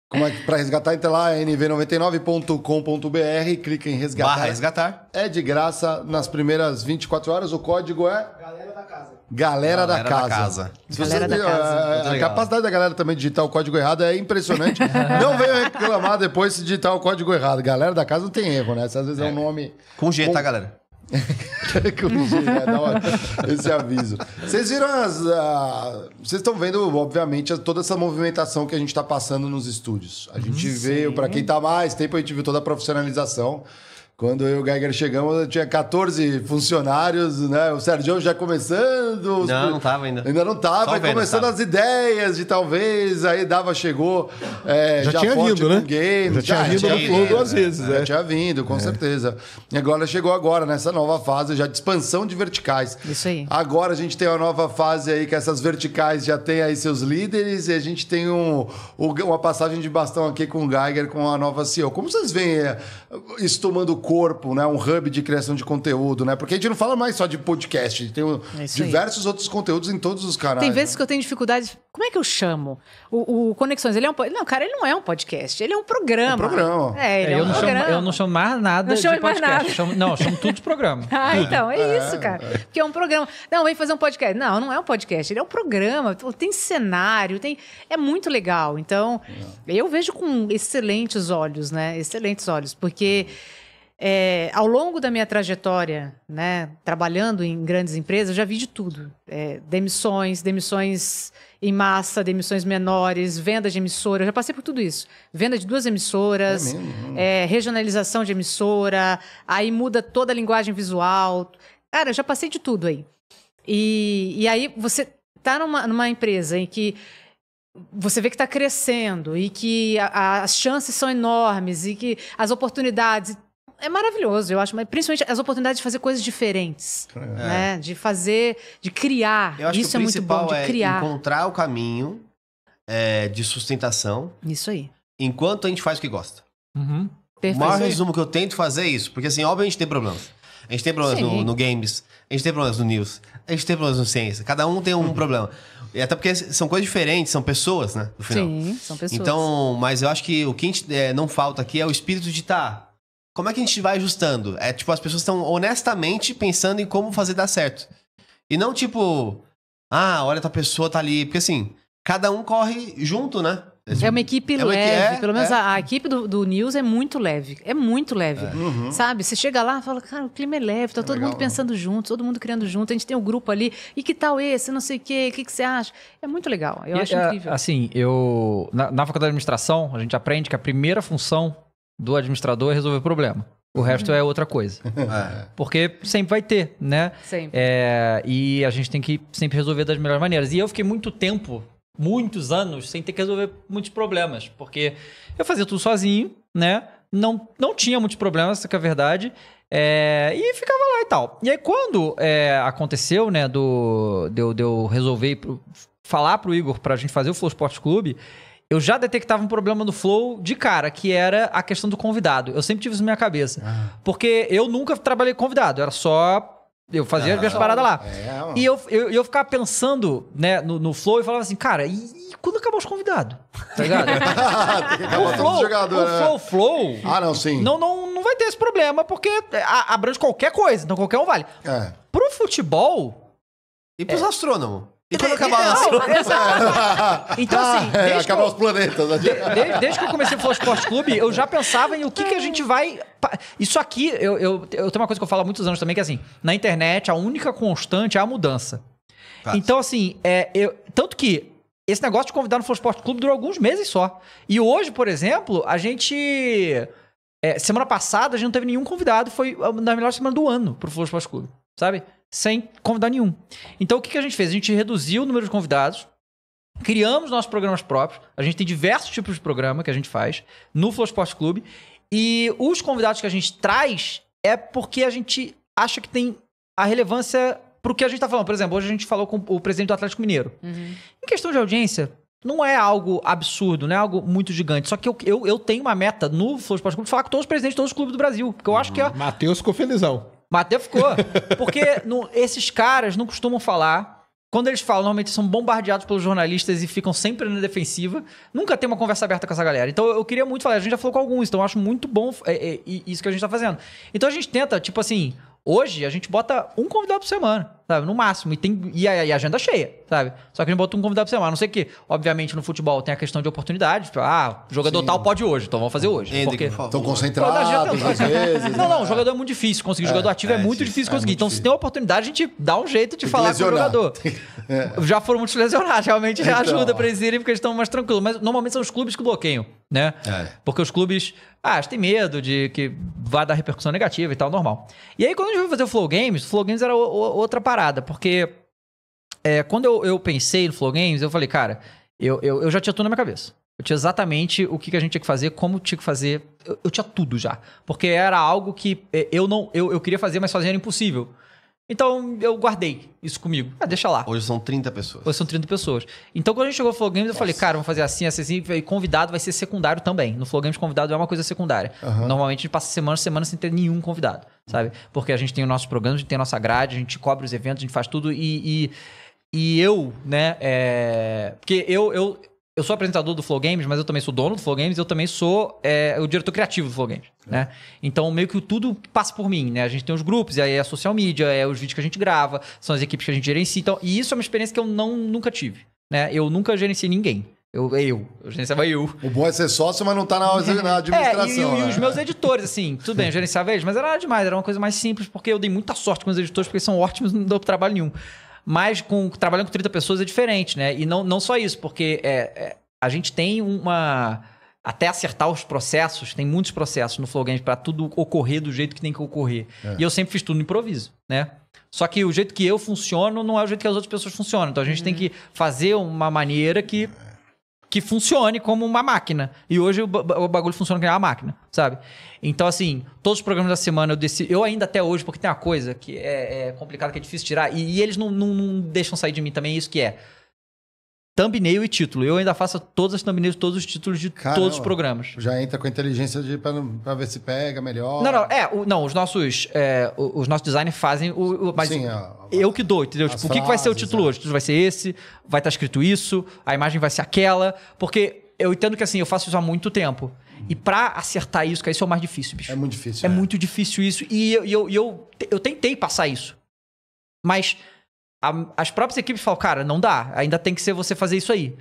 Como é para resgatar, entra lá, nv99.com.br, clica em resgatar. Barra resgatar. É de graça nas primeiras 24 horas. O código é. Galera da casa. Galera, galera, da, casa. Da casa. Galera você, da casa. A, a capacidade da galera também de digitar o código errado é impressionante. (laughs) não venha reclamar depois se digitar o código errado. Galera da casa não tem erro, né? Às vezes é, é um nome. Com G, tá, com... tá, galera? (laughs) com G, né? Da hora. esse aviso. Vocês viram as. Uh... Vocês estão vendo, obviamente, toda essa movimentação que a gente está passando nos estúdios. A gente hum, veio, para quem tá mais tempo, a gente viu toda a profissionalização. Quando eu e o Geiger chegamos, eu tinha 14 funcionários, né? O Sérgio já começando. Os... Não, não tava ainda. Ainda não tava, começando tava. as ideias de talvez, aí dava, chegou. É, já, já, tinha vindo, né? Game, já, já, tinha vindo no duas vezes, né? Já é. tinha vindo, com é. certeza. E agora chegou agora, nessa nova fase já de expansão de verticais. Isso aí. Agora a gente tem uma nova fase aí, que essas verticais já tem aí seus líderes, e a gente tem um, uma passagem de bastão aqui com o Geiger, com a nova CEO. Como vocês veem é, isso tomando corpo, né? Um hub de criação de conteúdo, né? Porque a gente não fala mais só de podcast, tem é diversos aí. outros conteúdos em todos os canais. Tem vezes
né? que eu tenho dificuldades. Como é que eu chamo? O, o, Conexões, ele é um Não, cara, ele não é um podcast, ele é um programa. É um programa. É, ele é, é um não programa. Chamo, eu não
chamo mais nada não chamo de podcast. Mais nada. Chamo, não, chamo tudo de programa.
(laughs) ah, então, é, é isso, cara. É. Porque é um programa. Não, vem fazer um podcast. Não, não é um podcast, ele é um programa. Tem cenário, tem... É muito legal. Então, eu vejo com excelentes olhos, né? Excelentes olhos, porque porque é, ao longo da minha trajetória, né, trabalhando em grandes empresas, eu já vi de tudo: é, demissões, demissões em massa, demissões menores, venda de emissora. Eu já passei por tudo isso. Venda de duas emissoras, é, é regionalização de emissora, aí muda toda a linguagem visual. Cara, eu já passei de tudo aí. E, e aí você tá numa, numa empresa em que você vê que está crescendo e que a, a, as chances são enormes e que as oportunidades é maravilhoso, eu acho, mas principalmente as oportunidades de fazer coisas diferentes, é. né? De fazer, de criar. Eu acho Isso que o é principal muito bom, de é criar.
encontrar o caminho é, de sustentação. Isso aí. Enquanto a gente faz o que gosta.
Uhum. Perfeito. O maior resumo
que eu tento fazer é isso, porque assim, óbvio a gente tem problemas. A gente tem problemas no, no, games, a gente tem problemas no news, a gente tem problemas no ciência. Cada um tem um uhum. problema. E até porque são coisas diferentes, são pessoas, né? No final.
Sim, são pessoas.
Então, mas eu acho que o que a gente, é, não falta aqui é o espírito de estar. Tá. Como é que a gente vai ajustando? É tipo, as pessoas estão honestamente pensando em como fazer dar certo. E não tipo, ah, olha, tua pessoa tá ali. Porque assim, cada um corre junto, né? É uma equipe é leve. É, pelo menos é. a,
a, equipe do, do, News é muito leve. É muito leve. É. Uhum. Sabe? Você chega lá e fala, cara, o clima é leve, tá é todo legal, mundo né? pensando junto, todo mundo criando junto, a gente tem um grupo ali. E que tal esse? Não sei o quê, o que, que você acha? É muito legal. Eu e, acho é, incrível.
Assim, eu. Na, na faculdade de administração, a gente aprende que a primeira função do administrador é resolver o problema. O resto é outra coisa. (laughs) Porque sempre vai ter, né? Sempre. É, e a gente tem que sempre resolver das melhores maneiras. E eu fiquei muito tempo muitos anos sem ter que resolver muitos problemas, porque eu fazia tudo sozinho, né? Não, não tinha muitos problemas, que é a verdade. É, e ficava lá e tal. E aí, quando é, aconteceu, né, do, de, eu, de eu resolver pro, falar pro Igor pra gente fazer o Flow Sports Clube, eu já detectava um problema no Flow de cara, que era a questão do convidado. Eu sempre tive isso na minha cabeça. Ah. Porque eu nunca trabalhei convidado, era só eu fazia as minhas ah, paradas lá. É, e eu, eu, eu ficava pensando né, no, no flow e falava assim, cara, e, e quando acabar os convidados? Tá
ligado? (laughs)
o flow, jogador, o né? flow, flow, Ah, não, sim. Não, não, não vai ter esse problema, porque abrange qualquer coisa, então qualquer um vale. É. Pro futebol. E pros é. astrônomos. E quando acabar não, é a (laughs) Então, assim. Ah, acabar eu, os
planetas. De, né?
de, desde que eu comecei o Flow Esporte Clube, eu já pensava em o que, que a gente vai. Isso aqui, eu, eu, eu tenho uma coisa que eu falo há muitos anos também, que é assim: na internet, a única constante é a mudança. Tá. Então, assim, é, eu, tanto que esse negócio de convidar no Flow Esporte Clube durou alguns meses só. E hoje, por exemplo, a gente. É, semana passada a gente não teve nenhum convidado, foi ah, na melhor semana do ano pro Flow Esporte Clube, sabe? sem convidar nenhum. Então o que, que a gente fez? A gente reduziu o número de convidados, criamos nossos programas próprios, a gente tem diversos tipos de programa que a gente faz no Flow Esporte Clube, e os convidados que a gente traz é porque a gente acha que tem a relevância pro que a gente está falando. Por exemplo, hoje a gente falou com o presidente do Atlético Mineiro. Uhum. Em questão de audiência, não é algo absurdo, não é algo muito gigante. Só que eu, eu, eu tenho uma meta no Flow Esporte Clube de falar com todos os presidentes de todos os clubes do Brasil. Porque eu acho que é. Uhum. Matheus ficou felizão. Mateus ficou. Porque no, esses caras não costumam falar. Quando eles falam, normalmente são bombardeados pelos jornalistas e ficam sempre na defensiva. Nunca tem uma conversa aberta com essa galera. Então eu queria muito falar, a gente já falou com alguns, então eu acho muito bom é, é, isso que a gente tá fazendo. Então a gente tenta, tipo assim, hoje a gente bota um convidado por semana sabe? No máximo. E, tem, e, a, e a agenda cheia, sabe? Só que a gente bota um convidado por semana. A não sei que, obviamente, no futebol tem a questão de oportunidade. Tipo, ah, jogador Sim. tal pode hoje, então vamos fazer hoje. Estão porque... estão concentrados é às vezes. Né? Não, não, jogador é muito difícil conseguir. É. jogador ativo é, é muito difícil é conseguir. Muito então, difícil. se tem uma oportunidade, a gente dá um jeito de tem falar com o jogador. Já foram muitos lesionados, realmente já então. ajuda pra eles irem, porque eles estão mais tranquilos. Mas normalmente são os clubes que bloqueiam, né? Porque os clubes, ah, tem medo de que vá dar repercussão negativa e tal, normal. E aí, quando a gente foi fazer o Flow Games, o Flow Games era outra parada parada, porque é, quando eu, eu, pensei no Flow Games, eu falei, cara, eu, eu, eu já tinha tudo na minha cabeça. Eu tinha exatamente o que, que a gente tinha que fazer, como tinha que fazer. Eu, eu tinha tudo já. Porque era algo que é, eu não eu, eu queria fazer, mas fazer era impossível. Então eu guardei isso comigo. Ah, deixa lá. Hoje são 30 pessoas. Hoje são 30 pessoas. Então quando a gente chegou no Flow Games, eu Nossa. falei, cara, vamos fazer assim, assim, assim. E convidado vai ser secundário também. No Flow Games, convidado é uma coisa secundária. Uhum. Normalmente a gente passa semana, semana sem ter nenhum convidado, sabe? Porque a gente tem o nosso programa, a gente tem a nossa grade, a gente cobre os eventos, a gente faz tudo. E, e, e eu, né? É... Porque eu, eu eu sou apresentador do Flow Games, mas eu também sou dono do Flow Games, eu também sou é, o diretor criativo do Flow Games, é. né? Então, meio que tudo passa por mim, né? A gente tem os grupos, aí é a social media, é os vídeos que a gente grava, são as equipes que a gente gerencia. Então, e isso é uma experiência que eu não, nunca tive, né? Eu nunca gerenciei ninguém. Eu, eu, eu gerenciava eu. O bom é ser sócio, mas não tá na, administração. (laughs) é, e, e, e, né? os meus editores, assim, tudo bem, eu gerenciava eles, mas era demais, era uma coisa mais simples, porque eu dei muita sorte com os editores, porque eles são ótimos, não deu trabalho nenhum mas com, trabalhando com 30 pessoas é diferente, né? E não, não só isso, porque é, é, a gente tem uma até acertar os processos, tem muitos processos no Flow Games para tudo ocorrer do jeito que tem que ocorrer. É. E eu sempre fiz tudo no improviso, né? Só que o jeito que eu funciono não é o jeito que as outras pessoas funcionam. Então a gente uhum. tem que fazer uma maneira que é que funcione como uma máquina. E hoje o, bagulho funciona como uma máquina, sabe? Então, assim, todos os programas da semana eu decido. Eu ainda até hoje, porque tem uma coisa que é, é complicada, que é difícil tirar, e, e eles não, não, não, deixam sair de mim também, é isso que é. Thumbnail e título. Eu ainda faço todas as thumbnails, todos os títulos de Caramba, todos os programas.
Já entra com a inteligência de pra, pra, ver se pega melhor. Não,
não, é, o, não, os nossos, é, os nossos designers fazem o, o mas Sim, ó eu que dou, entendeu? As tipo, frases, o que, vai ser o título é. hoje? O título vai ser esse, vai estar tá escrito isso, a imagem vai ser aquela. Porque eu entendo que assim, eu faço isso há muito tempo. E para acertar isso, que isso é o mais difícil, bicho. É muito difícil. É, é. muito difícil isso. E eu, eu, eu, eu tentei passar isso. Mas a, as próprias equipes falam, cara, não dá. Ainda tem que ser você fazer isso aí.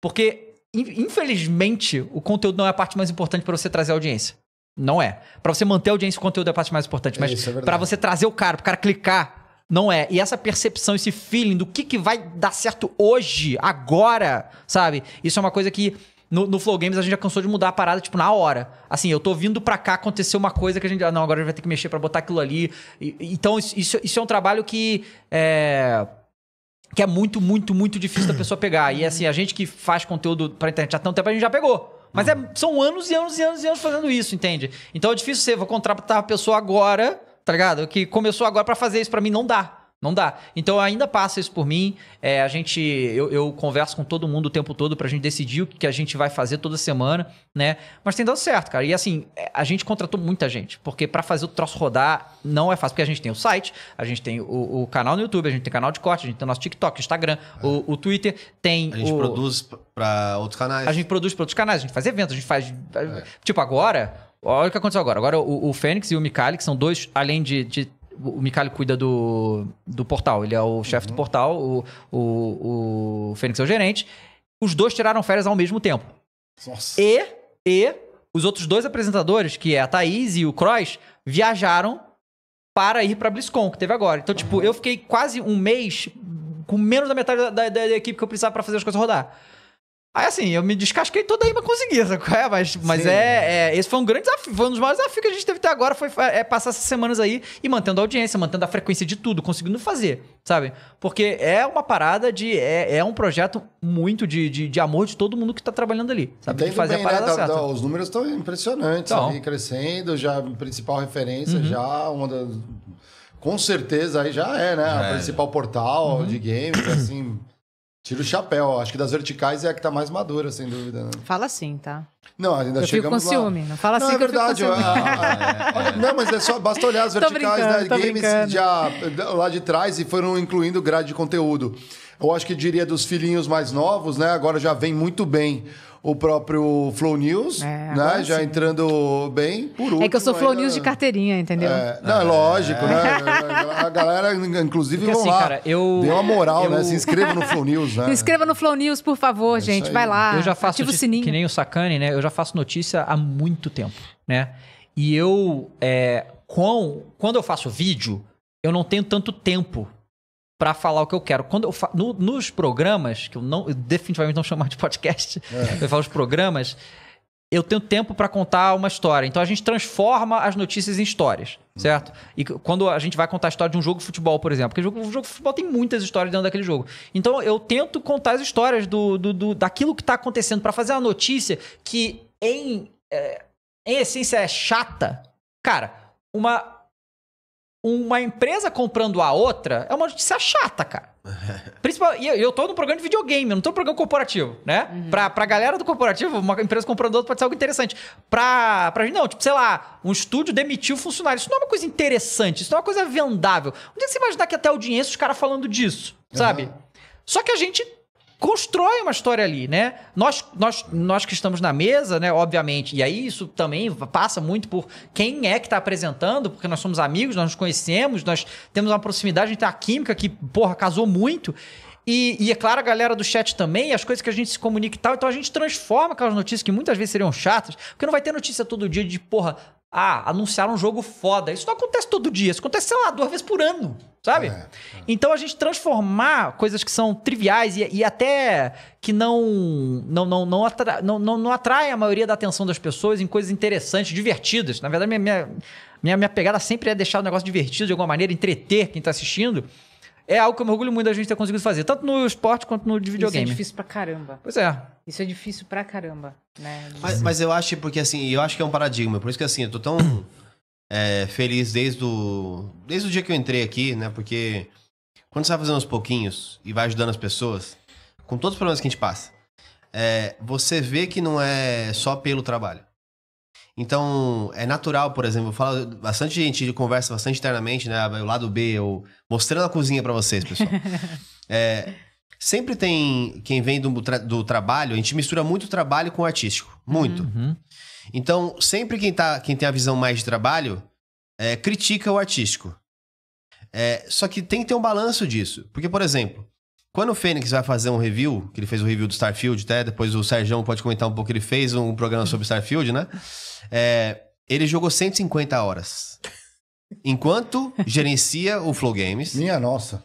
Porque, infelizmente, o conteúdo não é a parte mais importante para você trazer audiência. Não é. Para você manter a audiência, o conteúdo é a parte mais importante. Mas é, é para você trazer o cara, pro cara clicar não é. E essa percepção, esse feeling do que, que vai dar certo hoje, agora, sabe? Isso é uma coisa que no, no, Flow Games a gente já cansou de mudar a parada, tipo, na hora. Assim, eu tô vindo pra cá, aconteceu uma coisa que a gente. Ah, não, agora a gente vai ter que mexer para botar aquilo ali. E, então, isso, isso é um trabalho que. É, que é muito, muito, muito difícil da pessoa pegar. E assim, a gente que faz conteúdo pra internet há tanto tempo, a gente já pegou. Mas é, são anos e anos e anos e anos fazendo isso, entende? Então é difícil você, vou contratar a pessoa agora tá ligado? Que começou agora para fazer isso para mim, não dá. Não dá. Então ainda passa isso por mim. É, a gente, eu, eu, converso com todo mundo o tempo todo pra gente decidir o que a gente vai fazer toda semana, né? Mas tem dado certo, cara. E assim, é, a gente contratou muita gente, porque para fazer o troço rodar não é fácil, porque a gente tem o site, a gente tem o, o canal no YouTube, a gente tem canal de corte, a gente tem o nosso TikTok, Instagram, é. o, o, Twitter, tem. A gente o... produz para outros canais. A gente produz para outros canais, a gente faz eventos, a gente faz. É. Tipo, agora Olha o que aconteceu agora. Agora o, o Fênix e o Mikali, que são dois, além de, de o Mikali cuida do, do portal, ele é o chefe uhum. do portal, o, o, o Fênix é o gerente. Os dois tiraram férias ao mesmo tempo. Nossa. E, e os outros dois apresentadores, que é a Thaís e o Cross, viajaram para ir para BlizzCon, que teve agora. Então, tipo, uhum. eu fiquei quase um mês com menos da metade da, da, da equipe que eu precisava para fazer as coisas rodar. Aí assim, eu me descasquei toda aí pra conseguir, sabe? É, mas, mas é, é, Esse foi um grande desafio. Foi um dos maiores desafios que a gente teve até agora. Foi é, passar essas semanas aí e mantendo a audiência, mantendo a frequência de tudo, conseguindo fazer, sabe? Porque é uma parada de. É, é um projeto muito de, de, de amor de todo mundo que tá trabalhando ali, sabe? De fazer bem, a parada né? certa.
os números estão impressionantes, então. Crescendo, já principal referência, uhum. já uma das. Com certeza aí já é, né? a é. principal portal uhum. de games, assim. Tira o chapéu, acho que das verticais é a que tá mais madura, sem dúvida. Né?
Fala assim, tá?
Não, ainda eu chegamos fico com lá. ciúme, não fala não, assim é que verdade, eu fico com ciúme. Ah, é, (laughs) Não, mas é só, basta olhar as verticais, né? Games já lá de trás e foram incluindo grade de conteúdo. Eu acho que diria dos filhinhos mais novos, né? Agora já vem muito bem o próprio Flow News, é, né? Já sim. entrando bem, por
último. É que eu sou Flow ainda... News de carteirinha, entendeu? É,
não, é lógico, é. né? A
galera, inclusive, Porque, vão assim, lá. Cara, eu... Deu uma moral, né? eu... né? Se inscreva no Flow News, né? (laughs) Se
inscreva no Flow News, por favor, é gente. Vai lá, eu já faço ativa o sininho. Que
nem o Sacani, né? Eu já faço notícia há muito tempo, né? E eu, é, com... quando eu faço vídeo, eu não tenho tanto tempo para falar o que eu quero. Quando eu fa... No, nos programas, que eu não eu definitivamente não chamar de podcast, é. eu falo os programas, eu tenho tempo para contar uma história. Então a gente transforma as notícias em histórias, hum. certo? E quando a gente vai contar a história de um jogo de futebol, por exemplo, porque o jogo, o jogo de futebol tem muitas histórias dentro daquele jogo. Então eu tento contar as histórias do, do, do daquilo que está acontecendo para fazer uma notícia que em, é, em essência é chata. Cara, uma uma empresa comprando a outra é uma notícia chata, cara. (laughs) Principal, e eu, tô no programa de videogame, não tô no programa corporativo, né? Uhum. Pra, pra galera do corporativo, uma empresa comprando outra pode ser algo interessante. Pra, pra gente, não, tipo, sei lá, um estúdio demitiu funcionário. Isso não é uma coisa interessante, isso não é uma coisa vendável. Onde é que você imaginar que até o dinheiro os caras falando disso, sabe? Uhum. Só que a gente constrói uma história ali, né? Nós, nós, nós que estamos na mesa, né? Obviamente, e aí isso também passa muito por quem é que está apresentando, porque nós somos amigos, nós nos conhecemos, nós temos uma proximidade, a gente tem a química que, porra, casou muito. E, e, é claro, a galera do chat também, as coisas que a gente se comunica e tal. Então a gente transforma aquelas notícias que muitas vezes seriam chatas, porque não vai ter notícia todo dia de, porra, ah, anunciaram um jogo foda. Isso não acontece todo dia, isso acontece, sei lá, duas vezes por ano, sabe? É, é. Então a gente transformar coisas que são triviais e, e até que não não não não, atra, não, não não atrai a maioria da atenção das pessoas em coisas interessantes, divertidas. Na verdade, minha, minha, minha, minha pegada sempre é deixar o negócio divertido de alguma maneira, entreter quem está assistindo é algo que eu me orgulho muito da gente ter conseguido fazer, tanto no esporte quanto no de videogame. Isso é difícil
pra caramba. Pois é. Isso é difícil pra caramba, né? Mas,
mas eu acho, porque assim, eu acho que é um paradigma, por isso que assim, eu tô tão (coughs) é, feliz desde o, desde o dia que eu entrei aqui, né? Porque quando você vai fazendo uns pouquinhos e vai ajudando as pessoas, com todos os problemas que a gente passa, é, você vê que não é só pelo trabalho. Então, é natural, por exemplo, eu falo bastante gente, conversa bastante internamente, né? O lado B, eu mostrando a cozinha para vocês, pessoal. (laughs) é, sempre tem quem vem do, tra do, trabalho, a gente mistura muito trabalho com artístico. Muito. Uhum. Então, sempre quem, tá, quem tem a visão mais de trabalho é, critica o artístico. É, só que tem que ter um balanço disso. Porque, por exemplo, quando o Fênix vai fazer um review, que ele fez o review do Starfield até, depois o Sérgio pode comentar um pouco, que ele fez um programa sobre Starfield, né? É, ele jogou 150 horas. Enquanto gerencia o Flow Games. Minha nossa.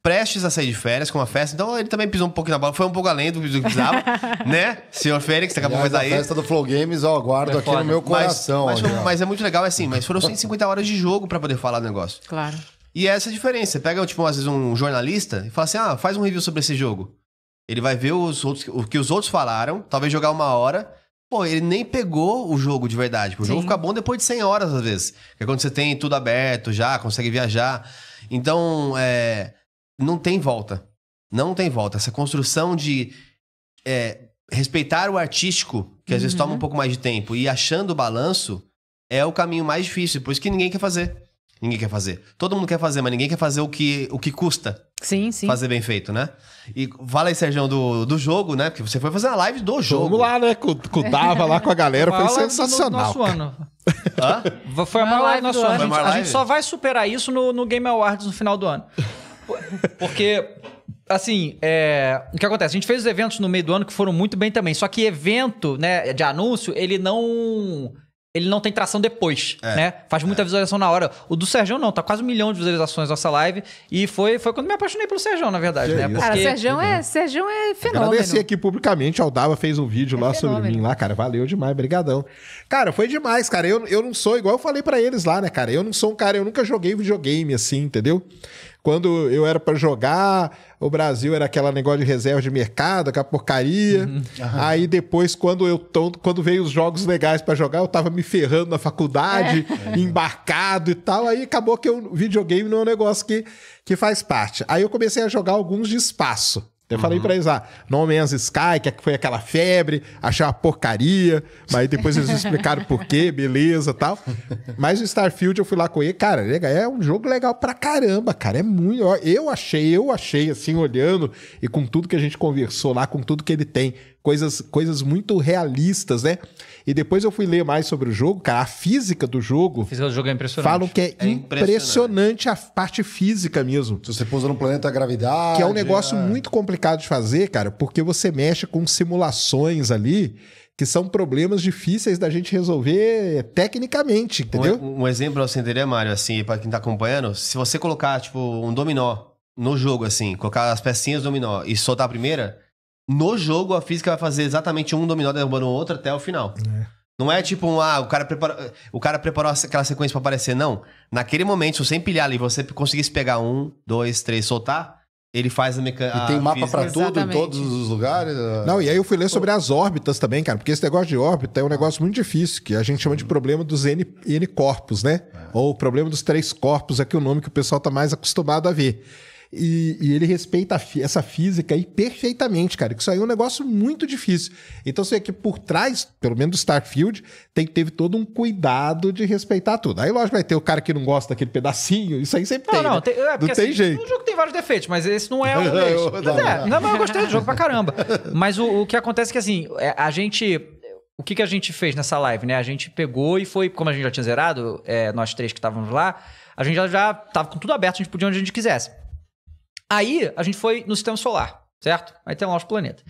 Prestes a sair de férias com uma festa, então ele também pisou um pouco na bola, foi um pouco além do que precisava, (laughs) né? Senhor Fênix, Acabou de fazer vai A festa
do Flow Games, ó, guardo é aqui foda. no meu
coração. Mas, mas, mas, é muito legal, assim, mas foram 150 horas de jogo para poder falar do negócio. Claro. E é essa é a diferença. Você pega, tipo, às vezes um jornalista e fala assim: ah, faz um review sobre esse jogo. Ele vai ver os outros, o que os outros falaram, talvez jogar uma hora. Pô, ele nem pegou o jogo de verdade. O Sim. jogo fica bom depois de 100 horas, às vezes. Porque é quando você tem tudo aberto já, consegue viajar. Então, é, não tem volta. Não tem volta. Essa construção de é, respeitar o artístico, que às uhum. vezes toma um uhum. pouco mais de tempo, e achando o balanço, é o caminho mais difícil. Por isso que ninguém quer fazer. Ninguém quer fazer. Todo mundo quer fazer, mas ninguém quer fazer o que, o que custa. Sim, sim. Fazer bem feito, né? E fala aí, Sérgio, do, do jogo, né? Porque você foi fazer a live do jogo. Vamos lá, né? Com, o Dava lá com a galera, foi, foi sensacional. nosso
ano Hã? Foi a maior live nosso ano. A gente, a gente só vai superar isso no, no Game Awards no final do ano. Porque assim, é, o que acontece? A gente fez os eventos no meio do ano que foram muito bem também. Só que evento, né, de anúncio, ele não ele não tem tração depois, é, né? Faz muita é. visualização na hora. O do Sergião não, tá quase um milhão de visualizações nossa live. E foi, foi quando me apaixonei pelo Sergião, na verdade, que né? Porque... Cara, o Sergião uhum. é,
uhum. Eu é
fenômeno. Agradecer
aqui publicamente, ao Dava fez um vídeo é lá fenômeno. sobre mim lá, cara. Valeu demais, brigadão. Cara, foi demais, cara. Eu, eu não sou, igual eu falei para eles lá, né, cara? Eu não sou um cara, eu nunca joguei videogame assim, entendeu? Quando eu era para jogar, o Brasil era aquela negócio de reserva de mercado, aquela porcaria. Uhum. Aí depois, quando eu tô, quando veio os jogos legais para jogar, eu tava me ferrando na faculdade, é. é. embarcado e tal. Aí acabou que o videogame não é um negócio que, que faz parte. Aí eu comecei a jogar alguns de espaço. Eu uhum. falei pra eles lá, ah, No Man's Sky, é que foi aquela febre, achei uma porcaria, mas depois eles explicaram por quê, beleza tal. Mas o Starfield, eu fui lá com ele, cara, é um jogo legal pra caramba, cara, é muito... Eu achei, eu achei, assim, olhando, e com tudo que a gente conversou lá, com tudo que ele tem, coisas, coisas muito realistas, né? E depois eu fui ler mais sobre o jogo, cara, a física do jogo. A
física do jogo é impressionante.
Falam que é, é impressionante. impressionante. a parte física mesmo. Se você pousa no planeta gravidade. Que é um negócio é. muito complicado de fazer, cara, porque você mexe com simulações ali que são problemas difíceis da gente resolver tecnicamente, entendeu?
Um, um exemplo assim, teria, Mário, assim, para quem tá acompanhando, se você colocar, tipo, um dominó no jogo, assim, colocar as pecinhas do dominó e soltar a primeira, no jogo a física vai fazer exatamente um dominó derrubando o outro até o final. É. Não é tipo um, ah, o cara preparou, o cara preparou aquela sequência para aparecer. Não. Naquele momento, se você empilhar ali você conseguisse pegar um, dois, três, soltar, ele faz a mecânica. E tem mapa para tudo, em todos os lugares. Não, e
aí eu fui ler sobre as órbitas também, cara, porque esse negócio de órbita é um negócio muito difícil, que a gente chama de problema dos N, N corpos, né? É. Ou problema dos três corpos, é que é o nome que o pessoal tá mais acostumado a ver. E, e ele respeita essa física aí perfeitamente, cara. Que isso aí é um negócio muito difícil. Então você vê que por trás, pelo menos do Starfield, tem, teve todo um cuidado de respeitar tudo. Aí, lógico, vai ter o cara que não gosta daquele pedacinho. Isso aí sempre não, tem. Não, né? tem, é, não assim, tem jeito.
O jogo tem vários defeitos, mas esse não é um deles. não, mas não, é, não. não, mas eu gostei do (laughs) jogo pra caramba. Mas o, o que acontece é que, assim, é, a gente o que, que a gente fez nessa live, né? A gente pegou e foi, como a gente já tinha zerado, é, nós três que estávamos lá, a gente já, já com tudo aberto, a gente podia onde a gente quisesse. Aí a gente foi no sistema solar, certo? Aí tem lá os planetas.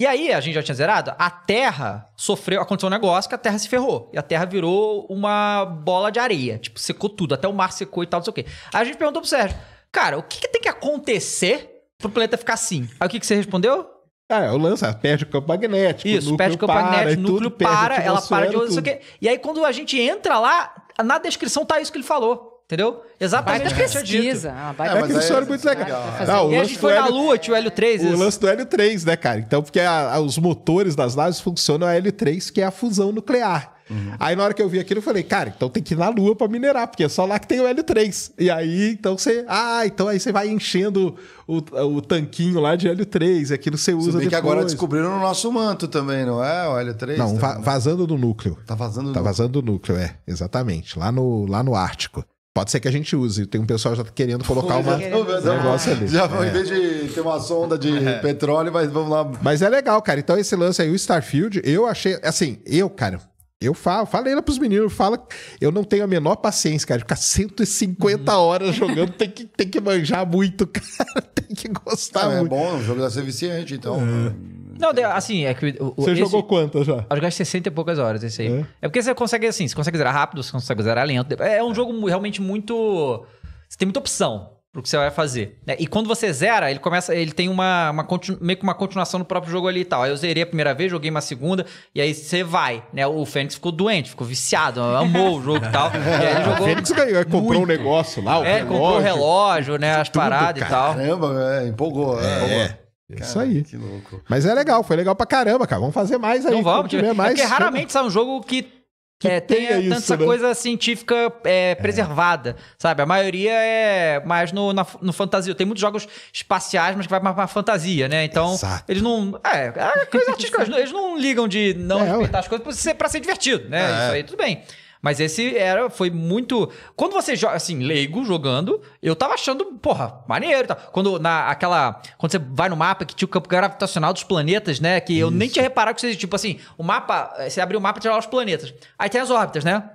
E aí, a gente já tinha zerado, a Terra sofreu, aconteceu um negócio que a Terra se ferrou. E a Terra virou uma bola de areia. Tipo, secou tudo, até o mar secou e tal, não sei o quê. Aí a gente perguntou pro Sérgio, cara, o que, que tem que acontecer pro planeta ficar assim? Aí o que, que você respondeu? Ah, eu é lanço,
é, perde o campo magnético. Isso, perde o campo magnético, o núcleo para, ela para de. Tudo. Não sei o quê.
E aí, quando a gente entra lá, na descrição tá isso que ele falou. Entendeu? Exatamente o que pesquisa. é, uma é, pesquisa. É muito legal. Não, e a gente foi na Lua, tinha o Hélio 3. O lance
do Hélio 3, né, cara? Então, porque a, a, os motores das naves funcionam a Hélio 3, que é a fusão nuclear. Uhum. Aí na hora que eu vi aquilo, eu falei, cara, então tem que ir na Lua para minerar, porque é só lá que tem o L3. E aí, então você. Ah, então aí você vai enchendo o, o tanquinho lá de L3, aquilo você usa. Se bem depois. que agora
descobriram o nosso manto também, não é? O L3? Não, também, va né?
vazando do núcleo. Tá vazando Tá núcleo. vazando do núcleo, é, exatamente. Lá no, lá no Ártico. Pode ser que a gente use. Tem um pessoal já tá querendo colocar uma, um negócio ali. Já é. em vez
de ter uma sonda de é. petróleo, mas vamos
lá. Mas é legal, cara. Então esse lance aí, o Starfield, eu achei. Assim, eu, cara, eu falo, falei lá pros meninos, fala, eu não tenho a menor paciência, cara, de ficar 150 uhum. horas jogando, tem que, tem que manjar muito, (laughs) cara, tem que
gostar É, muito. É bom, o jogo deve ser viciante, então. É. Né? Não, assim, é que. O, você esse, jogou quantas já? Acho que 60 e poucas horas esse aí. É? é porque você consegue, assim, você consegue zerar rápido, você consegue zerar lento. É um jogo realmente muito. Você tem muita opção pro que você vai fazer. Né? E quando você zera, ele começa, ele tem uma, uma continu, meio que uma continuação do próprio jogo ali e tal. Aí eu zerei a primeira vez, joguei uma segunda, e aí você vai, né? O Fênix ficou doente, ficou viciado, amou o jogo e tal. (laughs) E aí ele jogou. O Fênix ganhou, muito. É, comprou um negócio lá, o é, relógio. comprou o relógio, né? As tudo, paradas caramba, e tal. Caramba, é, empolgou, é, empolgou. É
isso aí. Que louco. Mas é legal, foi legal pra caramba, cara. Vamos fazer mais então aí. vamos, tiver é mais. Porque raramente
sai um jogo que que é, tenha, tanta né? coisa científica é, é. preservada, é. sabe? A maioria é mais no, na, no fantasia. Tem muitos jogos espaciais, mas que vai mais pra fantasia, né? Então, Exato. eles não. É, é coisa artística, eles não ligam de não é, respeitar ué. as coisas pra ser, pra ser divertido, né? Isso aí, tudo bem. Mas esse era, foi muito. Quando você joga, assim, leigo jogando, eu tava achando, porra, maneiro. Tá? Quando na, aquela. Quando você vai no mapa que tinha o campo gravitacional dos planetas, né? Que eu Isso. nem tinha reparado que seja, tipo assim, o mapa. Eh, você abriu o mapa e tirava os planetas. Aí tem as órbitas, né?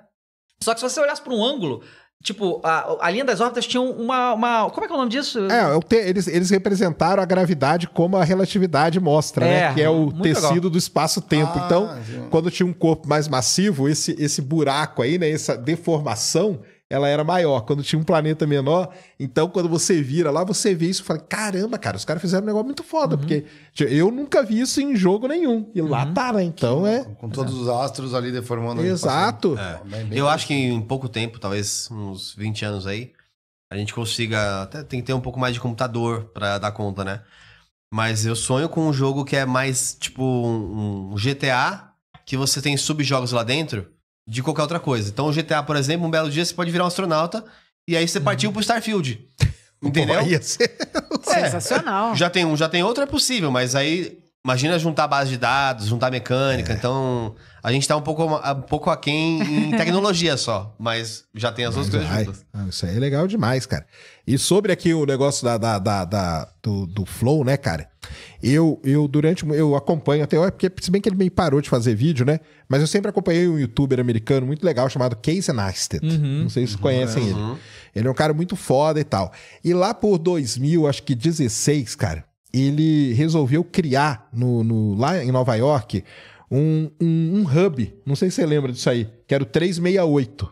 Só que se você olhasse para um ângulo, Tipo, a, a linha das órbitas tinha uma, uma. Como é que
é o nome disso? É, é te, eles, eles representaram a gravidade como a relatividade mostra, né? é, né? Que é o tecido legal. do espaço-tempo. Então, ah, então, sim. quando tinha um corpo mais massivo, esse, esse buraco aí, né? Essa deformação ela era maior. Quando tinha um planeta menor, então quando você vira lá, você vê isso e fala: caramba, cara, os caras fizeram um negócio muito foda, uhum. porque tipo, eu nunca vi isso em jogo nenhum. E uhum. lá tá, né? Então é. Com todos
os astros ali deformando. Exato. É. é. Eu acho que em pouco tempo, talvez uns 20 anos aí, a gente consiga. Até tem que ter um pouco mais de computador para dar conta, né? Mas eu sonho com um jogo que é mais tipo um GTA, que você tem subjogos lá dentro de qualquer outra coisa. Então, o GTA, por exemplo, um belo dia você pode virar um astronauta e aí você partiu uhum. pro Starfield. (laughs) Entendeu? Pô, ser...
é, Sensacional.
Já tem um, já tem outro, é possível, mas aí Imagina juntar base de dados, juntar mecânica. É. Então, a gente está um pouco, um pouco aquém em (laughs) tecnologia só, mas já tem as duas outras coisas juntas.
Isso aí é legal demais, cara. E sobre aqui o negócio da, da, da, da do, do, Flow, né, cara? Eu, eu durante. Eu acompanho até. hoje é Porque, se bem que ele meio parou de fazer vídeo, né? Mas eu sempre acompanhei um youtuber americano muito legal chamado Casey Neistat. Uhum. Não sei se vocês conhecem uhum. ele. Ele é um cara muito foda e tal. E lá por 2000, acho que 16, cara ele resolveu criar no, no, lá em Nova York um, um, um, hub. Não sei se você lembra disso aí, que era o 368.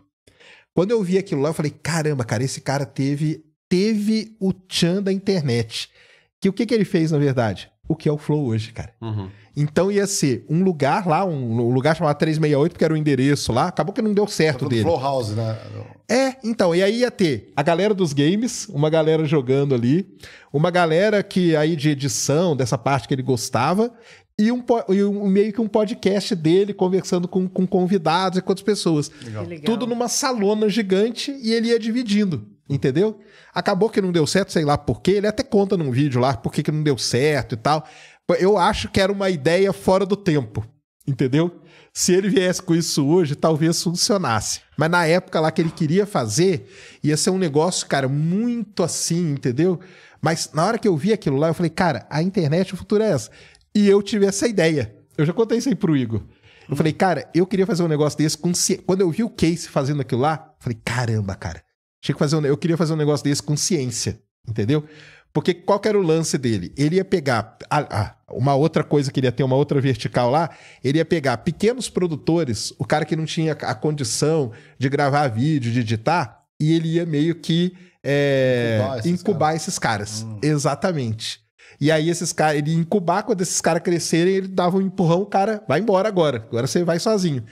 Quando eu vi aquilo lá, eu falei: caramba, cara, esse cara teve, teve o tchan da internet. Que o que, que ele fez, na verdade? O que é o Flow hoje, cara. Uhum. Então ia ser um lugar lá, um, um lugar chamado 368, que era o endereço lá. Acabou que não deu certo dele. Flow House, né? É, então, e aí ia ter a galera dos games, uma galera jogando ali, uma galera que aí de edição, dessa parte que ele gostava, e um, e um, meio que um podcast dele conversando com, com convidados e com outras pessoas. Legal. Tudo numa salona gigante e ele ia dividindo. Entendeu? Acabou que não deu certo, sei lá por quê. Ele até conta num vídeo lá por que, que não deu certo e tal. Eu acho que era uma ideia fora do tempo, entendeu? Se ele viesse com isso hoje, talvez funcionasse. Mas na época lá que ele queria fazer, ia ser um negócio, cara, muito assim, entendeu? Mas na hora que eu vi aquilo lá, eu falei, cara, a internet, o futuro é essa. E eu tive essa ideia. Eu já contei isso aí pro Igor. Eu falei, cara, eu queria fazer um negócio desse. Com ci... Quando eu vi o Case fazendo aquilo lá, eu falei, caramba, cara. Tinha que fazer um... Eu queria fazer um negócio desse com ciência, entendeu? Porque qual era o lance dele? Ele ia pegar. uma outra coisa que ele ia ter, uma outra vertical lá, ele ia pegar pequenos produtores, o cara que não tinha a condição de gravar vídeo, de editar, e ele ia meio que é, incubar esses caras. caras. Hum. Exatamente. E aí esses caras, ele incubar quando esses caras crescerem, ele dava um empurrão, o cara vai embora agora, agora você vai sozinho.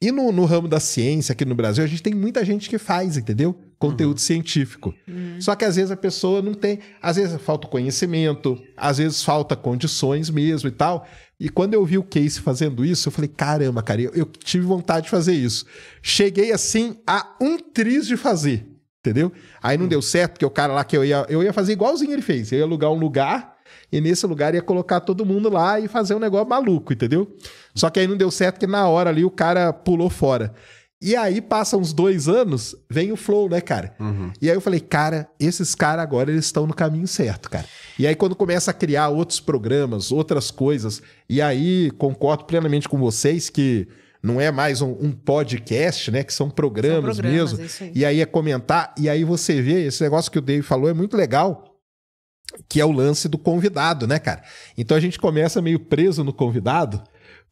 E no, no, ramo da ciência aqui no Brasil, a gente tem muita gente que faz, entendeu? Conteúdo uhum. científico. Uhum. Só que às vezes a pessoa não tem. Às vezes falta conhecimento, às vezes falta condições mesmo e tal. E quando eu vi o Case fazendo isso, eu falei: caramba, cara, eu, eu tive vontade de fazer isso. Cheguei assim a um triz de fazer, entendeu? Aí não uhum. deu certo, porque o cara lá que eu ia. Eu ia fazer igualzinho ele fez. Eu ia alugar um lugar e nesse lugar ia colocar todo mundo lá e fazer um negócio maluco, entendeu? Só que aí não deu certo, que na hora ali o cara pulou fora. E aí, passa uns dois anos, vem o flow, né, cara? Uhum. E aí eu falei, cara, esses caras agora eles estão no caminho certo, cara. E aí, quando começa a criar outros programas, outras coisas, e aí concordo plenamente com vocês que não é mais um, um podcast, né? Que são programas, são programas mesmo. É aí. E aí é comentar, e aí você vê, esse negócio que o Dave falou é muito legal, que é o lance do convidado, né, cara? Então a gente começa meio preso no convidado,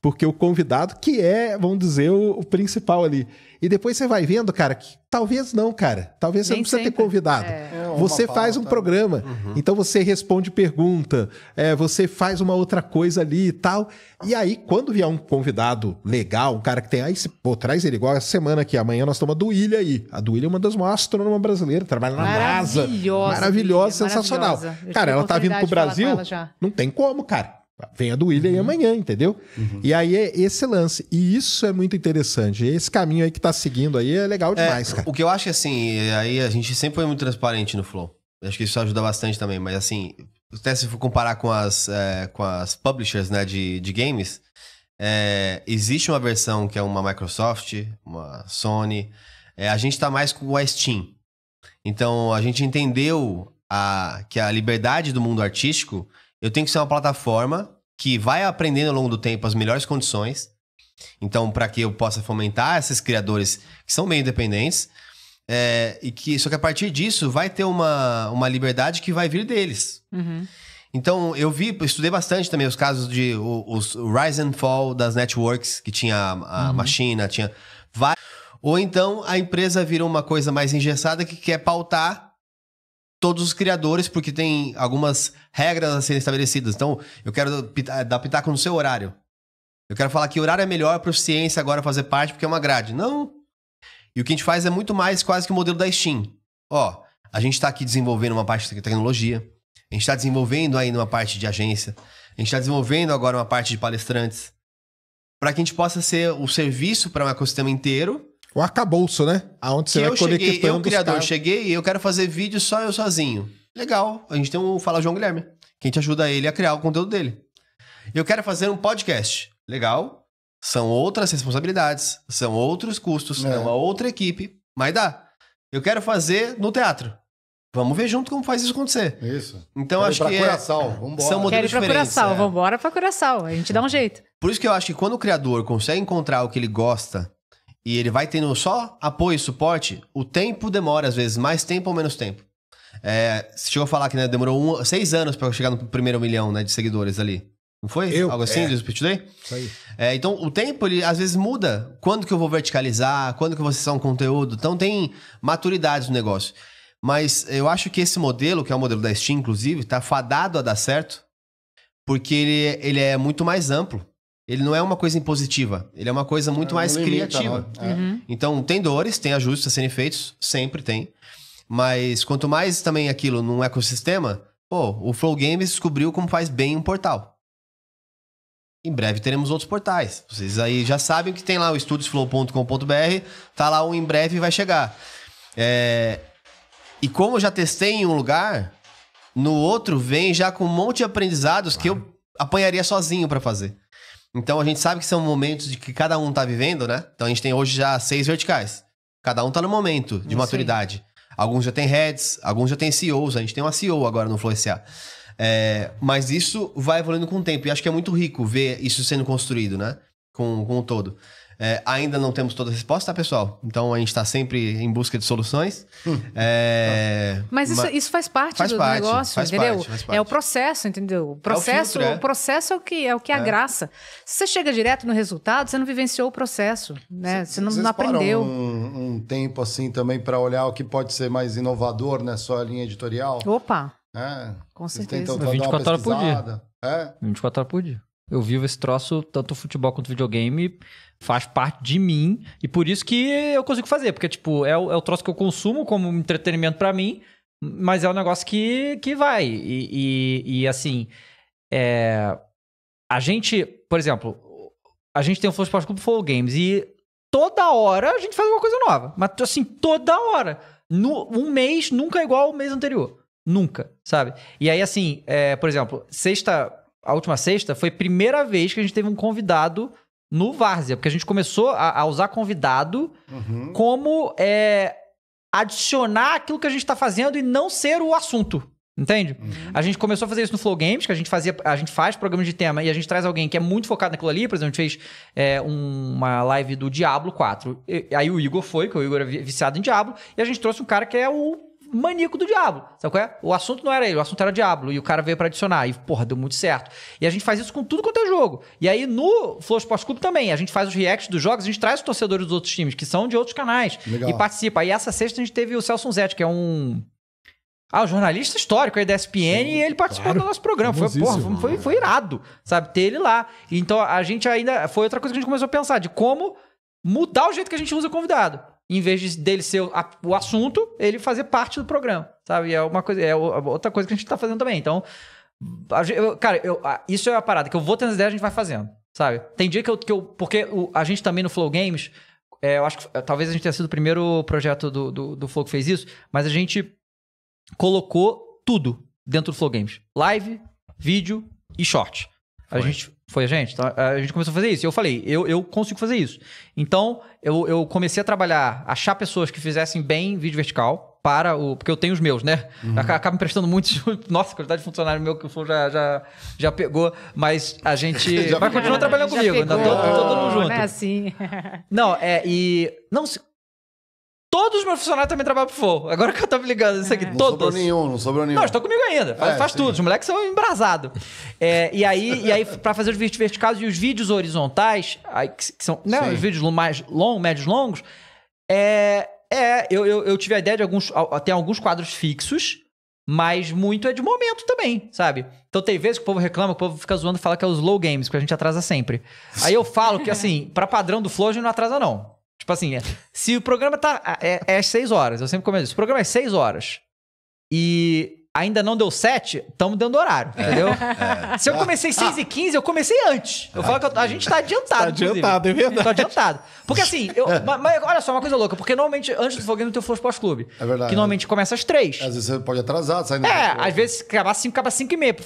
porque o convidado que é, vamos dizer, o, o, principal ali. E depois você vai vendo, cara, que talvez não, cara. Talvez você Nem não precisa ter convidado. É. é você faz um programa, uhum. então você responde pergunta, é, você faz uma outra coisa ali e tal. E aí, quando vier um convidado legal, um cara que tem. Aí, pô, traz ele igual essa semana aqui. Amanhã nós estamos a Duília aí. A Duília é uma das maiores astrônomas brasileiras, trabalha na NASA. Maravilhosa. Maravilhosa, sensacional. Maravilhosa. Cara, ela tá vindo pro Brasil. Não tem como, cara. Vem a do William uhum. amanhã, entendeu? Uhum. E aí é esse lance. E isso é muito interessante. Esse caminho aí que tá seguindo aí é legal é, demais, é, cara.
O que eu acho é assim, aí a gente sempre foi muito transparente no Flow. Acho que isso ajuda bastante também, mas assim, até se for comparar com as, é, com as publishers né, de, de games, é, existe uma versão que é uma Microsoft, uma Sony. É, a gente tá mais com a Steam. Então a gente entendeu a, que a liberdade do mundo artístico eu tenho que ser uma plataforma que vai aprendendo ao longo do tempo as melhores condições. Então, para que eu possa fomentar esses criadores que são meio independentes, é, e que só que a partir disso vai ter uma, uma liberdade que vai vir deles. Uhum. Então, eu vi, estudei bastante também os casos de os, os rise and fall das networks, que tinha a, a uhum. Machina, tinha Ou então a empresa virou uma coisa mais engessada que quer pautar todos os criadores, porque tem algumas regras a serem estabelecidas. Então, eu quero dar pitaco no seu horário. Eu quero falar que horário é melhor para o ciência agora fazer parte, porque é uma grade. Não. E o que a gente faz é muito mais quase que o modelo da Steam. Ó, a gente está aqui desenvolvendo uma parte de tecnologia, a gente está desenvolvendo ainda uma parte de agência, a gente está desenvolvendo agora uma parte de palestrantes, para que a gente possa ser o serviço para um ecossistema inteiro o acabouço, né? Aonde você que vai eu conectando cheguei, Eu, criador, eu cheguei e eu quero fazer vídeo só eu sozinho. Legal, a gente tem um Fala João Guilherme, que a gente ajuda ele a criar o conteúdo dele. Eu quero fazer um podcast. Legal, são outras responsabilidades, são outros custos, é, é uma outra equipe, mas dá. Eu quero fazer no teatro. Vamos ver junto como faz isso acontecer. Isso. Então Quero acho que é, vambora. são modelos Quero ir pra diferentes. Curaçao, é. vambora pra Curaçao, a gente dá um jeito. Por isso que eu acho que quando o criador consegue encontrar o que ele gosta e ele vai tendo só apoio e suporte, o tempo demora, às vezes, mais tempo ou menos tempo. É, chegou a falar que né, demorou um, seis anos para chegar no primeiro milhão né, de seguidores ali. Não foi? Eu, Algo assim, é. do Speech Day? Isso aí. É, então, o tempo, ele às vezes muda. Quando que eu vou verticalizar? Quando que eu vou acessar um conteúdo? Então, tem maturidade no negócio. Mas eu acho que esse modelo, que é o modelo da Steam, inclusive, tá fadado a dar certo, porque ele, ele é muito mais amplo ele não é uma coisa impositiva, ele é uma coisa muito é, mais limita, criativa. Né? Uhum. Então, tem dores, tem ajustes a serem feitos, sempre tem. Mas quanto mais também aquilo num ecossistema, pô, o Flow Games descobriu como faz bem um portal. Em breve teremos outros portais. Vocês aí já sabem que tem lá o estudiosflow.com.br, tá lá um em breve e vai chegar. É... E como eu já testei em um lugar, no outro vem já com um monte de aprendizados claro. que eu apanharia sozinho para fazer. Então a gente sabe que são momentos de que cada um tá vivendo, né? Então a gente tem hoje já seis verticais. Cada um tá no momento de maturidade. Alguns já tem heads, alguns já tem CEOs. A gente tem uma CEO agora no Flow SA. É, mas isso vai evoluindo com o tempo. E acho que é muito rico ver isso sendo construído, né? Com, com o todo. É, ainda não temos toda a resposta, tá, pessoal? Então a gente está sempre em busca de soluções. Hum. É... Mas isso,
isso faz parte faz do parte, negócio, faz entendeu? Parte, faz parte. É o processo, entendeu? O processo é o, filtro, é. o processo é o que é o que é a é. graça. Se você chega direto no resultado, você não vivenciou o processo, né? Cê, você não, não aprendeu.
Um, um tempo assim também para olhar o que pode ser mais inovador nessa né? linha
editorial.
Opa! É. Com certeza. Tentam, 24 horas por dia.
É? 24 horas por dia. Eu vivo esse troço, tanto futebol quanto videogame, faz parte de mim. E por isso que eu consigo fazer, porque, tipo, é o, é o troço que eu consumo como entretenimento para mim, mas é um negócio que, que vai. E, e, e assim, é... a gente, por exemplo, a gente tem o Flow Esporte Clube Flow Games e toda hora a gente faz uma coisa nova. Mas, assim, toda hora. No, um mês nunca é igual ao mês anterior. Nunca, sabe? E aí, assim, é, por exemplo, sexta a última sexta, foi a primeira vez que a gente teve um convidado no Várzea, porque a gente começou a, a usar convidado uhum. como é, adicionar aquilo que a gente está fazendo e não ser o assunto. Entende? Uhum. A gente começou a fazer isso no Flow Games, que a gente fazia, a gente faz programas de tema e a gente traz alguém que é muito focado naquilo ali. Por exemplo, a gente fez é, uma live do Diablo 4. E, aí o Igor foi, que o Igor é viciado em Diablo, e a gente trouxe um cara que é o maníaco do diabo. Sabe qual é? O assunto não era ele, o assunto era Diablo. E o cara veio para adicionar. E, porra, deu muito certo. E a gente faz isso com tudo quanto é jogo. E aí no Flow Sports Clube também. A gente faz os reacts dos jogos, a gente traz os torcedores dos outros times, que são de outros canais. Legal. E participa. E essa sexta a gente teve o Celso Zetti, que é um. Ah, um jornalista histórico aí da ESPN e ele participou claro. do nosso programa. Foi, porra, foi, foi, foi irado, sabe? Ter ele lá. Então a gente ainda. Foi outra coisa que a gente começou a pensar, de como mudar o jeito que a gente usa convidado em vez dele ser o assunto, ele fazer parte do programa, sabe? E é uma coisa, é outra coisa que a gente tá fazendo também. Então, eu, cara, eu, isso é a parada que eu vou tendo ideia, a gente vai fazendo, sabe? Tem dia que eu, que eu porque o, a gente também no Flow Games, é, eu acho que é, talvez a gente tenha sido o primeiro projeto do, do, do Flow que fez isso, mas a gente colocou tudo dentro do Flow Games: live, vídeo e short. Foi. A gente foi a gente. Então, a gente começou a fazer isso. E eu falei, eu, eu consigo fazer isso. Então, eu, eu comecei a trabalhar, achar pessoas que fizessem bem vídeo vertical para o. Porque eu tenho os meus, né? Uhum. Acaba emprestando muito (laughs) Nossa, a quantidade de funcionário meu que o Flow já, já, já pegou. Mas a gente (laughs) vai continuar trabalhando comigo. Pegou, ainda todo, todo mundo junto. Não é assim. não, é. E. Não, Todos os meus funcionários também trabalham pro Flow. Agora que eu tô me ligando isso aqui, é. não todos. Não sobrou nenhum, não sobrou nenhum. Não, estão comigo ainda. Faz, é, faz tudo. Os moleques são embrasados. é, e aí, e aí para fazer os vídeos verticais e os vídeos horizontais, aí, que, que são né, os vídeos mais longos, médios longos, é, é eu, eu, eu tive a ideia de alguns. Tem alguns quadros fixos mas muito é de momento também, sabe? Então tem vezes que o povo reclama, que o povo fica zoando e fala que é os low games, que a gente atrasa sempre. Aí eu falo que, assim, para padrão do Flow, a gente não atrasa, não. Tipo assim, é, se o programa tá. É, é às 6 horas, eu sempre comento isso. O programa é 6 horas. E ainda não deu 7, estamos dando horário, é, entendeu? É, é. Se eu comecei às 6 ah. e 15, eu comecei antes. Eu ah, falo que eu, a gente tá adiantado. Tá adiantado, inclusive. é verdade. Tô adiantado. Porque assim, eu, mas, mas, olha só, uma coisa louca, porque normalmente antes do Foguinho tem o Flow pós Clube. É verdade. Que normalmente começa às 3. Às vezes você pode atrasar, sai É, às vezes acaba 5, acaba 5 e meia.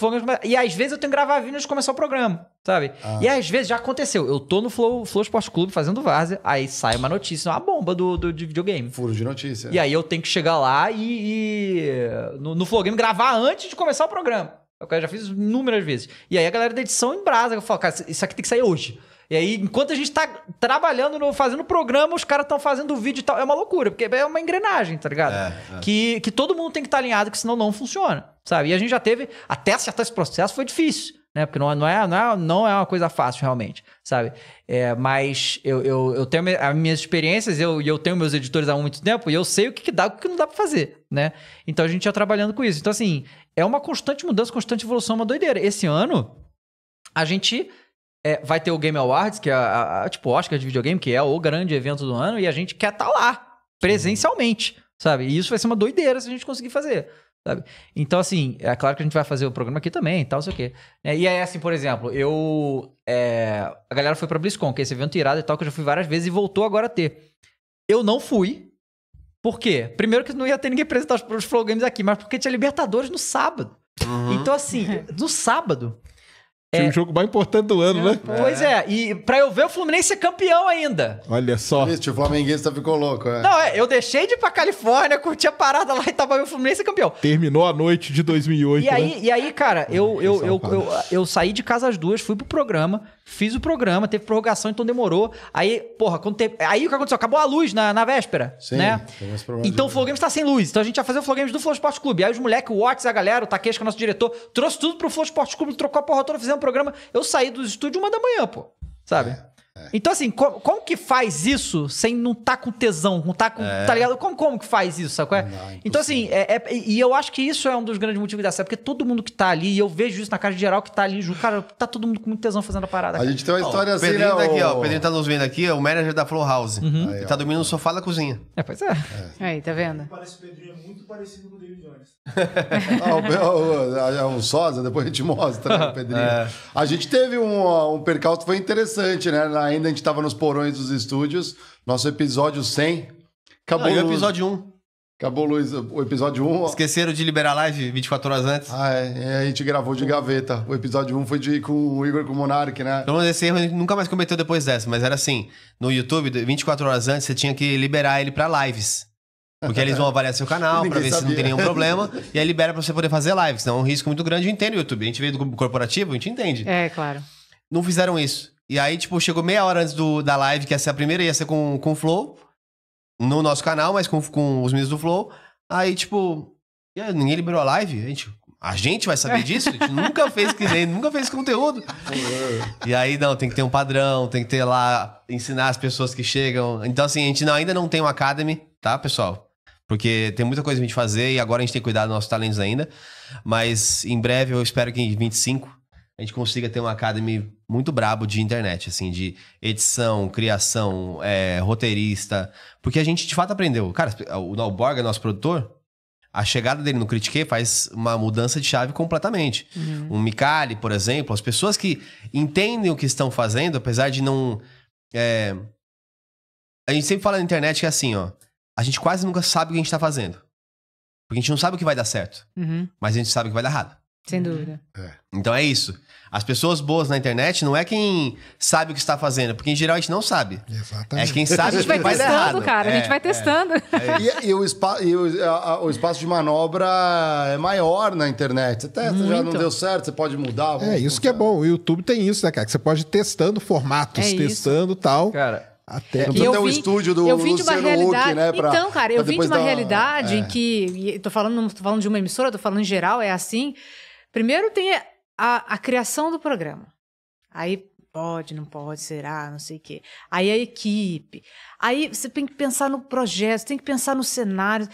E às vezes eu tenho que gravar vídeos antes de começar o programa sabe? Ah. E às vezes já aconteceu. Eu tô no Flow, Flow Esporte Clube fazendo várzea, aí sai uma notícia, uma bomba do, do, de videogame. Furo de notícia. E aí eu tenho que chegar lá e, e no, no Flow Game gravar antes de começar o programa. Eu já fiz inúmeras vezes. E aí a galera da edição embrasa, eu falo, cara, isso aqui tem que sair hoje. E aí, enquanto a gente tá trabalhando, no, fazendo programa, os caras estão fazendo vídeo e tal. É uma loucura, porque é uma engrenagem, tá ligado? É, é. Que, que todo mundo tem que estar tá alinhado, que senão não funciona, sabe? E a gente já teve, até acertar esse processo foi difícil né? Porque não, é, não, é, não, é, não é uma coisa fácil, realmente, sabe? É, mas eu, eu, eu tenho as minhas experiências e eu, eu tenho meus editores há muito tempo e eu sei o que, que dá e o que não dá para fazer, né? Então a gente ia trabalhando com isso. Então, assim, é uma constante mudança, constante evolução, uma doideira. Esse ano, a gente é, vai ter o Game Awards, que é a, a, tipo Oscar de videogame, que é o grande evento do ano, e a gente quer estar tá lá, presencialmente, sabe? E isso vai ser uma doideira se a gente conseguir fazer. Sabe? Então, assim, é claro que a gente vai fazer o programa aqui também e tal, sei o quê. É, e aí, assim, por exemplo, eu. É, a galera foi pra BlizzCon, que é esse evento irado e tal, que eu já fui várias vezes e voltou agora a ter. Eu não fui. Por quê? Primeiro que não ia ter ninguém apresentar os, Flow Games aqui, mas porque tinha Libertadores no sábado. Uhum. Então, assim, no sábado, é. Tinha um jogo mais importante do ano, né? Pois é. e pra eu ver o Fluminense campeão ainda.
Olha só. Vixe, o flamenguista
ficou louco, é. Não,
é, eu deixei de ir pra Califórnia, (laughs) curti a parada lá e tava vendo o Fluminense campeão.
Terminou
a noite de 2008,
e aí,
né? E aí, cara, eu, eu, é eu, eu, eu, eu saí de casa às duas, fui pro programa, Fiz o programa, teve prorrogação, então demorou. Aí, porra, quando teve... aí o que aconteceu? Acabou a luz na, na véspera, Sim, né? Então o Flow Games tá sem luz. Então a gente ia fazer o Flow Games do Flow Esporte Clube. Aí os moleques, o Watts, a galera, o Takeshi, que é o nosso diretor, trouxe tudo pro Flow Esporte Clube, trocou a porra toda, fizemos um programa. Eu saí do estúdio uma da manhã, pô. Sabe? É. É. Então, assim, como, como que faz isso sem não tá com tesão, não tá com. É. Tá ligado? Como, como que faz isso, é? Não, então, assim, é, é e eu acho que isso é um dos grandes motivos da série, porque todo mundo que tá ali, e eu vejo isso na casa geral que tá ali junto, cara, tá todo mundo com muito
tesão fazendo a parada. A cara. gente tem uma história oh, assim,
Pedrinho tá né? aqui, ó, o Pedrinho tá nos vendo aqui, o manager da Flow House. Uhum. Aí, ele tá dormindo no sofá da cozinha. É, pois é.
Aí, tá vendo? Parece o Pedrinho é muito parecido com o
David Jones. (laughs) ah, o, o, o Sosa, depois a gente mostra, né, o (laughs) Pedrinho. A gente teve um, um percalço que foi interessante, né? Na ainda, a gente estava nos porões dos estúdios. Nosso episódio 100. Acabou Não, ah, o episódio 1. Acabou Luiz, o episódio 1. Esqueceram
de liberar a live 24 horas antes.
Ah, é. A gente gravou de gaveta. O episódio 1 foi de, com o Igor com o Monark, né?
Então esse erro a gente nunca mais cometeu depois dessa, mas era assim: no YouTube, 24 horas antes, você tinha que liberar ele para lives. Porque eles vão avaliar seu canal (laughs) para ver sabia. se não tem nenhum problema. e aí libera para você poder fazer lives. Então é um risco muito grande. Eu entendo o YouTube. A gente veio do corporativo, a gente entende. É, claro. Não fizeram isso. E aí, tipo, chegou meia hora antes do, da live, que ia ser a primeira, ia ser com, com o Flow. No nosso canal, mas com, com os meninos do Flow. Aí, tipo, ninguém liberou a live. A gente, a gente vai saber é. disso? A gente nunca fez que nunca fez conteúdo. e aí, não, tem que ter um padrão, tem que ter lá, ensinar as pessoas que chegam. Então, assim, a gente não, ainda não tem um academy, tá, pessoal? Porque tem muita coisa a gente fazer e agora a gente tem que cuidar dos nossos talentos ainda. Mas em breve eu espero que em 25 a gente consiga ter uma academy muito brabo de internet, assim, de edição, criação, é, roteirista. Porque a gente de fato aprendeu. Cara, o Nalborga, nosso produtor, a chegada dele no Critique faz uma mudança de chave completamente. Uhum. O Micali, por exemplo, as pessoas que entendem o que estão fazendo, apesar de não. É... A gente sempre fala na internet que é assim, ó. A gente quase nunca sabe o que a gente tá fazendo. Porque a gente não sabe o que vai dar certo. Uhum. Mas a gente sabe o que vai dar errado.
Sem dúvida. É.
Então é isso. As pessoas boas na internet não é quem sabe o que está fazendo, é porque em geral a gente não sabe. Exatamente. É quem sabe a gente vai faz testando, errado. cara. É, a gente é, vai é. testando.
É.
E, e, o, espa e o, a, o, espaço de manobra é maior na internet. Você testa, Muito. já não deu certo, você pode mudar. É, isso
que é bom. O YouTube tem isso, né, cara? Que você pode ir testando formatos, é testando tal. Cara, até. Não precisa ter um estúdio do eu vim de uma realidade, Huck, né? Pra, então, cara, eu vim de uma realidade uma...
que... Tô falando, tô falando de uma emissora, tô falando em geral, é assim... Primeiro tem a, a criação do programa. Aí pode, não pode, será, não sei o quê. Aí a equipe. Aí você tem que pensar no projeto, tem que pensar no cenário.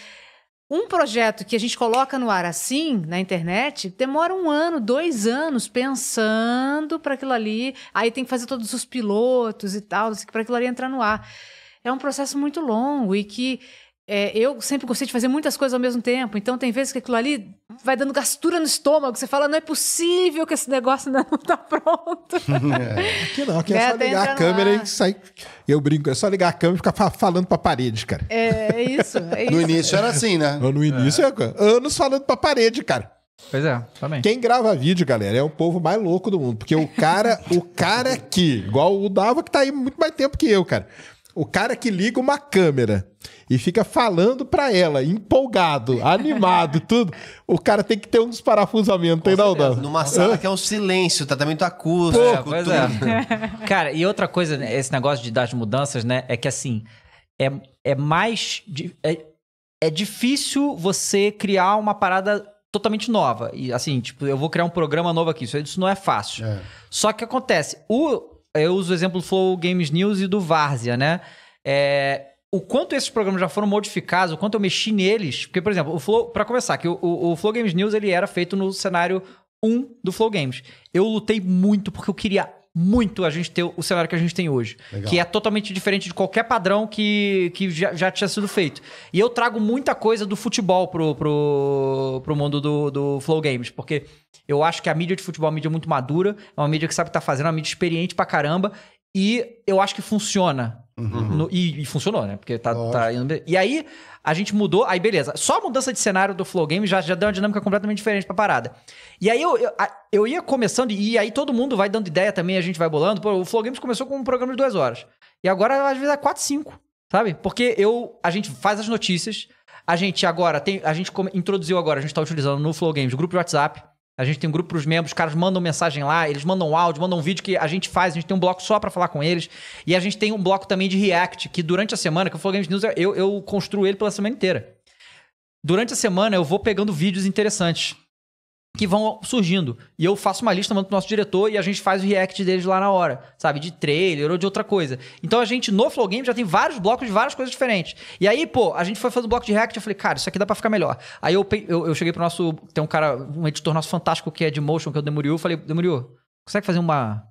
Um projeto que a gente coloca no ar assim, na internet, demora um ano, dois anos pensando para aquilo ali. Aí tem que fazer todos os pilotos e tal, para aquilo ali entrar no ar. É um processo muito longo e que é, eu sempre gostei de fazer muitas coisas ao mesmo tempo, então tem vezes que aquilo ali vai dando gastura no estômago, você fala, não é possível que esse negócio ainda (laughs) não está
pronto. É, (laughs) aqui não,
aqui é, é só ligar a câmera
lá. e sair. Eu brinco, é só ligar a câmera e ficar falando pra parede, cara.
É, é isso, é isso. No início era
assim, né? No início, é. anos falando pra parede, cara.
Pois é, também.
Quem grava vídeo, galera, é o povo mais louco do mundo. Porque o cara, o cara que, igual o Dava, que tá aí muito mais tempo que eu, cara o cara que liga uma câmera e fica falando para ela, empolgado, (laughs) animado, tudo, o
cara tem que ter um desparafusamentos, tem não, não? Numa sala que é um silêncio, tratamento acústico, é, pois
tudo. É. cara, e outra coisa, né, esse negócio de, as mudanças, né, é que assim, é, é mais... É, é difícil você criar uma parada totalmente nova. E assim, tipo, eu vou criar um programa novo aqui. Isso, isso não é fácil. É. Só que acontece, o, eu uso o exemplo do Flow Games News e do Várzea, né? É, o quanto esses programas já foram modificados, o quanto eu mexi neles. Porque, por exemplo, o Flow, para começar, que o, o, o Flow Games News ele era feito no cenário 1 do Flow Games. Eu lutei muito porque eu queria muito a gente ter o cenário que a gente tem hoje. Legal. Que é totalmente diferente de qualquer padrão que, que já, já tinha sido feito. E eu trago muita coisa do futebol pro, pro, pro mundo do, do Flow Games, porque eu acho que a mídia de futebol é uma mídia muito madura, é uma mídia que sabe o que tá fazendo, é uma mídia experiente pra caramba. E eu acho que funciona Uhum. No, e, e, funcionou, né? Porque tá, tá, indo. E aí, a gente mudou, aí beleza. Só a mudança de cenário do Flow Game já, já deu uma dinâmica completamente diferente pra parada. E aí eu, eu, eu ia começando, e aí todo mundo vai dando ideia também, a gente vai bolando. Pô, o Flow Games começou com um programa de duas horas. E agora, às vezes, é quatro, cinco, sabe? Porque eu, a gente faz as notícias, a gente agora tem. A gente introduziu agora, a gente tá utilizando no Flow Games, grupo de WhatsApp. A gente tem um grupo para os membros, os caras mandam mensagem lá, eles mandam áudio, mandam vídeo que a gente faz, a gente tem um bloco só para falar com eles. E a gente tem um bloco também de React, que durante a semana, que eu Flow Games News, eu, eu construo ele pela semana inteira. Durante a semana eu vou pegando vídeos interessantes que vão surgindo. E eu faço uma lista, mando pro nosso diretor e a gente faz o react deles lá na hora, sabe? De trailer ou de outra coisa. Então a gente no Flow Game já tem vários blocos de várias coisas diferentes. E aí, pô, a gente foi fazendo bloco de react, eu falei, cara, isso aqui dá pra ficar melhor. Aí eu, eu, eu cheguei pro nosso. Tem um cara, um editor nosso fantástico que é de motion, que é o Demuriu, falei, Demuriu, consegue fazer uma.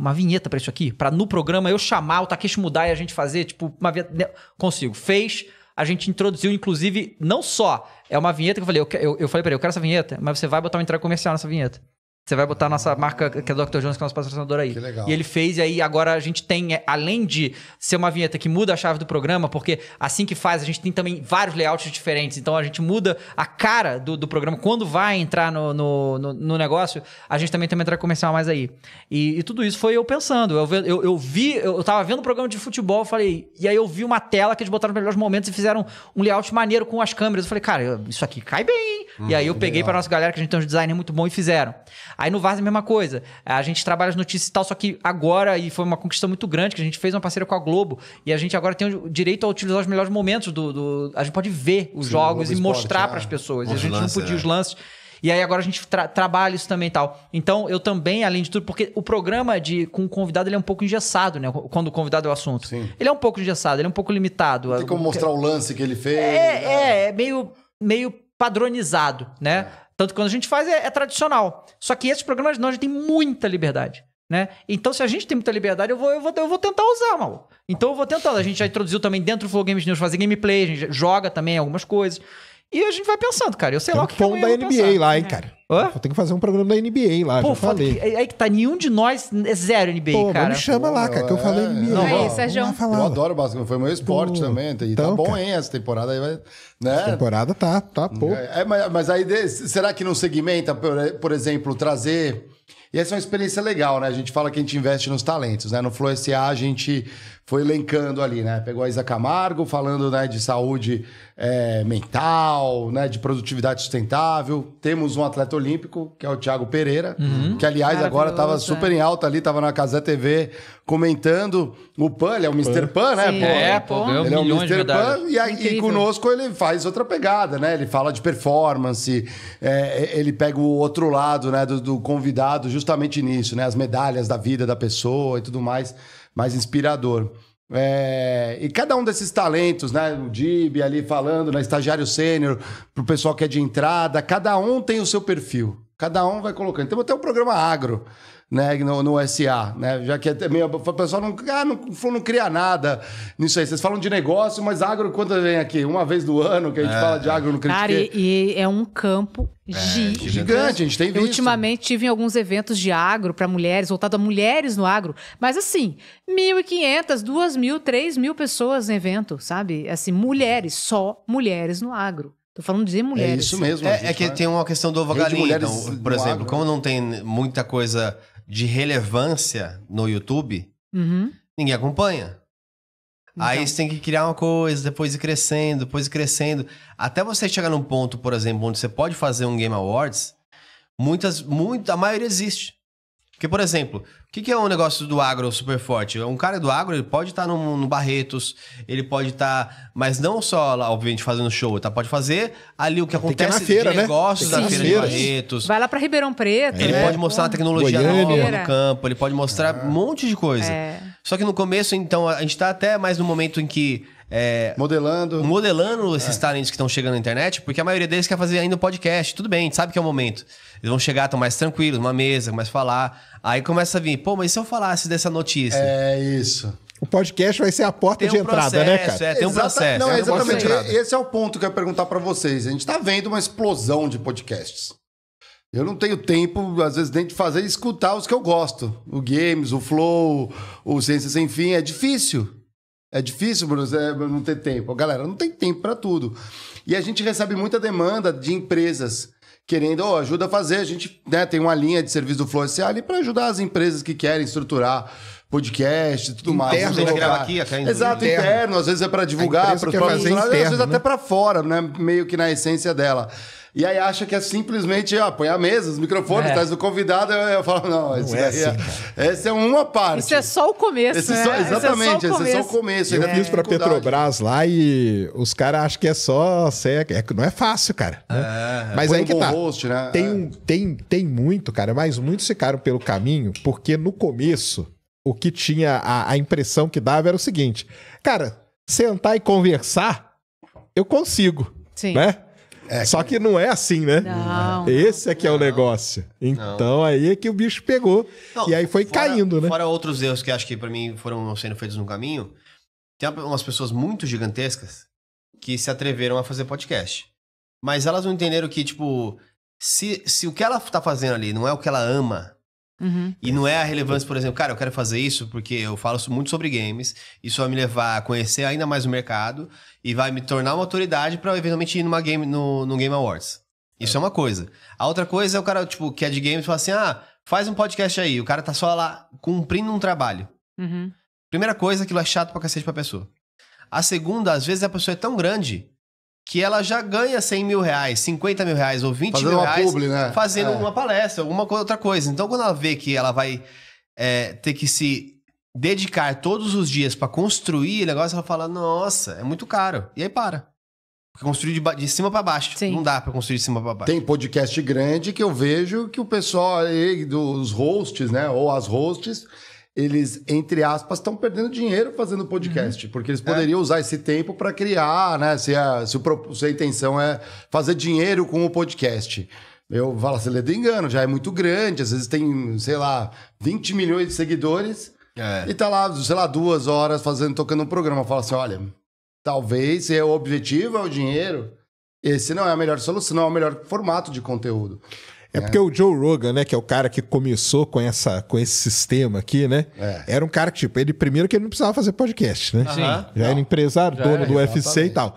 Uma vinheta para isso aqui, para no programa eu chamar o Takeshi mudar e a gente fazer, tipo, uma vinheta. Consigo. Fez, a gente introduziu, inclusive, não só é uma vinheta que eu falei, eu, eu, eu falei para ele, eu quero essa vinheta, mas você vai botar uma entrada comercial nessa vinheta. Você vai botar a nossa marca, que é Dr. Jones, que é nosso patrocinador aí. Que legal. E ele fez, e aí agora a gente tem, é, além de ser uma vinheta que muda a chave do programa, porque assim que faz, a gente tem também vários layouts diferentes. Então a gente muda a cara do, do programa. Quando vai entrar no, no, no, no negócio, a gente também tem uma entrada comercial mais aí. E, e, tudo isso foi eu pensando. Eu, eu, eu vi, eu tava vendo o um programa de futebol, falei, e aí eu vi uma tela que eles botaram nos melhores momentos e fizeram um layout maneiro com as câmeras. Eu falei, cara, isso aqui cai bem, hein? Hum, e uhum, aí eu peguei legal. pra nossa galera, que a gente tem um designer muito bom, e fizeram. Aí no Vaza é a mesma coisa. A gente trabalha as notícias e tal, só que agora, e foi uma conquista muito grande, que a gente fez uma parceria com a Globo, e a gente agora tem o direito a utilizar os melhores momentos do. do a gente pode ver os Sim, jogos e mostrar é. para as pessoas. a gente lances, não podia é. os lances. E aí agora a gente tra trabalha isso também e tal. Então, eu também, além de tudo, porque o programa de com o convidado ele é um pouco engessado, né? Quando o convidado é o assunto. Sim. Ele é um pouco engessado, ele é um pouco limitado. Tem como mostrar
o lance que ele fez. É, né?
é, é meio, meio padronizado, né? É. Tanto que quando a gente faz é, é tradicional. Só que esses programas não, a gente tem muita liberdade. Né? Então, se a gente tem muita liberdade, eu vou, eu vou, eu vou tentar usar, mal. Então, eu vou tentando. A gente já introduziu também dentro do Flow Games News fazer gameplay, a gente joga também algumas coisas. E a gente vai pensando, cara. Eu sei Tem lá o que, que amanhã da NBA pensar. lá, hein, cara. Hã?
Eu tenho que fazer um programa da NBA lá,
Pô, já falei. Que,
é, é que tá nenhum de nós é zero NBA, Pô, cara. me chama Pô, lá, cara, que eu é, falei NBA. Não, aí, Sérgio. Eu
adoro basquete, foi meu esporte Pô, também. Tá então, tá bom, cara. hein, essa temporada aí vai... Né? Essa temporada tá, tá é, pouco. É, mas, mas aí, será que não segmenta, por, por exemplo, trazer... E essa é uma experiência legal, né? A gente fala que a gente investe nos talentos, né? No Flow SA a gente foi elencando ali, né? Pegou a Isa Camargo falando né, de saúde é, mental, né, de produtividade sustentável. Temos um atleta olímpico, que é o Thiago Pereira, uhum. que, aliás, agora estava super é. em alta ali, estava na Casé TV comentando o Pan, ele é o Mr. Pan, né? pô, é, é, pô. pô. Ele é o Mr. Pan e, aí, e conosco ele faz outra pegada, né? Ele fala de performance, é, é, ele pega o outro lado né, do, do convidado justamente nisso, né? As medalhas da vida da pessoa e tudo mais mais inspirador. É, e cada um desses talentos, né? O Dib ali falando, né? estagiário sênior, para o pessoal que é de entrada, cada um tem o seu perfil. Cada um vai colocando. então até o um programa agro né, no, no SA, né? Já que é meio, o pessoal não, ah, não, não cria nada nisso aí. Vocês falam de negócio, mas agro quando vem aqui? Uma vez do ano que a gente é, fala de é. agro no Cara, e,
e, é um campo é, gigante.
gigante. a gente tem visto. Eu,
ultimamente tive em alguns eventos de agro para mulheres, voltado a mulheres no agro, mas assim, 1.500, 2.000, 3.000 pessoas no evento, sabe? Assim, mulheres, só mulheres no agro. Tô falando de mulheres. É isso mesmo. É, gente, é que né? tem
uma questão do ovo galinha, então, por exemplo. Agro. Como não tem muita coisa de relevância no YouTube, uhum. ninguém acompanha. Então. Aí você tem que criar uma coisa, depois ir crescendo, depois ir crescendo. Até você chegar num ponto, por exemplo, onde você pode fazer um Game Awards, muitas, muito, a maioria existe. Porque, por exemplo, o que, que, é um negócio do agro super forte? Um cara do agro, ele pode estar tá no, no, Barretos, ele pode estar. Tá, mas não só lá, obviamente, fazendo show, tá? Pode fazer ali o que Tem acontece né? que na feira, de né? negócios da feira de Barretos.
Vai lá para Ribeirão Preto. Ele é, pode mostrar a tecnologia Goiânia. nova no
campo, ele pode mostrar ah. um monte de coisa. É. Só que no começo, então, a gente tá até mais no momento em que é, modelando. Modelando é. esses é. talentos que estão chegando na internet, porque a maioria deles quer fazer ainda um podcast. Tudo bem, a gente sabe que é o momento. Eles vão chegar, estão mais tranquilos, numa mesa, a falar. Aí começa a vir, pô, mas se eu falasse dessa notícia? É isso. O podcast vai ser a porta um de entrada, né, processo, né, cara? É, tem um processo. Não, é exatamente.
Esse é o ponto que eu ia perguntar para vocês. A gente está vendo uma explosão de podcasts. Eu não tenho tempo, às vezes, nem de fazer escutar os que eu gosto. O Games, o Flow, o Ciência Sem Fim. É difícil. É difícil, Bruno, não ter tempo. Galera, não tem tempo para tudo. E a gente recebe muita demanda de empresas querendo, oh, ajuda a fazer. A gente né, tem uma linha de serviço do Flow SA ali para ajudar as empresas que querem estruturar podcast e tudo interno, mais. Interno, a gente grava aqui até Exato, interno. interno às vezes é para divulgar, para os próprios às vezes né? até para fora, né? meio que na essência dela. E aí acha que é simplesmente ó, põe a mesa, os microfones, é. traz o convidado. Eu, eu falo, não, não é, é assim, é, essa é uma parte. Isso é só o começo. Esse né? só, é exatamente, esse é só o começo. eu fiz para Petrobras
lá e os caras acham que é só. É, é, não é fácil, cara. Né? É, Mas aí um que tá.
Host, né?
tem, tem, tem muito, cara, mas muitos ficaram pelo caminho, porque no começo o que tinha a, a, impressão que dava era o seguinte: cara, sentar e conversar, eu consigo. Sim. Né? É, Só que não é assim, né? Não,
Esse é que é o negócio. Então não. aí é que o bicho pegou. Não, e aí foi fora, caindo, né? Fora outros erros que acho que para mim foram sendo feitos no caminho, tem umas pessoas muito gigantescas que se atreveram a fazer podcast. Mas elas não entenderam que, tipo, se, se o que ela tá fazendo ali não é o que ela ama, Uhum. E não é a relevância, por exemplo, cara, eu quero fazer isso porque eu falo muito sobre games, isso vai me levar a conhecer ainda mais o mercado e vai me tornar uma autoridade para eventualmente ir numa game, no, no Game Awards. Isso é. é. uma coisa. A outra coisa é o cara, tipo, que é de games, fala assim: ah, faz um podcast aí. O cara tá só lá cumprindo um trabalho. Uhum. Primeira coisa, aquilo é chato pra cacete pra pessoa. A segunda, às vezes a pessoa é tão grande que ela já ganha 100 mil reais, 50 mil reais ou 20 fazendo mil reais publi, né? fazendo é. uma palestra, alguma outra coisa. Então, quando ela vê que ela vai é, ter que se dedicar todos os dias para construir o negócio, ela fala: nossa, é muito caro. E aí para. Porque construir de, de cima para baixo. Sim. Não dá para construir de cima para baixo. Tem
podcast grande que eu vejo que o pessoal aí, dos hosts, né, ou as hosts, eles, entre aspas, estão perdendo dinheiro fazendo podcast, uhum. porque eles é. poderiam é. usar esse tempo para criar, né? Se a, se, o, se a intenção é fazer dinheiro com o podcast. Eu falo assim, ledo engano, já é muito grande, às vezes tem, sei lá, 20 milhões de seguidores é. e tá lá, sei lá, duas horas fazendo, tocando um programa. Fala assim, olha, talvez se é o objetivo é o dinheiro, esse não é a melhor solução, não é o melhor formato de conteúdo. É, é, porque
o Joe Rogan, né, que é o cara que começou com, essa, com esse sistema aqui, né? É. Era um cara que, tipo, ele primeiro que ele não precisava fazer podcast, né? Sim. Já não. era empresário, já dono do UFC e tal.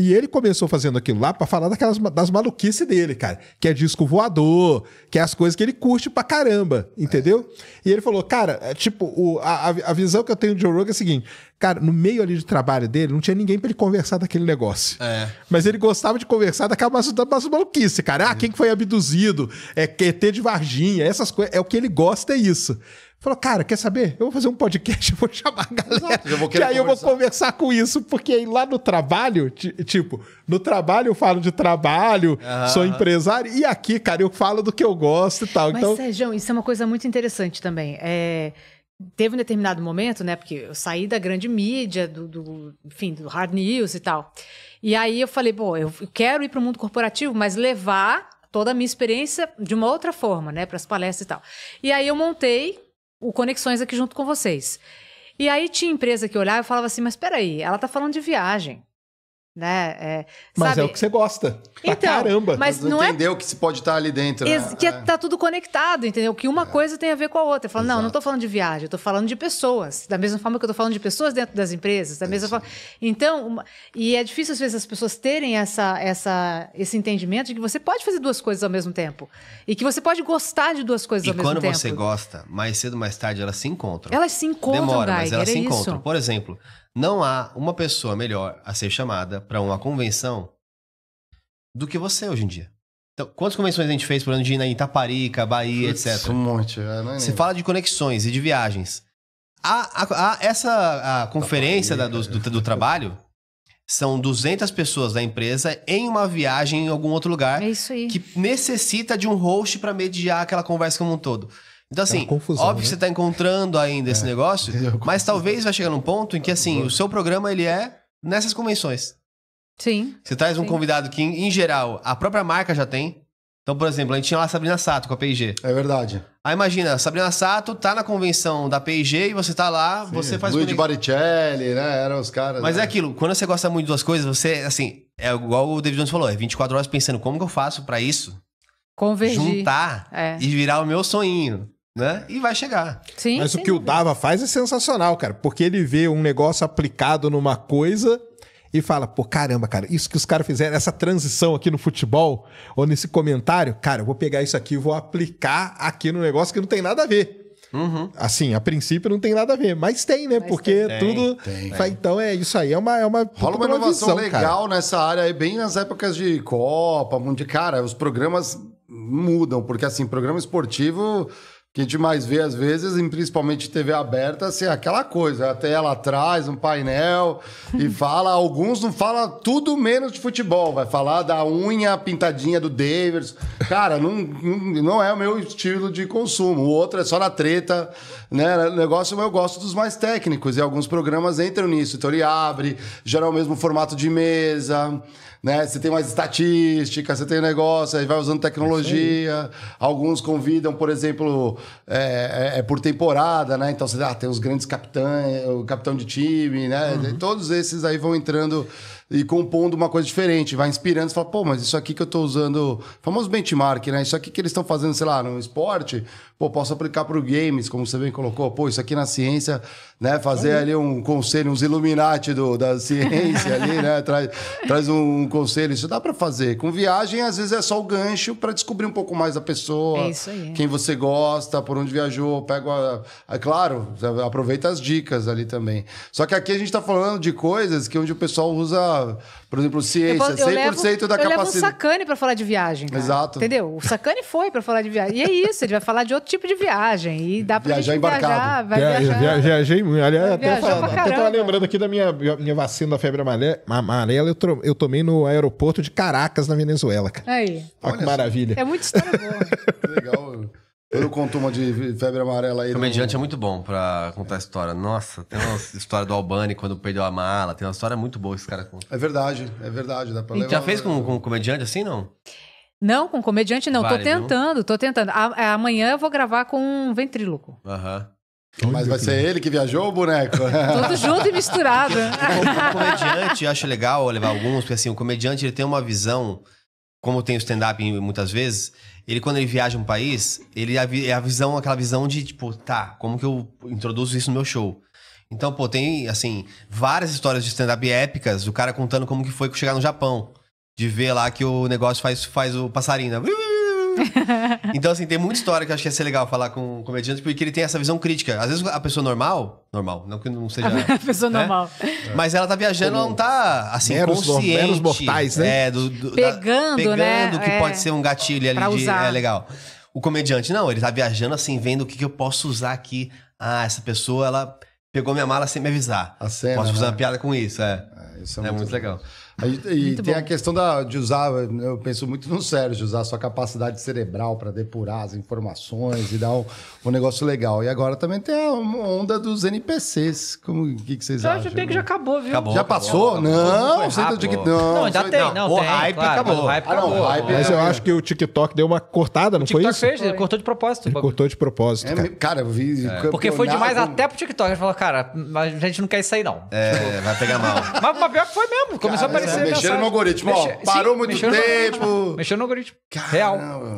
E ele começou fazendo aquilo lá para falar daquelas, das maluquices dele, cara. Que é disco voador, que é as coisas que ele curte pra caramba, entendeu? É. E ele falou, cara, é, tipo, o, a, a visão que eu tenho de Joe Rogan é a seguinte. Cara, no meio ali de trabalho dele, não tinha ninguém para ele conversar daquele negócio. É. Mas ele gostava de conversar daquela massa, da massa maluquice, cara. Ah, uhum. quem que foi abduzido? É QT de Varginha, essas coisas. É o que ele gosta, é isso. Falou, cara, quer saber? Eu vou fazer um podcast, (laughs) eu vou chamar a galera. Exato, vou e aí eu vou conversar com isso, porque aí lá no trabalho, tipo, no trabalho eu falo de trabalho, ah. sou empresário, e aqui, cara, eu falo do que eu gosto e tal. Mas, então...
Sérgio, isso é uma coisa muito interessante também. É teve um determinado momento, né? Porque eu saí da grande mídia, do, do, enfim, do hard news e tal. E aí eu falei, bom, eu quero ir para o mundo corporativo, mas levar toda a minha experiência de uma outra forma, né? Para as palestras e tal. E aí eu montei o Conexões aqui junto com vocês. E aí tinha empresa que olhava e falava assim, mas peraí, ela tá falando de viagem né? É, mas é sabe?
é o que você gosta.
Então, pra caramba. Mas não é
entendeu é... que se
pode estar tá ali dentro. Né? Que é, é,
tá tudo conectado, entendeu? Que uma é. coisa tem a ver com a outra. Fala, não, não tô falando de viagem, eu tô falando de pessoas. Da mesma forma que eu tô falando de pessoas dentro das empresas, da mesma forma. Então, uma... e é difícil às vezes as pessoas terem essa, essa, esse entendimento de que você pode fazer duas coisas ao mesmo tempo e que você pode gostar de duas coisas e ao mesmo tempo. E quando você
gosta, mais cedo ou mais tarde elas se encontram. Elas se encontram, Demora, Geiger, mas elas se encontram. Por exemplo, não há uma pessoa melhor a ser chamada para uma convenção do que você hoje em dia. Então, quantas convenções a gente fez por ano de ir Itaparica, Bahia, Putz, etc? Um monte. Você é, é fala de conexões e de viagens. A, a, a essa a conferência da, do, do, do, trabalho são 200 pessoas da empresa em uma viagem em algum outro lugar. É isso aí. Que necessita de um host para mediar aquela conversa como um todo. Então, é assim, é confusão, óbvio né? que você está encontrando ainda é, esse negócio, (laughs) é mas talvez vai chegar num ponto em que, assim, o seu programa ele é nessas convenções. Sim. Você traz um sim. convidado que, em geral, a própria marca já tem. Então, por exemplo, a gente tinha lá a Sabrina Sato com a P&G. É verdade. Aí imagina, a Sabrina Sato tá na convenção da P&G e você tá lá, sim, você faz... Luigi Baricelli, né? Eram os caras... Mas é né? é aquilo, quando você gosta muito de duas coisas, você, assim, é igual o David Jones falou, é 24 horas pensando, como que eu faço para isso? Convergir. Juntar é. e virar o meu sonho né? E vai chegar. Sim, Mas o que dúvida.
o Dava faz é sensacional, cara, porque ele vê um negócio aplicado numa coisa e fala, pô, caramba, cara, isso que os caras fizeram, essa transição aqui no futebol, ou nesse comentário, cara, eu vou pegar isso aqui e vou aplicar aqui no negócio que não tem nada a ver. Uhum. Assim, a princípio não tem nada a ver, mas tem, né? Mas Porque tem, tudo. Tem, tem. Então é isso aí, é uma. É uma Rola uma inovação visão, legal
cara. nessa área aí, bem nas épocas de Copa, de cara, os programas mudam, porque assim, programa esportivo que a gente mais vê às vezes, em principalmente TV aberta, assim, é aquela coisa, até ela traz um painel e (laughs) fala, alguns não fala tudo menos de futebol, vai falar da unha pintadinha do Davis. Cara, não, não é o meu estilo de consumo. O outro é só na treta, né? O negócio eu gosto dos mais técnicos e alguns programas entram nisso. Então ele abre, geral mesmo formato de mesa né? Você tem mais estatísticas, você tem negócio, aí vai usando tecnologia. É Alguns convidam, por exemplo, é, é, é, por temporada, né? Então você ah, tem os grandes capitães, o capitão de time, né? Uhum. Todos esses aí vão entrando e compondo uma coisa diferente, vai inspirando, você fala, pô, mas isso aqui que eu estou usando, famoso benchmark, né? Isso aqui que eles estão fazendo, sei lá, no esporte, Pô, posso aplicar para o games, como você bem colocou. Pô, isso aqui na ciência, né? Fazer uhum. ali um conselho, uns Illuminati do, da ciência ali, né? (laughs) Traz, traz um, um conselho. Isso dá para fazer. Com viagem, às vezes é só o gancho para descobrir um pouco mais a pessoa. É isso aí. Quem você gosta, por onde viajou. Pega... É claro, aproveita as dicas ali também. Só que aqui a gente está falando de coisas que onde o pessoal usa por exemplo, ciência, eu, eu 100% levo, da capacidade. Eu levo o
sacane para falar de viagem. Cara. Exato. Entendeu? O sacane foi para falar de viagem. E é isso, ele vai falar de outro tipo de viagem. E dá para viajar embarcado.
viajar, vai viajar.
viajei muito. Aliás, até, até tava lembrando aqui da minha, minha vacina da febre amarela. amarela eu, tomei no aeroporto de Caracas, na Venezuela. Cara.
Aí. Olha que maravilha. É muito história boa. (laughs) Legal,
quando conto uma de febre amarela aí.
Comediante é muito bom pra contar a história. Nossa, tem uma (laughs) história do Albani quando perdeu a mala. Tem uma história muito boa que esse cara conta. É verdade, é verdade.
Dá pra e levar, já fez
com, com um comediante assim, não?
Não, com comediante não. Vale, tô tentando, não? tô tentando. A, amanhã eu vou gravar com um ventríloco.
Aham.
Uhum. Mas vai ser ele que viajou o boneco? (laughs) Tudo junto e
misturado. (laughs) o comediante,
eu acho legal levar alguns, porque assim, o comediante ele tem uma visão, como tem o stand-up muitas vezes, ele, quando ele viaja um país, ele é, é a visão, aquela visão de, tipo, tá, como que eu introduzo isso no meu show? Então, pô, tem, assim, várias histórias de stand-up épicas, o cara contando como que foi chegar no Japão. De ver lá que o negócio faz, faz o passarinho, né? (laughs) então, assim, tem muita história que eu acho que ia ser legal falar com um comediante, porque ele tem essa visão crítica. Às vezes a pessoa normal, normal, não que não seja. (laughs) a né? pessoa né? normal. Mas ela tá viajando, Como ela não tá, assim, meros, consciente. Meros mortais, né? É, do, do, pegando, da, pegando né? que é, pode ser um gatilho ali de. É, usar. É legal. O comediante, não, ele tá viajando, assim, vendo o que, que eu posso usar aqui. Ah, essa pessoa, ela pegou minha mala sem me avisar. Cena, Posso fazer né? uma piada com isso, é. é isso é, é, muito, muito legal. legal
e tem bom. a questão da, de usar, eu penso muito no Sérgio, usar sua capacidade cerebral para depurar as informações e dar um, um, negócio legal. E agora também tem a onda dos NPCs. Como que, que vocês eu acham? Eu acho que já
acabou, viu? Acabou, já passou? Acabou, não, senta de que não. Não, ainda tem, não. o, tem, hype claro, o hype ah, acabou. Não, o hype Mas é, eu é. acho
que o TikTok deu uma cortada, não foi isso?
O TikTok fez, ele cortou de propósito. Ele
cortou de propósito. É, cara, é, cara eu vi. É. Porque foi demais
com... até pro TikTok. A gente falou, cara, a gente não quer isso aí, não. É, vai pegar mal. Mas o pior é foi mesmo. Começou a aparecer Mexer, mexeram no algoritmo. Mexe... Ó, parou Sim, muito tempo. No... Mexeram no algoritmo. Real.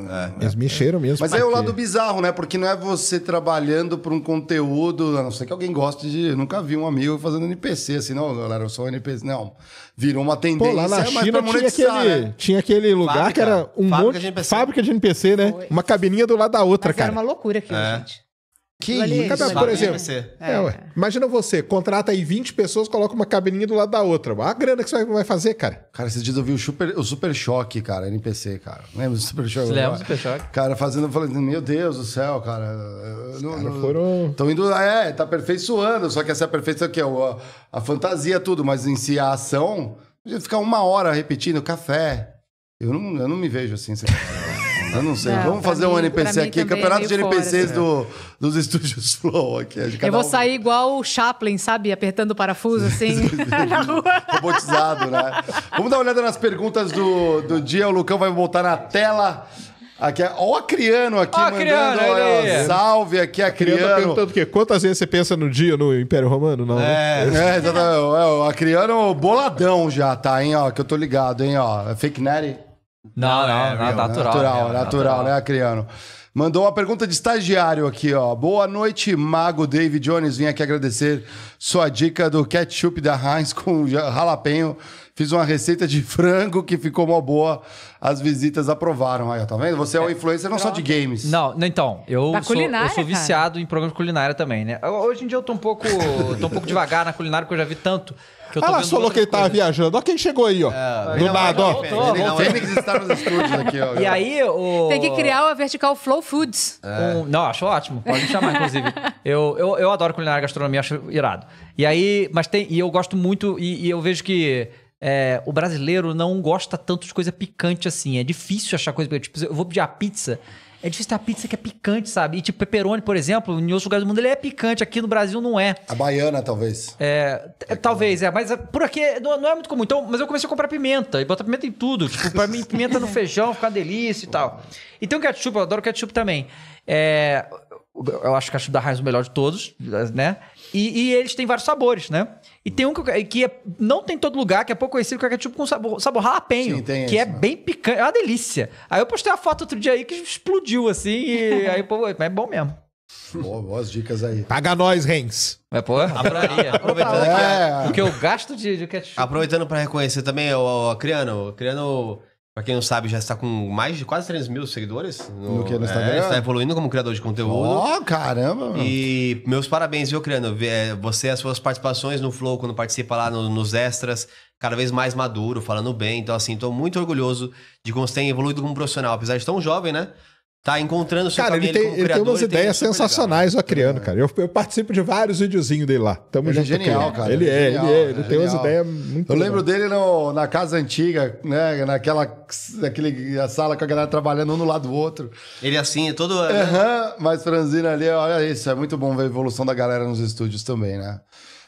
É, Eles mexeram mesmo. Mas aí é o lado
bizarro, né? Porque não é você trabalhando por um conteúdo, a não ser que alguém goste de. Eu nunca vi um amigo fazendo NPC assim, não, galera, eu sou NPC. Não.
Virou uma tendência.
Pô, lá na China tinha aquele,
né? tinha aquele lugar fábrica, que era um fábrica monte de NPC. fábrica de NPC, né? Foi. Uma cabininha do lado da outra, Mas cara. Era uma
loucura aquilo, é. gente. Que isso? Cada, por exemplo, é, é, ué, é.
imagina você, contrata aí 20 pessoas, coloca uma cabininha do lado da outra. A grana
que você vai fazer, cara. Cara, esses dias eu vi o Super, o super Choque, cara, NPC, cara. Lembra do Super Choque? Lembra do Super Choque? Cara, fazendo, eu falei, meu Deus do céu, cara. Não, cara não, foram... Estão indo, é, tá aperfeiçoando, só que essa perfeição aqui é a, a fantasia, tudo, mas em si a ação, ficar uma hora repetindo café. Eu não, eu não me vejo assim, assim eu não sei. Não, Vamos fazer mim, um NPC aqui, é campeonato é de NPCs fora, assim. do, dos estúdios (laughs) Flow aqui. É eu vou um... sair
igual o Chaplin, sabe? Apertando o parafuso (laughs) assim (laughs) na rua. Robotizado,
né? Vamos dar uma olhada nas perguntas do, do dia. O Lucão vai voltar na tela. Aqui, é, ó, o Acriano aqui, ó, mandando ó, salve aqui,
Acriano. Tá Acriano tá perguntando o quê? Quantas vezes você pensa no dia no Império Romano? Não, é, né? é, exatamente.
o Acriano boladão já, tá, hein? Ó, que eu tô ligado, hein? Ó, fake Neri.
Não, não, é, não, é, natural. Natural, é, natural, né,
Acriano? Mandou uma pergunta de estagiário aqui, ó. Boa noite, Mago David Jones. Vim aqui agradecer sua dica do ketchup da Heinz (laughs) com jalapeno. Fiz uma receita de frango que ficou uma boa. As visitas aprovaram. Aí, ó, tá vendo?
Você é um é, influencer não só de games. Não, então, eu, sou, eu sou viciado cara. em programa de culinária também, né? Hoje em dia eu tô um pouco, tô um pouco devagar na culinária, porque eu já vi tanto. Ela lá, falou que ele tava tá viajando. Ó quem chegou aí, ó. É, do nada, ó. que estar nos estúdios aqui, ó. E aí,
o... Tem que criar uma vertical Flow Foods. É. Um...
Não, acho ótimo. Pode me chamar, inclusive. (laughs) eu, eu, eu adoro culinária e gastronomia, acho irado. E aí, mas tem... E eu gosto muito... e, e eu vejo que... É, o brasileiro não gosta tanto de coisa picante assim. É difícil achar coisa picante. Tipo, eu vou pedir a pizza é difícil ter a pizza que é picante, sabe? E tipo, pepperoni, por exemplo, em outros lugares do mundo ele é picante, aqui no Brasil não é. A baiana, talvez. É, é, é talvez, é. Mas é, por aqui é, não, não, é muito comum. Então, mas eu comecei a comprar pimenta. E botar pimenta em tudo. Tipo, pra mim, pimenta no feijão, fica uma delícia e tal. E então, tem o ketchup, eu adoro ketchup também. É, eu acho o ketchup da Heinz o melhor de todos, né? E, e eles têm vários sabores, né? E tem um que, que é, não tem todo lugar, que é pouco conhecido, que é, é tipo com sabor, sabor jalapenho. Sim, tem que é esse, é bem picante, é uma delícia. Aí eu postei a foto outro dia aí que explodiu assim, e (laughs) aí, pô, é bom mesmo. Pô, boas dicas aí. Paga
nós, Rens. Mas, pô, (laughs) Aproveitando
é. porque o que eu gasto de, de ketchup. Aproveitando para
reconhecer também o, o Acriano. O Pra quem não sabe, já está com mais de quase 300 mil seguidores. No, no que? No é, Instagram? É, está evoluindo como criador de conteúdo. Oh,
caramba! Mano.
E meus parabéns, viu, criando é, Você, as suas participações no Flow, quando participa lá no, nos extras, cada vez mais maduro, falando bem. Então, assim, estou muito orgulhoso de como você tem evoluído como profissional. Apesar de tão jovem, né? Tá encontrando seu cara, ele tem, ele criador, tem umas ideias
sensacionais legal. o Acriano, cara. Eu, eu, participo de vários videozinhos dele lá. Tamo ele é junto, é genial, cara. cara. Ele, é, genial, ele é, ele é, tem umas ideias muito Eu legal. lembro
dele
no, na casa antiga, né? Naquela a sala com a galera trabalhando um do lado do outro.
Ele é assim, todo. Uhum, mas franzina ali, olha
isso, é muito bom ver a evolução da galera nos estúdios também, né?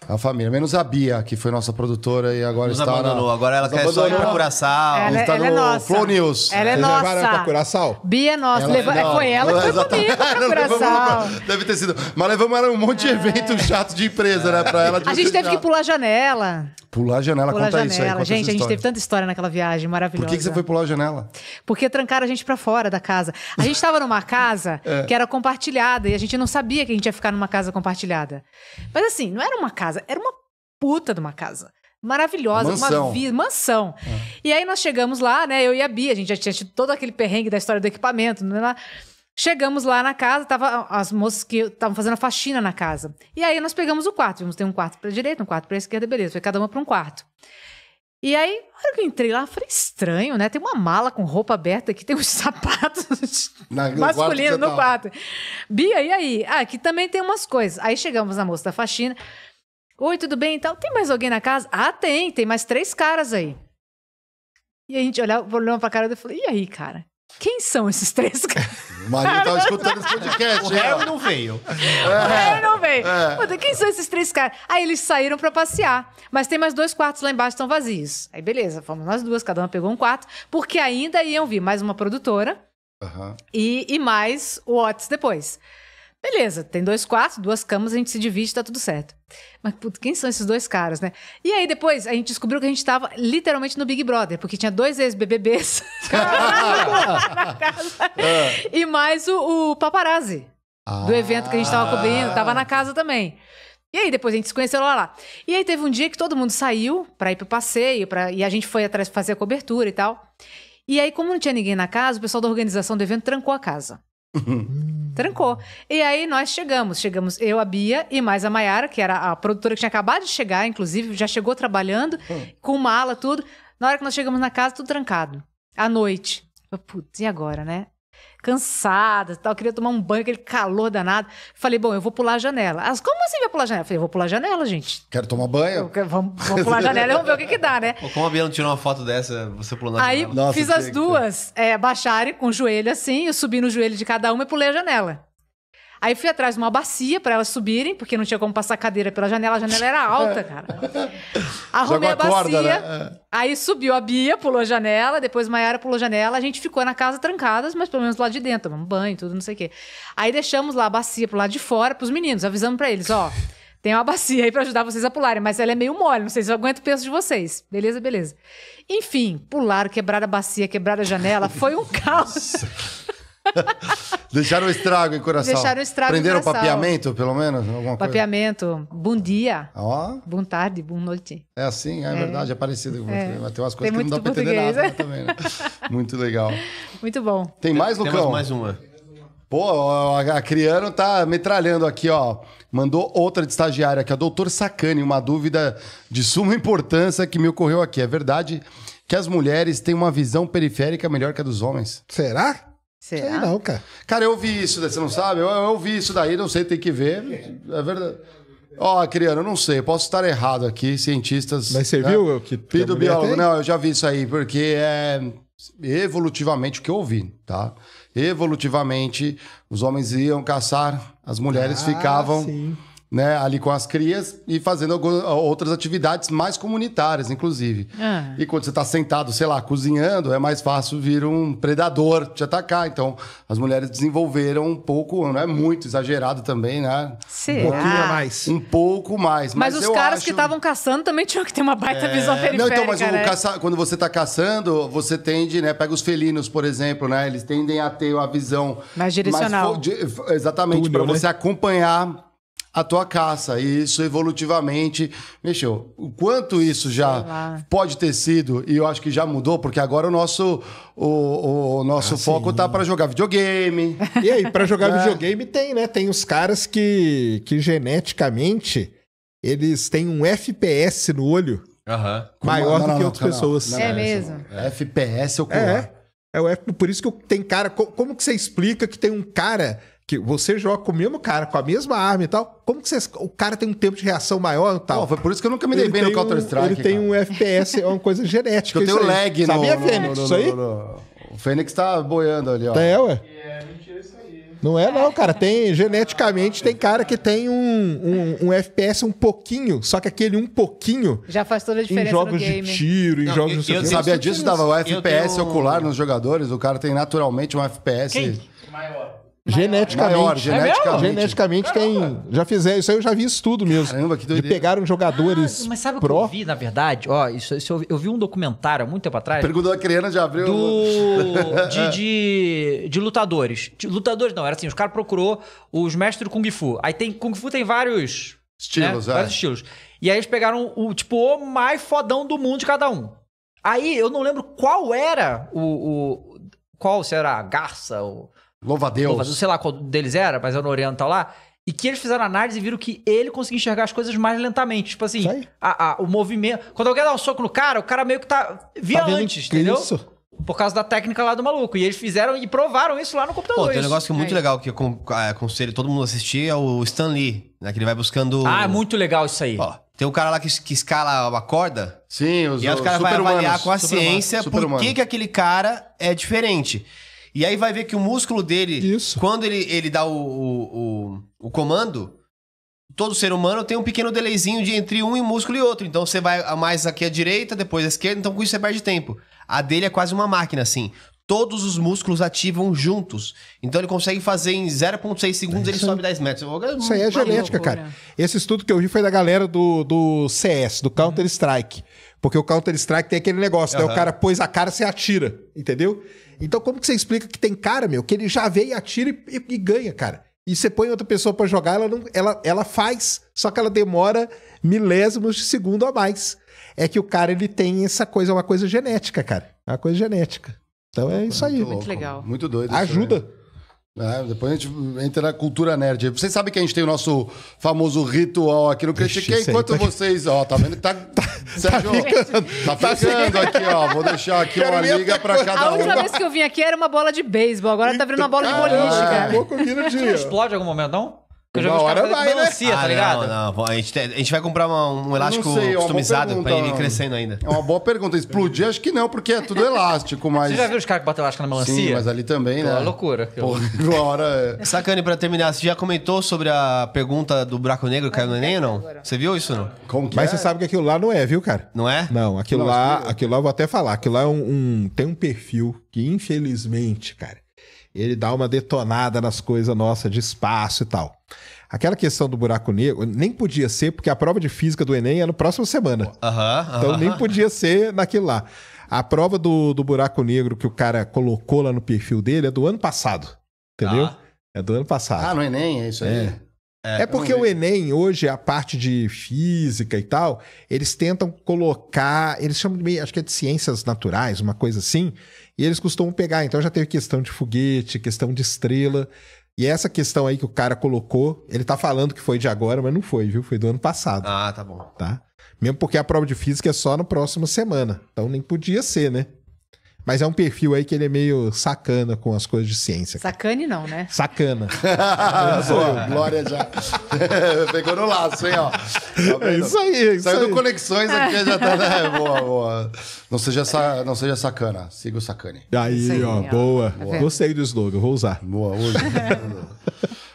A família, menos a Bia, que foi nossa produtora e agora Nos está abandonou. Na... Agora ela Nos quer abandonou. só ir pra Curaçao. Ela, está ela tá é no é nossa. Flow News. Ela é Vocês nossa.
pra Curaçao? Bia é nossa. Ela... É Leva... foi ela que foi comigo (laughs) pra Curaçao.
Deve ter sido. Mas levamos ela um monte de é. evento chato de empresa, né? Pra ela. A gente teve que
pular janela.
Pular a janela, pular conta janela. isso aí. Conta gente, a gente teve
tanta história naquela viagem maravilhosa. Por que, que você foi pular a janela? Porque trancaram a gente para fora da casa. A gente estava numa casa (laughs) é. que era compartilhada e a gente não sabia que a gente ia ficar numa casa compartilhada. Mas assim, não era uma casa, era uma puta de uma casa maravilhosa, mansão. uma mansão. É. E aí nós chegamos lá, né? Eu e a Bia, a gente já tinha tido todo aquele perrengue da história do equipamento, não né, Uma... Chegamos lá na casa, tava as moças que estavam fazendo a faxina na casa. E aí nós pegamos o quarto. Vimos, tem um quarto pra direita, um quarto pra esquerda, beleza. Foi cada uma pra um quarto. E aí, na hora que eu entrei lá, falei, estranho, né? Tem uma mala com roupa aberta aqui, tem uns (laughs) sapatos
masculinos no quarto.
Tá... Bia, e aí? Ah, aqui também tem umas coisas. Aí chegamos na moça da faxina. Oi, tudo bem e então, tal? Tem mais alguém na casa? Ah, tem, tem mais três caras aí. E a gente olhou pra cara e falou, e aí, cara? Quem são esses três (laughs) caras? O Marinho tava escutando esse podcast. O Harry é. não veio. É. O Harry não veio. É. quem são esses três caras? Aí eles saíram para passear. Mas tem mais dois quartos lá embaixo estão vazios. Aí beleza, fomos nós duas, cada uma pegou um quarto. Porque ainda iam vir mais uma produtora e, e mais o Otis depois. Beleza, tem dois quartos, duas camas, a gente se divide, tá tudo certo. Mas, putz, quem são esses dois caras, né? E aí depois a gente descobriu que a gente tava literalmente no Big Brother, porque tinha dois ex-BBBs (laughs) na casa. Ah. e mais o, o paparazzi ah. do evento que a gente tava ah. cobrindo, tava na casa também. E aí depois a gente se conheceu lá, lá. E aí teve um dia que todo mundo saiu para ir pro passeio, pra, e a gente foi atrás fazer a cobertura e tal. E aí, como não tinha ninguém na casa, o pessoal da organização do evento trancou a casa. (laughs) Trancou. E aí nós chegamos. Chegamos eu, a Bia e mais a Maiara, que era a produtora que tinha acabado de chegar, inclusive, já chegou trabalhando, hum. com mala, tudo. Na hora que nós chegamos na casa, tudo trancado. À noite. Putz, e agora, né? cansada, tal, queria tomar um banho, aquele calor danado. Falei, bom, eu vou pular a janela. As, como assim vai pular a janela? Falei, vou pular a janela, gente. Quero tomar banho? Eu, vamos, vamos, pular a janela, vamos ver o que que dá, né?
Como a não tirou uma foto dessa, você pulando a Aí, janela? Aí fiz as
duas, é, baixarem com o joelho assim, eu subi no joelho de cada uma e pulei a janela. Aí fui atrás de uma bacia para elas subirem, porque não tinha como passar cadeira pela janela, a janela era alta, é. cara. (laughs) Arrumei a bacia. Corda, né? É. Aí subiu a Bia, pulou a janela, depois Maiara pulou a janela, a gente ficou na casa trancadas, mas pelo menos lá de dentro, tomamos banho, tudo, não sei o quê. Aí deixamos lá a bacia pro lado de fora, pros meninos, avisando para eles, ó, (laughs) tem uma bacia aí para ajudar vocês a pularem, mas ela é meio mole, não sei se eu aguento o peso de vocês. Beleza, beleza. Enfim, pularam, quebraram a bacia, quebraram a janela, foi um (laughs) caos.
(laughs) Deixaram estrago em coração. Deixaram estrago Prenderam em coração. papeamento, pelo menos? Alguma
papeamento. Bom dia. Ó. Oh. Bom tarde, boa noite. É
assim, é, é. verdade, é parecido. É. Tem umas coisas Tem que não dá pra entender nada né? Né, também, né? (laughs) Muito legal. Muito bom. Tem mais, Lucão? Temos mais uma. Pô, a Criano tá metralhando aqui, ó. Mandou outra de estagiária, que é o doutor Sacani, uma dúvida de suma importância que me ocorreu aqui. É verdade que as mulheres têm uma visão periférica melhor que a dos homens? Será? Será? Sei não, cara. Cara, eu vi isso, você não sabe? Eu, eu vi isso daí, não sei, tem que ver. É verdade. Ó, oh, Criano, eu não sei, posso estar errado aqui, cientistas. Mas
você né? viu o que.
Pido biólogo, não, eu já vi isso aí, porque é evolutivamente o que eu ouvi, tá? Evolutivamente, os homens iam caçar, as mulheres ah, ficavam. Sim né, ali com as crias e fazendo algumas, outras atividades mais comunitárias, inclusive. Ah. E quando você está sentado, sei lá, cozinhando, é mais fácil vir um predador te atacar. Então, as mulheres desenvolveram um pouco, não é muito exagerado também, né? Sim. Um pouquinho mais. Um pouco mais. Mas, mas os caras acho... que
estavam caçando também tinham que ter uma baita é... visão periférica, Não, então, mas né?
caça... quando você está caçando, você tende, né, pega os felinos, por exemplo, né, eles tendem a ter uma visão... Mais direcional. Mais... Exatamente, para né? você acompanhar a tua caça. E isso evolutivamente mexeu. O quanto isso já pode ter sido, e eu acho que já mudou, porque agora o nosso, o, o nosso ah, foco sim. tá para jogar videogame. E aí, para jogar (laughs) é.
videogame tem, né? Tem os caras que, que geneticamente eles têm um FPS no olho.
Uhum. Maior não, do que não, outras pessoas. é mesmo.
É. FPS ou é, é, é o F, por isso que tem cara. Como que você explica que tem um cara que você joga com o mesmo cara, com a mesma arma e tal, como que você, o cara tem um tempo de reação maior e tal? Oh, foi por isso que eu nunca me dei ele bem no Counter-Strike. ele cara. tem um FPS, é uma coisa (laughs) genética. eu tenho lag, não. Sabia, no, Fênix, isso aí?
O Fênix tá boiando ali, ó. Tá, é,
ué? É, é, mentira isso aí. Não é não, cara. Tem geneticamente tem cara que tem um, um, um, FPS um pouquinho, só que aquele um pouquinho.
Já faz toda a diferença. Em jogos de
tiro, em não, jogos eu, eu, eu sabia disso, dava o FPS tenho... ocular
nos jogadores. O cara tem naturalmente um FPS
maior.
Geneticamente.
Maior, geneticamente. É
geneticamente tem. Já fizeram isso aí, eu já vi isso tudo mesmo. Caramba, que doideira. De pegaram jogadores. Ah, mas sabe o que eu
vi, na verdade? Ó, isso, isso eu, eu, vi um documentário há muito tempo atrás. perguntou a criança já abriu. Do... (laughs) De, é. de, de, lutadores. De, lutadores não, era assim, os caras procurou os mestres do Kung Fu. Aí tem. Kung Fu tem vários. Estilos, né? é. Vários estilos. E aí eles pegaram o, tipo, o mais fodão do mundo de cada um. Aí eu não lembro qual era o, o qual será a garça, Ou... Louva a Deus. Louva sei lá qual deles era, mas era no Oriental lá. E que eles fizeram análise e viram que ele conseguia enxergar as coisas mais lentamente. Tipo assim, a, a, o movimento. Quando alguém dá um soco no cara, o cara meio que tá. Via tá antes, entendeu? Isso. Por causa da técnica lá do maluco. E eles fizeram e provaram isso lá no computador. Pô, tem um negócio que é muito é
legal que ah, eu aconselho todo mundo a assistir: é o Stan Lee, né? Que ele vai buscando. Ah, é muito legal isso aí. Ó, tem um cara lá que, que escala a corda. Sim, os E aí os caras vão avaliar com a ciência por que, que aquele cara é diferente. E aí vai ver que o músculo dele, Isso. quando ele, ele dá o, o, o, o comando, todo ser humano tem um pequeno delayzinho de entre um músculo e outro. Então você vai mais aqui à direita, depois à esquerda, então com isso você perde tempo. A dele é quase uma máquina, assim. Todos os músculos ativam juntos. Então ele consegue fazer em 0,6 segundos, é ele sobe 10 metros. Isso aí é genética, cara.
Esse estudo que eu vi foi da galera do, do CS, do Counter-Strike. Uhum porque o Counter-Strike tem aquele negócio, uhum. né? O cara pôs a cara, você atira, entendeu? Então como que você explica que tem cara, meu, que ele já vê e atira e, e, ganha, cara? E você põe outra pessoa para jogar, ela, não, ela, ela faz, só que ela demora milésimos de segundo a mais. É que o cara, ele tem essa coisa, é uma coisa genética, cara. é Uma coisa genética. Então é isso aí. Muito, muito
legal. Muito doido. Ajuda. Isso, né? É, depois a gente entra na cultura nerd. Vocês sabem que a gente tem o nosso famoso ritual aqui no Critiquei. Enquanto tá vocês, ó, tá vendo que tá. (laughs) Tá, tá Sérgio, tá, tá ficando, tá ficando aqui, ó. Vou
deixar aqui uma
liga pra
cada um. A última vez que eu vim aqui era uma bola de beisebol, agora tá virando uma bola de boliche, cara.
Um pouco vira de... explode em algum momento, não? Na hora vai, né? tá ah, ligado?
Não, não, a gente, a gente vai comprar uma- um elástico é customizado pra ele ir crescendo ainda. É
uma boa pergunta. Explodir, acho que não, porque é tudo elástico, mas. Você já viu os caras que batem elástico na melancia? Sim, mas ali também, Pô, né? É loucura. Pô,
(laughs) uma hora. é- (laughs) Sacane, pra terminar, você já comentou sobre a pergunta do buraco negro que caiu no Enem ou não? Você viu isso ou não? Como que Mas é? você sabe que aquilo
lá não é, viu, cara?
Não é? Não,
aquilo Não, lá, aquilo lá eu vou até falar. Aquilo lá é um, um- tem um perfil que infelizmente, cara, ele dá uma detonada nas coisas nossas de espaço e tal. Aquela questão do buraco negro nem podia ser, porque a prova de física do Enem é na próxima semana. Uh
-huh, então uh -huh. nem
podia ser naquilo lá. A prova do, do buraco negro que o cara colocou lá no perfil dele é do ano passado. Entendeu? Ah. É do ano passado. Ah, no
Enem, é isso aí. É. É, é, porque o
Enem, hoje, a parte de física e tal, eles tentam colocar. Eles chamam de meio, acho que é de ciências naturais, uma coisa assim. E eles costumam pegar, então já teve questão de foguete, questão de estrela. E essa questão aí que o cara colocou, ele tá falando que foi de agora, mas não foi, viu? Foi do ano passado. Ah, tá bom. Tá? Mesmo porque a prova de física é só na próxima semana. Então nem podia ser, né? Mas é um perfil aí que ele é meio sacana com as coisas de ciência.
Sacane não, né?
Sacana. (laughs)
Boa, Glória já. (laughs) Pegou no laço, hein, ó. é isso aí. É isso Saiu do Conexões aqui, já tá... Né? (laughs) Boa,
boa.
Não seja, sa... não seja sacana, siga o sacane. Aí, aí ó, ó, boa.
boa. Tá Gostei do slogan, vou usar. Boa, hoje.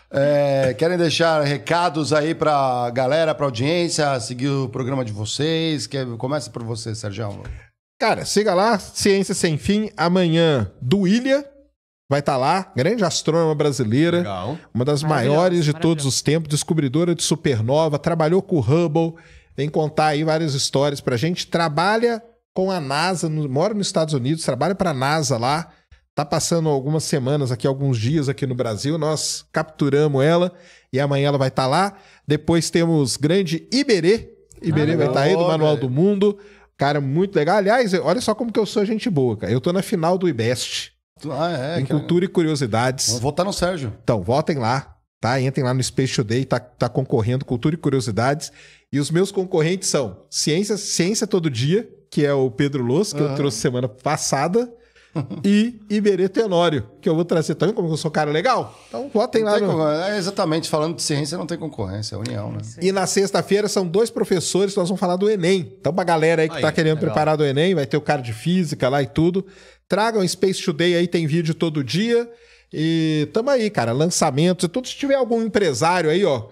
É, querem deixar recados aí pra galera, pra audiência, seguir o programa de vocês? começa por você, Sérgio.
Cara, siga lá, Ciência Sem Fim, amanhã do Vai estar tá lá, grande astrônoma brasileira, Legal. uma das maiores de todos os tempos, descobridora de supernova, trabalhou com o Hubble, vem contar aí várias histórias pra gente. Trabalha com a NASA, no, mora nos Estados Unidos, trabalha para a NASA lá, tá passando algumas semanas aqui, alguns dias aqui no Brasil. Nós capturamos ela e amanhã ela vai estar tá lá. Depois temos grande Iberê. Iberê ah, vai estar tá aí do Manual velho. do Mundo. Cara, muito legal. Aliás, olha só como que eu sou gente boa, cara. Eu tô na final do IBEST. Ah, é. Em cara. Cultura e Curiosidades. Vou votar no Sérgio. Então, votem lá, tá? Entrem lá no Space Today, tá, tá concorrendo Cultura e Curiosidades. E os meus concorrentes são Ciência, Ciência Todo Dia, que é o Pedro Luz, que uhum. eu ah. trouxe semana passada e Iberê Tenório, que eu vou trazer também, tá como eu sou cara legal. Então votem lá. No... É exatamente, falando de ciência, não tem concorrência, é união, né? E na sexta-feira são dois professores que nós vamos falar do Enem. Então, pra galera aí que aí, tá querendo legal. preparar do Enem, vai ter o cara de física lá e tudo. Tragam Space Today aí, tem vídeo todo dia. E tamo aí, cara, lançamentos e tudo. Se tiver algum empresário aí, ó,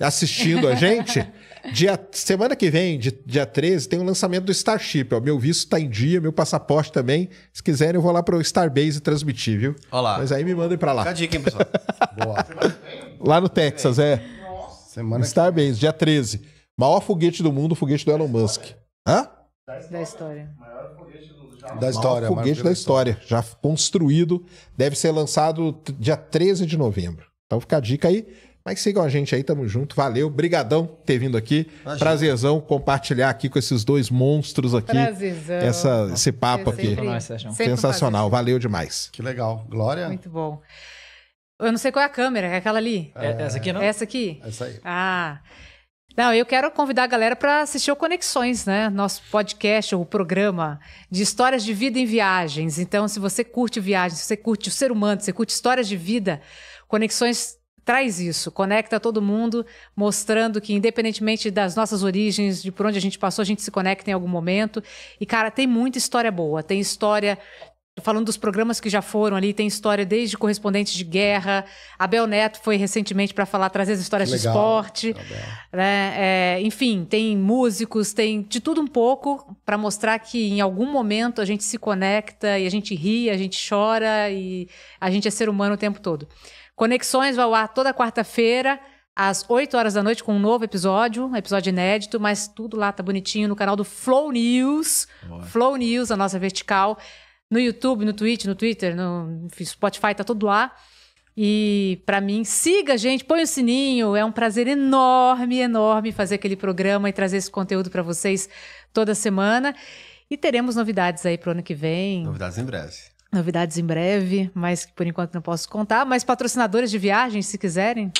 assistindo a (laughs) gente. Dia, semana que vem, dia 13, tem o um lançamento do Starship. Ó. Meu visto está em dia, meu passaporte também. Se quiserem, eu vou lá para o Starbase transmitir, viu? Olá. Mas aí me mandem para lá. Fica a dica, hein, pessoal? (laughs) Boa. Lá no Texas, é. Nossa. Semana Starbase, dia 13. Maior foguete do mundo, foguete do Elon Musk. Hã?
Da história. Maior foguete do da
história. Maior foguete da história. Já construído. Deve ser lançado dia 13 de novembro. Então fica a dica aí. Mas sigam a gente aí, tamo junto. Valeu, brigadão por ter vindo aqui. Imagina. Prazerzão compartilhar aqui com esses dois monstros aqui. Prazerzão. Essa, esse papo sempre, aqui. Sensacional, um valeu demais. Que legal. Glória. Muito
bom. Eu não sei qual é a câmera, é aquela ali? É... é essa aqui não? Essa aqui? Essa aí. Ah. Não, eu quero convidar a galera para assistir o Conexões, né? Nosso podcast ou programa de histórias de vida em viagens. Então, se você curte viagens, se você curte o ser humano, se você curte histórias de vida, Conexões traz isso, conecta todo mundo, mostrando que independentemente das nossas origens, de por onde a gente passou, a gente se conecta em algum momento. E cara, tem muita história boa, tem história falando dos programas que já foram ali, tem história desde correspondentes de guerra. Abel Neto foi recentemente para falar, trazer as histórias Legal, de esporte. Né? É, enfim, tem músicos, tem de tudo um pouco para mostrar que em algum momento a gente se conecta e a gente ri, a gente chora e a gente é ser humano o tempo todo. Conexões vai ao ar toda quarta-feira, às 8 horas da noite, com um novo episódio, um episódio inédito, mas tudo lá tá bonitinho no canal do Flow News. Boa. Flow News, a nossa vertical. No YouTube, no Twitch, no Twitter, no Spotify, tá tudo lá. E para mim, siga a gente, põe o sininho. É um prazer enorme, enorme fazer aquele programa e trazer esse conteúdo para vocês toda semana. E teremos novidades aí pro ano que vem.
Novidades em breve.
Novidades em breve, mas que por enquanto não posso contar. Mas patrocinadores de viagens, se quiserem,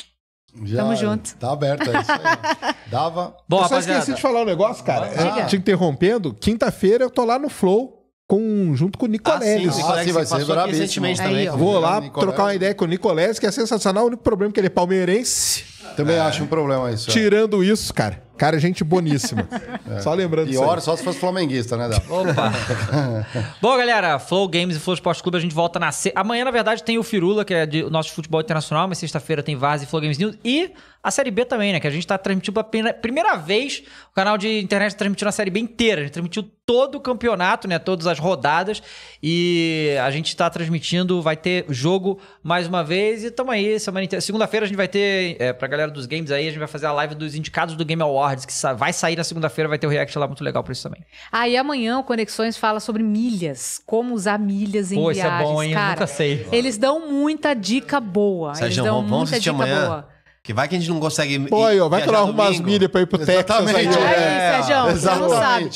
já, Tamo junto. Tá aberto, é isso
aí.
(laughs) Dava. Bom, eu só rapaziada. esqueci de falar um negócio, cara. Ah, te interrompendo, quinta-feira eu tô lá no Flow. Com, junto com o Nicoleles. Ah, sim, ah, sim vai ser recentemente também. Aí, Vou lá trocar uma ideia com o Nicoleles, que é sensacional. O único problema é que ele é palmeirense. É. Também é. acho um problema isso. É. Tirando é. isso, cara. Cara, gente boníssima. (laughs)
É. Só lembrando E Pior, só se fosse flamenguista, né, Dal? Opa!
(laughs)
Bom, galera, Flow Games e Flow Esporte Clube, a gente volta na. Amanhã, na verdade, tem o Firula, que é o nosso futebol internacional, mas sexta-feira tem Vaz e Flow Games News. E a Série B também, né? Que a gente tá transmitindo pela primeira vez. O canal de internet transmitindo a Série B inteira. A gente transmitiu todo o campeonato, né? Todas as rodadas. E a gente tá transmitindo, vai ter jogo mais uma vez. E tamo aí, semana inteira. Segunda-feira a gente vai ter, é, pra galera dos games aí, a gente vai fazer a live dos indicados do Game Awards, que vai sair na segunda-feira, vai ter o um react lá muito legal pra isso também.
Ah, e amanhã o Conexões fala sobre milhas. Como usar milhas em Pô, viagens. Pô, isso é bom, hein? Cara, Eu nunca sei. Eles dão muita dica boa. Sérgio, eles dão vamos muita dica amanhã. boa.
Que vai que a gente não consegue. Pô, ó, vai que ela arruma as
milhas pra ir pro Exatamente. Texas. Aí, é, aí
Sérgio, Exatamente. não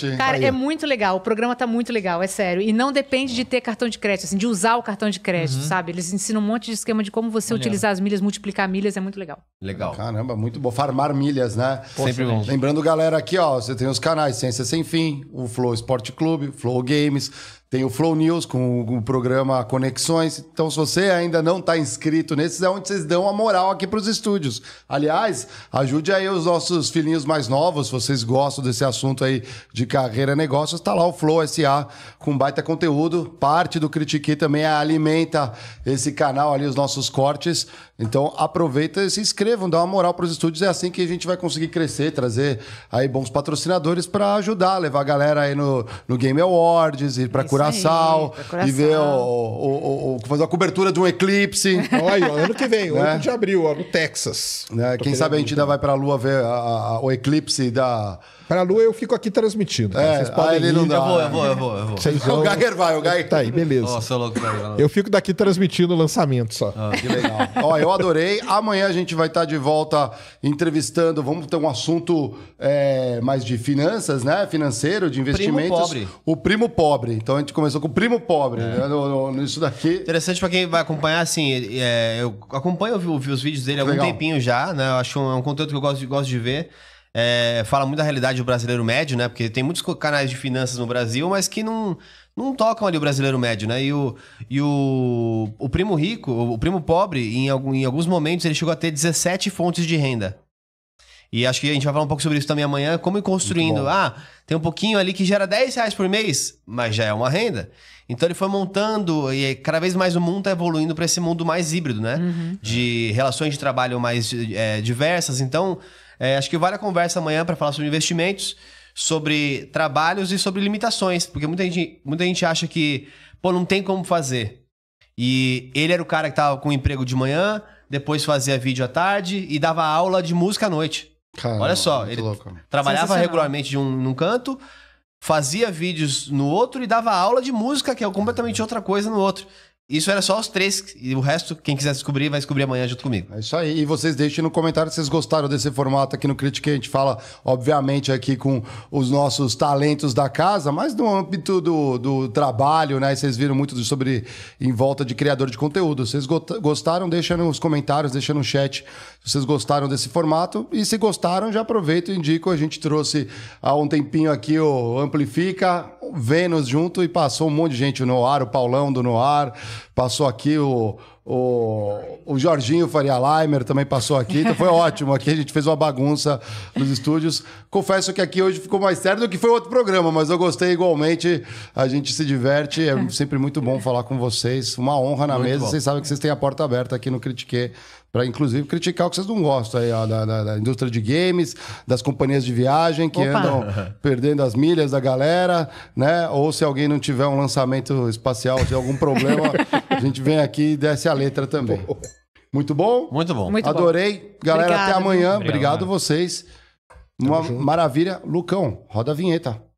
sabe. Cara, aí. é muito legal. O programa tá muito legal, é sério. E não depende de ter cartão de crédito, assim, de usar o cartão de crédito, uhum. sabe? Eles ensinam um monte de esquema de como você Olha. utilizar as milhas, multiplicar milhas, é muito legal.
Legal. Caramba, muito bom. Farmar milhas, né? Sempre bom. Lembrando, galera, aqui, ó, você tem os canais Ciência Sem Fim, o Flow Esporte Clube, Flow Games. Tem o Flow News com o, com o programa Conexões. Então, se você ainda não está inscrito nesses, é onde vocês dão a moral aqui para os estúdios. Aliás, ajude aí os nossos filhinhos mais novos, se vocês gostam desse assunto aí de carreira negócios, está lá o Flow SA com baita conteúdo. Parte do Critique também é alimenta esse canal ali, os nossos cortes. Então, aproveita e se inscrevam, dá uma moral para os estúdios. É assim que a gente vai conseguir crescer, trazer aí bons patrocinadores para ajudar, levar a galera aí no, no Game Awards e para curar botar sal e ver o, o, o, fazer a cobertura de um eclipse. (laughs) Olha, ano que vem, 8 né? de
abril, no Texas. Né? Quem sabe a gente ainda
vai para a Lua ver a, a,
o eclipse da Pra Lua eu fico aqui transmitindo. É, Vocês podem ele ir. não dá. Eu vou, eu vou, eu vou. Eu vou. (laughs) vão... O Geiger vai,
o Geiger. Tá aí, beleza. Nossa, oh, louco, velho. Eu
fico daqui transmitindo o lançamento só. Ah, que legal.
Ó, eu adorei. Amanhã a gente vai estar tá de volta entrevistando. Vamos ter um assunto é, mais de finanças, né? Financeiro, de investimentos. Primo pobre. O primo
pobre. Então a gente começou com o primo pobre. É. Né? No, no, daqui. Interessante pra quem vai acompanhar, assim. É, eu acompanho, eu vi, vi, os vídeos dele há algum legal. tempinho já, né? Eu acho um, é um conteúdo que eu gosto gosto de ver é, fala muito da realidade do brasileiro médio, né? Porque tem muitos canais de finanças no Brasil, mas que não, não tocam ali o brasileiro médio, né? E o, e o, o primo rico, o primo pobre, em, algum, em alguns momentos, ele chegou a ter 17 fontes de renda. E acho que a gente vai falar um pouco sobre isso também amanhã, como ir construindo. Ah, tem um pouquinho ali que gera 10 reais por mês, mas já é uma renda. Então ele foi montando, e cada vez mais o mundo está evoluindo para esse mundo mais híbrido, né? Uhum. De relações de trabalho mais é, diversas. Então, é, acho que vale a conversa amanhã para falar sobre investimentos, sobre trabalhos e sobre limitações, porque muita gente, muita gente acha que, pô, não tem como fazer. E ele era o cara que tava com emprego de manhã, depois fazia vídeo à tarde e dava aula de música à noite. Caramba, Olha só, ele louco. trabalhava regularmente de um, num canto, fazia vídeos no outro e dava aula de música, que é completamente outra coisa no outro. Isso era só os três, e o resto, quem quiser descobrir, vai descobrir amanhã junto comigo. É isso aí. E vocês deixem no comentário se vocês gostaram desse formato aqui no Critique. A gente
fala, obviamente, aqui com os nossos talentos da casa, mas no âmbito do, do trabalho, né? Vocês viram muito sobre em volta de criador de conteúdo. Vocês gostaram? Deixa nos comentários, deixa no chat se vocês gostaram desse formato. E se gostaram, já aproveito e indico. A gente trouxe há um tempinho aqui o Amplifica, o Vênus junto e passou um monte de gente no ar, o Paulão do Noar. Passou aqui o, o, o Jorginho Faria Leimer também passou aqui. Então foi (laughs) ótimo. Aqui a gente fez uma bagunça nos estúdios. Confesso que aqui hoje ficou mais sério do que foi outro programa, mas eu gostei igualmente. A gente se diverte. É sempre muito bom falar com vocês. Uma honra na muito mesa. Bom. Vocês sabem que vocês têm a porta aberta aqui no Critique para inclusive criticar o que vocês não gostam aí, ó, da, da, da, indústria de games, das companhias de viagem que Opa. andam (laughs) perdendo as milhas da galera, né? Ou se alguém não tiver um lançamento espacial, se algum problema, a gente vem aqui e desce a letra também. Muito bom? Muito bom. Muito Adorei. Galera, Obrigado, até amanhã. Obrigado, Obrigado vocês. Uma maravilha. Lucão, roda a vinheta.